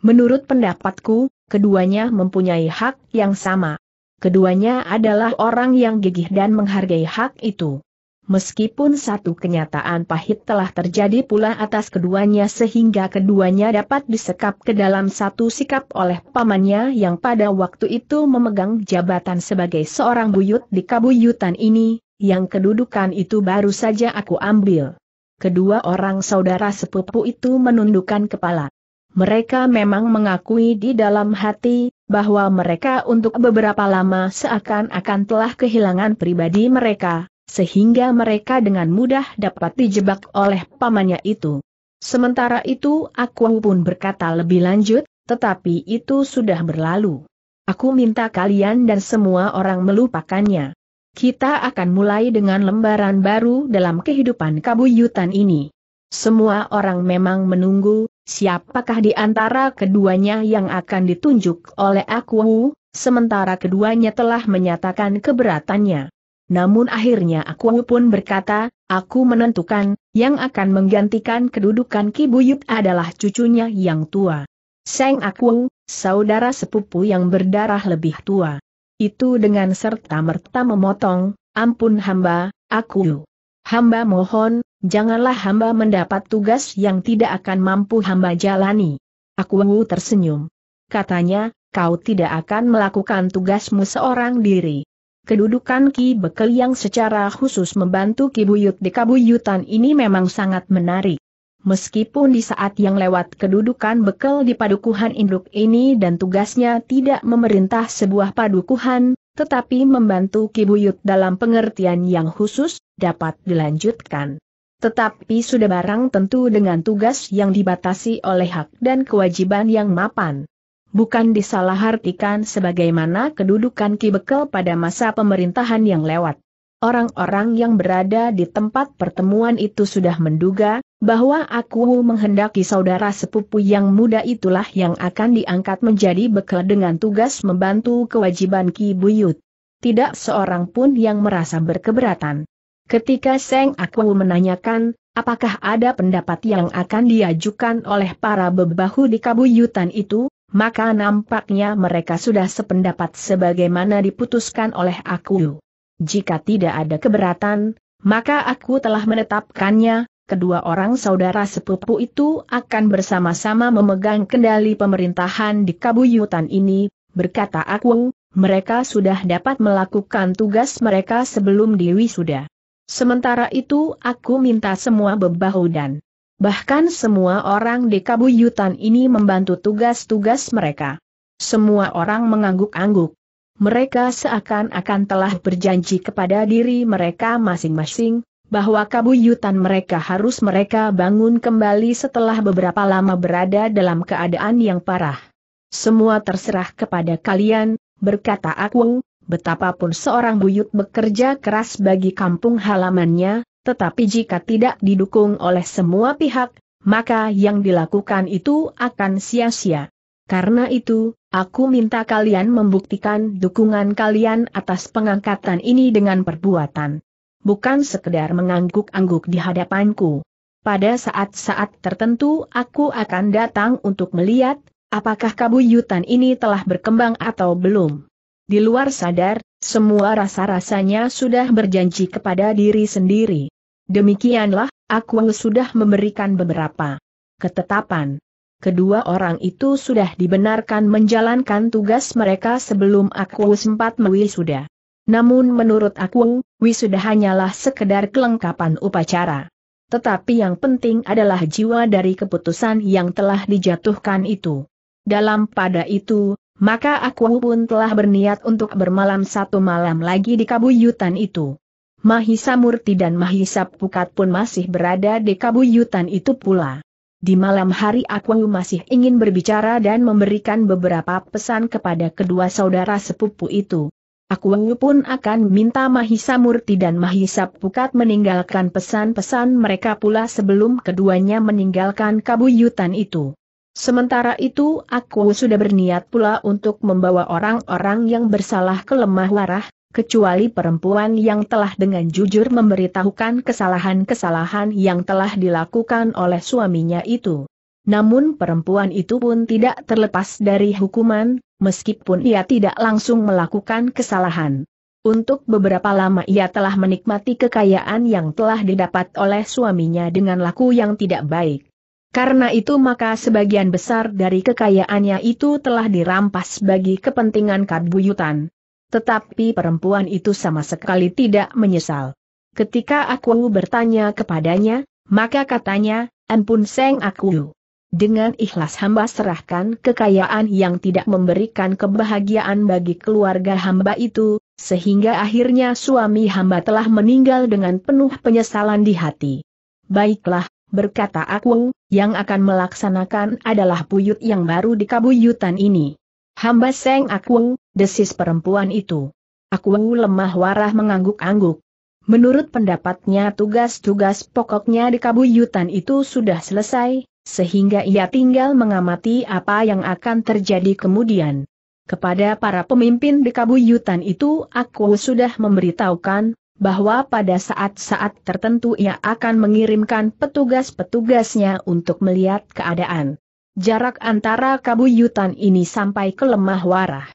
Menurut pendapatku, keduanya mempunyai hak yang sama. Keduanya adalah orang yang gigih dan menghargai hak itu. Meskipun satu kenyataan pahit telah terjadi pula atas keduanya sehingga keduanya dapat disekap ke dalam satu sikap oleh pamannya yang pada waktu itu memegang jabatan sebagai seorang buyut di kabuyutan ini, yang kedudukan itu baru saja aku ambil. Kedua orang saudara sepupu itu menundukkan kepala. Mereka memang mengakui di dalam hati, bahwa mereka untuk beberapa lama seakan-akan telah kehilangan pribadi mereka, sehingga mereka dengan mudah dapat dijebak oleh pamannya itu. Sementara itu aku pun berkata lebih lanjut, tetapi itu sudah berlalu. Aku minta kalian dan semua orang melupakannya. Kita akan mulai dengan lembaran baru dalam kehidupan kabuyutan ini. Semua orang memang menunggu, siapakah di antara keduanya yang akan ditunjuk oleh aku, sementara keduanya telah menyatakan keberatannya. Namun akhirnya aku pun berkata, aku menentukan, yang akan menggantikan kedudukan Kibuyut adalah cucunya yang tua. Seng Aku, saudara sepupu yang berdarah lebih tua itu dengan serta-merta memotong, ampun hamba, aku. Hamba mohon, janganlah hamba mendapat tugas yang tidak akan mampu hamba jalani. Aku tersenyum. Katanya, kau tidak akan melakukan tugasmu seorang diri. Kedudukan Ki Bekel yang secara khusus membantu Ki Buyut di Kabuyutan ini memang sangat menarik meskipun di saat yang lewat kedudukan bekal di padukuhan induk ini dan tugasnya tidak memerintah sebuah padukuhan, tetapi membantu Kibuyut dalam pengertian yang khusus, dapat dilanjutkan. Tetapi sudah barang tentu dengan tugas yang dibatasi oleh hak dan kewajiban yang mapan. Bukan disalahartikan sebagaimana kedudukan kibekel pada masa pemerintahan yang lewat. Orang-orang yang berada di tempat pertemuan itu sudah menduga, bahwa aku menghendaki saudara sepupu yang muda itulah yang akan diangkat menjadi bekal dengan tugas membantu kewajiban Ki Buyut. Tidak seorang pun yang merasa berkeberatan. Ketika Seng Aku menanyakan, apakah ada pendapat yang akan diajukan oleh para bebahu di kabuyutan itu, maka nampaknya mereka sudah sependapat sebagaimana diputuskan oleh aku. Jika tidak ada keberatan, maka aku telah menetapkannya, kedua orang saudara sepupu itu akan bersama-sama memegang kendali pemerintahan di kabuyutan ini, berkata aku. mereka sudah dapat melakukan tugas mereka sebelum Dewi sudah. Sementara itu aku minta semua bebahu dan bahkan semua orang di kabuyutan ini membantu tugas-tugas mereka. Semua orang mengangguk-angguk. Mereka seakan-akan telah berjanji kepada diri mereka masing-masing, bahwa kabuyutan mereka harus mereka bangun kembali setelah beberapa lama berada dalam keadaan yang parah. Semua terserah kepada kalian, berkata aku, betapapun seorang buyut bekerja keras bagi kampung halamannya, tetapi jika tidak didukung oleh semua pihak, maka yang dilakukan itu akan sia-sia. Karena itu, aku minta kalian membuktikan dukungan kalian atas pengangkatan ini dengan perbuatan bukan sekedar mengangguk-angguk di hadapanku. Pada saat-saat tertentu aku akan datang untuk melihat, apakah kabuyutan ini telah berkembang atau belum. Di luar sadar, semua rasa-rasanya sudah berjanji kepada diri sendiri. Demikianlah, aku sudah memberikan beberapa ketetapan. Kedua orang itu sudah dibenarkan menjalankan tugas mereka sebelum aku sempat mewisuda. Namun menurut aku, wisuda hanyalah sekedar kelengkapan upacara. Tetapi yang penting adalah jiwa dari keputusan yang telah dijatuhkan itu. Dalam pada itu, maka aku pun telah berniat untuk bermalam satu malam lagi di kabuyutan itu. Mahisa Murti dan Mahisa Pukat pun masih berada di kabuyutan itu pula. Di malam hari aku masih ingin berbicara dan memberikan beberapa pesan kepada kedua saudara sepupu itu. Aku pun akan minta Mahisa Murti dan Mahisa Pukat meninggalkan pesan-pesan mereka pula sebelum keduanya meninggalkan kabuyutan itu. Sementara itu aku sudah berniat pula untuk membawa orang-orang yang bersalah ke lemah warah, kecuali perempuan yang telah dengan jujur memberitahukan kesalahan-kesalahan yang telah dilakukan oleh suaminya itu. Namun perempuan itu pun tidak terlepas dari hukuman, meskipun ia tidak langsung melakukan kesalahan. Untuk beberapa lama ia telah menikmati kekayaan yang telah didapat oleh suaminya dengan laku yang tidak baik. Karena itu maka sebagian besar dari kekayaannya itu telah dirampas bagi kepentingan kabuyutan. Tetapi perempuan itu sama sekali tidak menyesal. Ketika aku bertanya kepadanya, maka katanya, ampun seng aku. Dengan ikhlas hamba serahkan kekayaan yang tidak memberikan kebahagiaan bagi keluarga hamba itu, sehingga akhirnya suami hamba telah meninggal dengan penuh penyesalan di hati. Baiklah, berkata aku, yang akan melaksanakan adalah puyut yang baru di kabuyutan ini. Hamba seng aku, desis perempuan itu. Aku lemah warah mengangguk-angguk. Menurut pendapatnya tugas-tugas pokoknya di kabuyutan itu sudah selesai, sehingga ia tinggal mengamati apa yang akan terjadi kemudian. Kepada para pemimpin di kabuyutan itu aku sudah memberitahukan, bahwa pada saat-saat tertentu ia akan mengirimkan petugas-petugasnya untuk melihat keadaan. Jarak antara kabuyutan ini sampai ke lemah warah.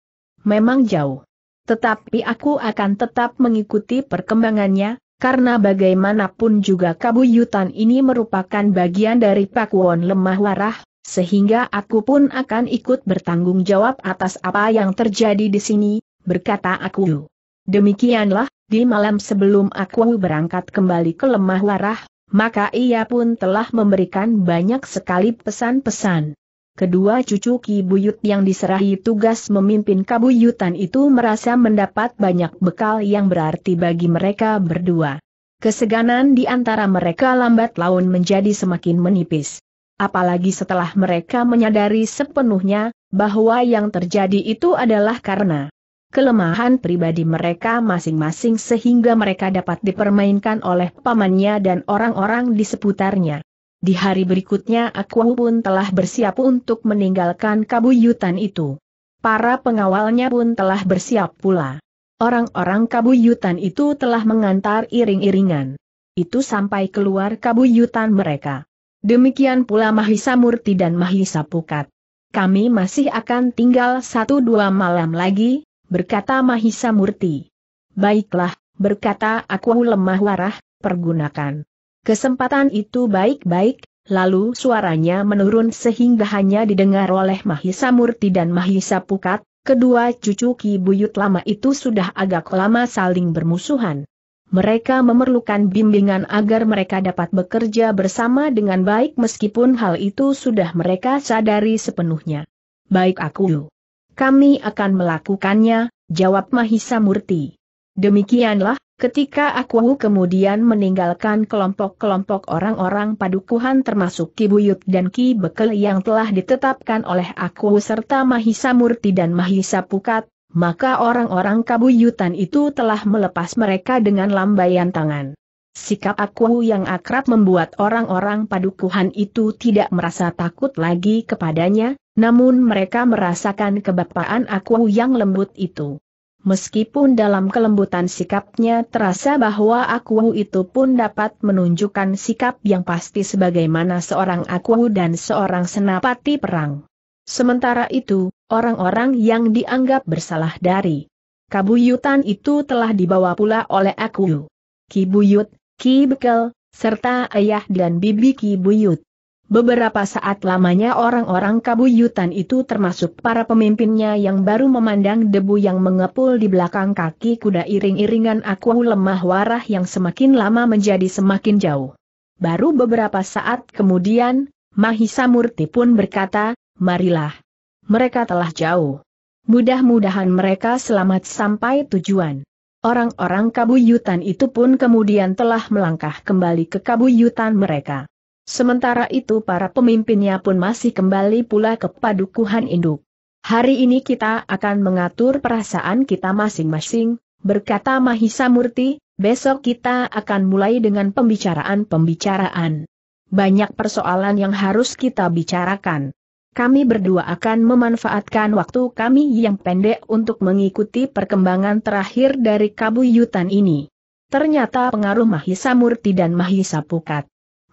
Memang jauh. Tetapi aku akan tetap mengikuti perkembangannya, karena bagaimanapun juga kabuyutan ini merupakan bagian dari pakuan lemah warah, sehingga aku pun akan ikut bertanggung jawab atas apa yang terjadi di sini, berkata aku. Demikianlah, di malam sebelum aku berangkat kembali ke lemah warah, maka ia pun telah memberikan banyak sekali pesan-pesan. Kedua cucu Ki Buyut yang diserahi tugas memimpin kabuyutan itu merasa mendapat banyak bekal yang berarti bagi mereka berdua. Keseganan di antara mereka lambat laun menjadi semakin menipis. Apalagi setelah mereka menyadari sepenuhnya, bahwa yang terjadi itu adalah karena kelemahan pribadi mereka masing-masing sehingga mereka dapat dipermainkan oleh pamannya dan orang-orang di seputarnya. Di hari berikutnya aku pun telah bersiap untuk meninggalkan kabuyutan itu. Para pengawalnya pun telah bersiap pula. Orang-orang kabuyutan itu telah mengantar iring-iringan. Itu sampai keluar kabuyutan mereka. Demikian pula Mahisa Murti dan Mahisa Pukat. Kami masih akan tinggal satu dua malam lagi, berkata Mahisa Murti. Baiklah, berkata aku lemah warah, pergunakan. Kesempatan itu baik-baik, lalu suaranya menurun sehingga hanya didengar oleh Mahisa Murti dan Mahisa Pukat, kedua cucu Ki Buyut lama itu sudah agak lama saling bermusuhan. Mereka memerlukan bimbingan agar mereka dapat bekerja bersama dengan baik meskipun hal itu sudah mereka sadari sepenuhnya. Baik aku. Kami akan melakukannya, jawab Mahisa Murti. Demikianlah, Ketika aku kemudian meninggalkan kelompok-kelompok orang-orang padukuhan termasuk Ki Buyut dan Ki Bekel yang telah ditetapkan oleh aku serta Mahisa Murti dan Mahisa Pukat, maka orang-orang kabuyutan itu telah melepas mereka dengan lambaian tangan. Sikap aku yang akrab membuat orang-orang padukuhan itu tidak merasa takut lagi kepadanya, namun mereka merasakan kebapaan aku yang lembut itu meskipun dalam kelembutan sikapnya terasa bahwa aku itu pun dapat menunjukkan sikap yang pasti sebagaimana seorang aku dan seorang senapati perang. Sementara itu, orang-orang yang dianggap bersalah dari kabuyutan itu telah dibawa pula oleh aku. Kibuyut, Ki Bekel, serta ayah dan bibi Kibuyut. Beberapa saat lamanya orang-orang kabuyutan itu termasuk para pemimpinnya yang baru memandang debu yang mengepul di belakang kaki kuda iring-iringan aku lemah warah yang semakin lama menjadi semakin jauh. Baru beberapa saat kemudian, Mahisa Murti pun berkata, marilah. Mereka telah jauh. Mudah-mudahan mereka selamat sampai tujuan. Orang-orang kabuyutan itu pun kemudian telah melangkah kembali ke kabuyutan mereka. Sementara itu para pemimpinnya pun masih kembali pula ke padukuhan induk. Hari ini kita akan mengatur perasaan kita masing-masing, berkata Mahisa Murti, besok kita akan mulai dengan pembicaraan-pembicaraan. Banyak persoalan yang harus kita bicarakan. Kami berdua akan memanfaatkan waktu kami yang pendek untuk mengikuti perkembangan terakhir dari kabuyutan ini. Ternyata pengaruh Mahisa Murti dan Mahisa Pukat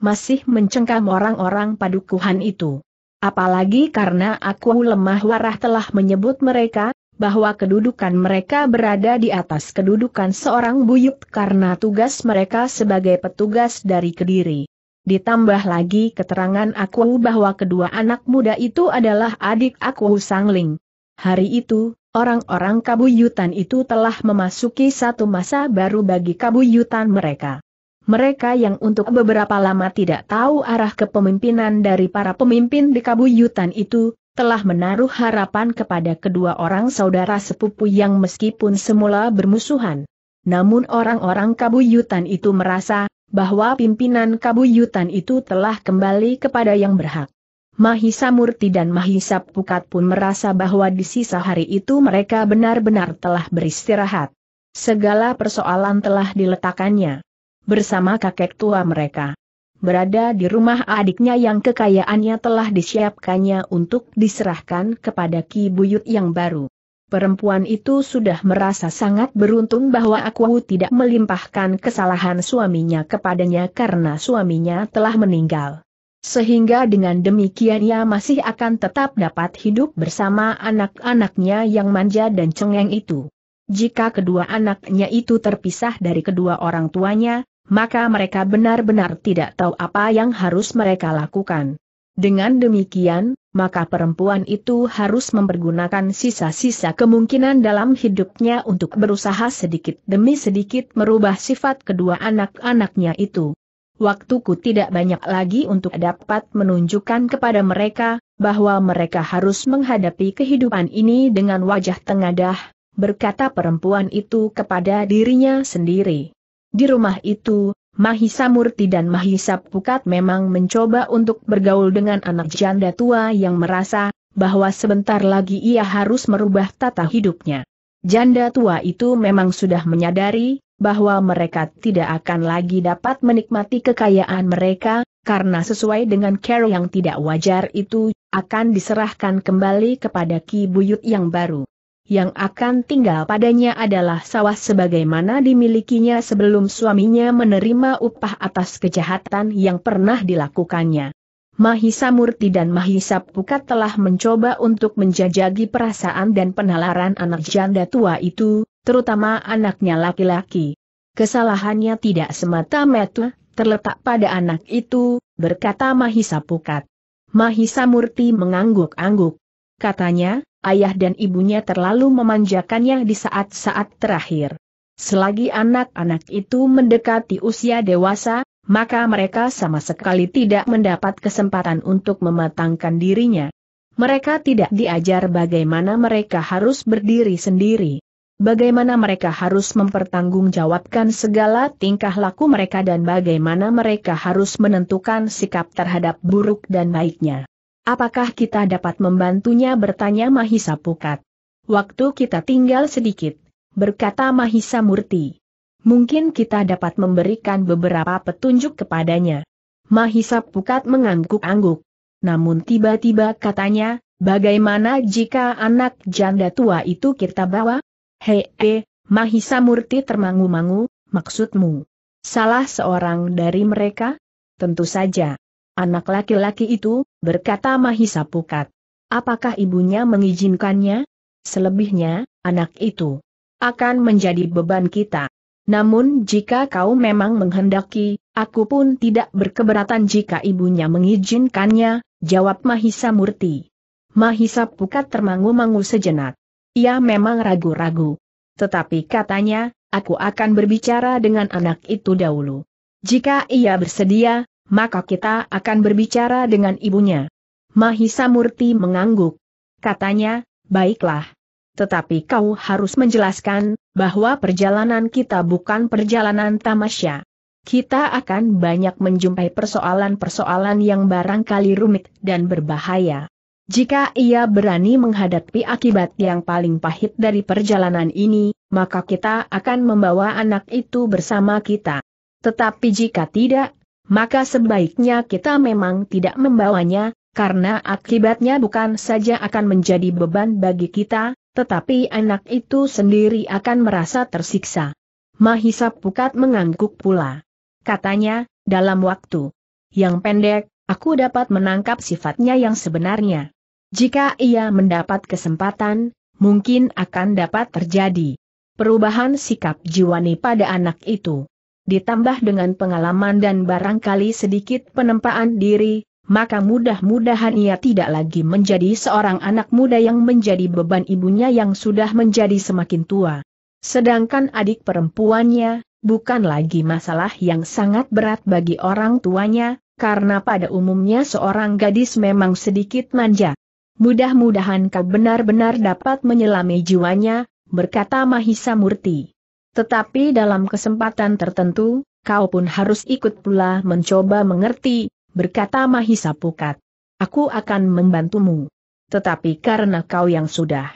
masih mencengkam orang-orang padukuhan itu. Apalagi karena aku lemah warah telah menyebut mereka, bahwa kedudukan mereka berada di atas kedudukan seorang buyut karena tugas mereka sebagai petugas dari Kediri. Ditambah lagi keterangan aku bahwa kedua anak muda itu adalah adik aku Sangling. Hari itu, orang-orang kabuyutan itu telah memasuki satu masa baru bagi kabuyutan mereka mereka yang untuk beberapa lama tidak tahu arah kepemimpinan dari para pemimpin di kabuyutan itu, telah menaruh harapan kepada kedua orang saudara sepupu yang meskipun semula bermusuhan. Namun orang-orang kabuyutan itu merasa, bahwa pimpinan kabuyutan itu telah kembali kepada yang berhak. Mahisa Murti dan Mahisa Pukat pun merasa bahwa di sisa hari itu mereka benar-benar telah beristirahat. Segala persoalan telah diletakkannya bersama kakek tua mereka. Berada di rumah adiknya yang kekayaannya telah disiapkannya untuk diserahkan kepada Ki Buyut yang baru. Perempuan itu sudah merasa sangat beruntung bahwa aku tidak melimpahkan kesalahan suaminya kepadanya karena suaminya telah meninggal. Sehingga dengan demikian ia masih akan tetap dapat hidup bersama anak-anaknya yang manja dan cengeng itu. Jika kedua anaknya itu terpisah dari kedua orang tuanya, maka mereka benar-benar tidak tahu apa yang harus mereka lakukan. Dengan demikian, maka perempuan itu harus mempergunakan sisa-sisa kemungkinan dalam hidupnya untuk berusaha sedikit demi sedikit merubah sifat kedua anak-anaknya itu. Waktuku tidak banyak lagi untuk dapat menunjukkan kepada mereka, bahwa mereka harus menghadapi kehidupan ini dengan wajah tengadah, berkata perempuan itu kepada dirinya sendiri. Di rumah itu, Mahisa Murti dan Mahisa Pukat memang mencoba untuk bergaul dengan anak janda tua yang merasa bahwa sebentar lagi ia harus merubah tata hidupnya. Janda tua itu memang sudah menyadari bahwa mereka tidak akan lagi dapat menikmati kekayaan mereka, karena sesuai dengan care yang tidak wajar itu, akan diserahkan kembali kepada Ki Buyut yang baru yang akan tinggal padanya adalah sawah sebagaimana dimilikinya sebelum suaminya menerima upah atas kejahatan yang pernah dilakukannya. Mahisa Murti dan Mahisa Pukat telah mencoba untuk menjajagi perasaan dan penalaran anak janda tua itu, terutama anaknya laki-laki. Kesalahannya tidak semata-mata terletak pada anak itu, berkata Mahisa Pukat. Mahisa Murti mengangguk-angguk. Katanya, ayah dan ibunya terlalu memanjakannya di saat-saat terakhir. Selagi anak-anak itu mendekati usia dewasa, maka mereka sama sekali tidak mendapat kesempatan untuk mematangkan dirinya. Mereka tidak diajar bagaimana mereka harus berdiri sendiri bagaimana mereka harus mempertanggungjawabkan segala tingkah laku mereka dan bagaimana mereka harus menentukan sikap terhadap buruk dan baiknya. Apakah kita dapat membantunya bertanya Mahisa Pukat? Waktu kita tinggal sedikit, berkata Mahisa Murti. Mungkin kita dapat memberikan beberapa petunjuk kepadanya. Mahisa Pukat mengangguk-angguk. Namun tiba-tiba katanya, bagaimana jika anak janda tua itu kita bawa? Hei, he, Mahisa Murti termangu-mangu, maksudmu? Salah seorang dari mereka? Tentu saja. Anak laki-laki itu, berkata Mahisa Pukat. Apakah ibunya mengizinkannya? Selebihnya, anak itu akan menjadi beban kita. Namun jika kau memang menghendaki, aku pun tidak berkeberatan jika ibunya mengizinkannya, jawab Mahisa Murti. Mahisa Pukat termangu-mangu sejenak. Ia memang ragu-ragu. Tetapi katanya, aku akan berbicara dengan anak itu dahulu. Jika ia bersedia, maka kita akan berbicara dengan ibunya. Mahisa Murti mengangguk. Katanya, baiklah. Tetapi kau harus menjelaskan, bahwa perjalanan kita bukan perjalanan tamasya. Kita akan banyak menjumpai persoalan-persoalan yang barangkali rumit dan berbahaya. Jika ia berani menghadapi akibat yang paling pahit dari perjalanan ini, maka kita akan membawa anak itu bersama kita. Tetapi jika tidak, maka sebaiknya kita memang tidak membawanya, karena akibatnya bukan saja akan menjadi beban bagi kita, tetapi anak itu sendiri akan merasa tersiksa. Mahisa Pukat mengangguk pula. Katanya, dalam waktu yang pendek, aku dapat menangkap sifatnya yang sebenarnya. Jika ia mendapat kesempatan, mungkin akan dapat terjadi perubahan sikap jiwani pada anak itu ditambah dengan pengalaman dan barangkali sedikit penempaan diri, maka mudah-mudahan ia tidak lagi menjadi seorang anak muda yang menjadi beban ibunya yang sudah menjadi semakin tua. Sedangkan adik perempuannya, bukan lagi masalah yang sangat berat bagi orang tuanya, karena pada umumnya seorang gadis memang sedikit manja. Mudah-mudahan kau benar-benar dapat menyelami jiwanya, berkata Mahisa Murti. Tetapi dalam kesempatan tertentu, kau pun harus ikut pula mencoba mengerti, berkata Mahisa Pukat. Aku akan membantumu. Tetapi karena kau yang sudah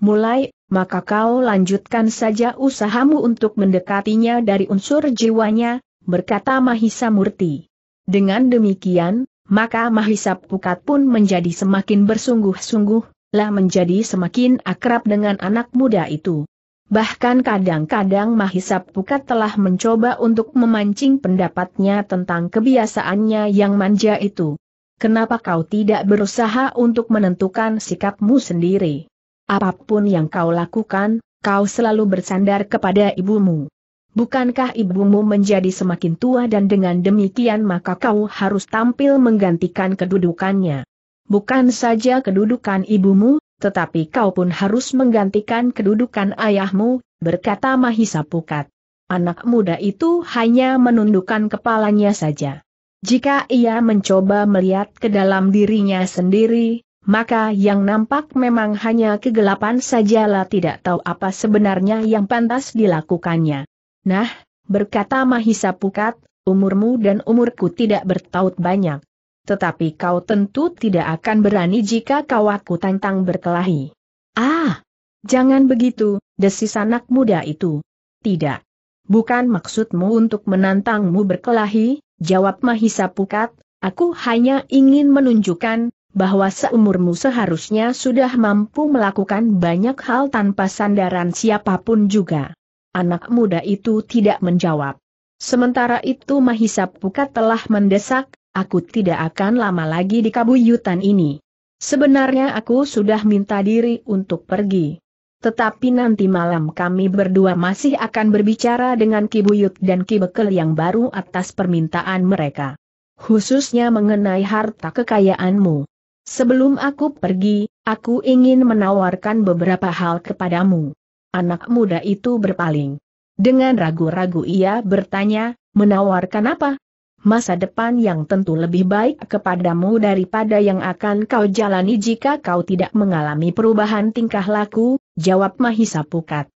mulai, maka kau lanjutkan saja usahamu untuk mendekatinya dari unsur jiwanya, berkata Mahisa Murti. Dengan demikian, maka Mahisa Pukat pun menjadi semakin bersungguh-sungguh, lah menjadi semakin akrab dengan anak muda itu. Bahkan kadang-kadang Mahisa Pukat telah mencoba untuk memancing pendapatnya tentang kebiasaannya yang manja itu. Kenapa kau tidak berusaha untuk menentukan sikapmu sendiri? Apapun yang kau lakukan, kau selalu bersandar kepada ibumu. Bukankah ibumu menjadi semakin tua dan dengan demikian maka kau harus tampil menggantikan kedudukannya? Bukan saja kedudukan ibumu, tetapi kau pun harus menggantikan kedudukan ayahmu, berkata Mahisa Pukat. Anak muda itu hanya menundukkan kepalanya saja. Jika ia mencoba melihat ke dalam dirinya sendiri, maka yang nampak memang hanya kegelapan sajalah tidak tahu apa sebenarnya yang pantas dilakukannya. Nah, berkata Mahisa Pukat, umurmu dan umurku tidak bertaut banyak tetapi kau tentu tidak akan berani jika kau aku tantang berkelahi. Ah! Jangan begitu, desis anak muda itu. Tidak. Bukan maksudmu untuk menantangmu berkelahi, jawab Mahisa Pukat, aku hanya ingin menunjukkan, bahwa seumurmu seharusnya sudah mampu melakukan banyak hal tanpa sandaran siapapun juga. Anak muda itu tidak menjawab. Sementara itu Mahisa Pukat telah mendesak, aku tidak akan lama lagi di kabuyutan ini. Sebenarnya aku sudah minta diri untuk pergi. Tetapi nanti malam kami berdua masih akan berbicara dengan Kibuyut dan Kibekel yang baru atas permintaan mereka. Khususnya mengenai harta kekayaanmu. Sebelum aku pergi, aku ingin menawarkan beberapa hal kepadamu. Anak muda itu berpaling. Dengan ragu-ragu ia bertanya, menawarkan apa? masa depan yang tentu lebih baik kepadamu daripada yang akan kau jalani jika kau tidak mengalami perubahan tingkah laku, jawab Mahisa Pukat.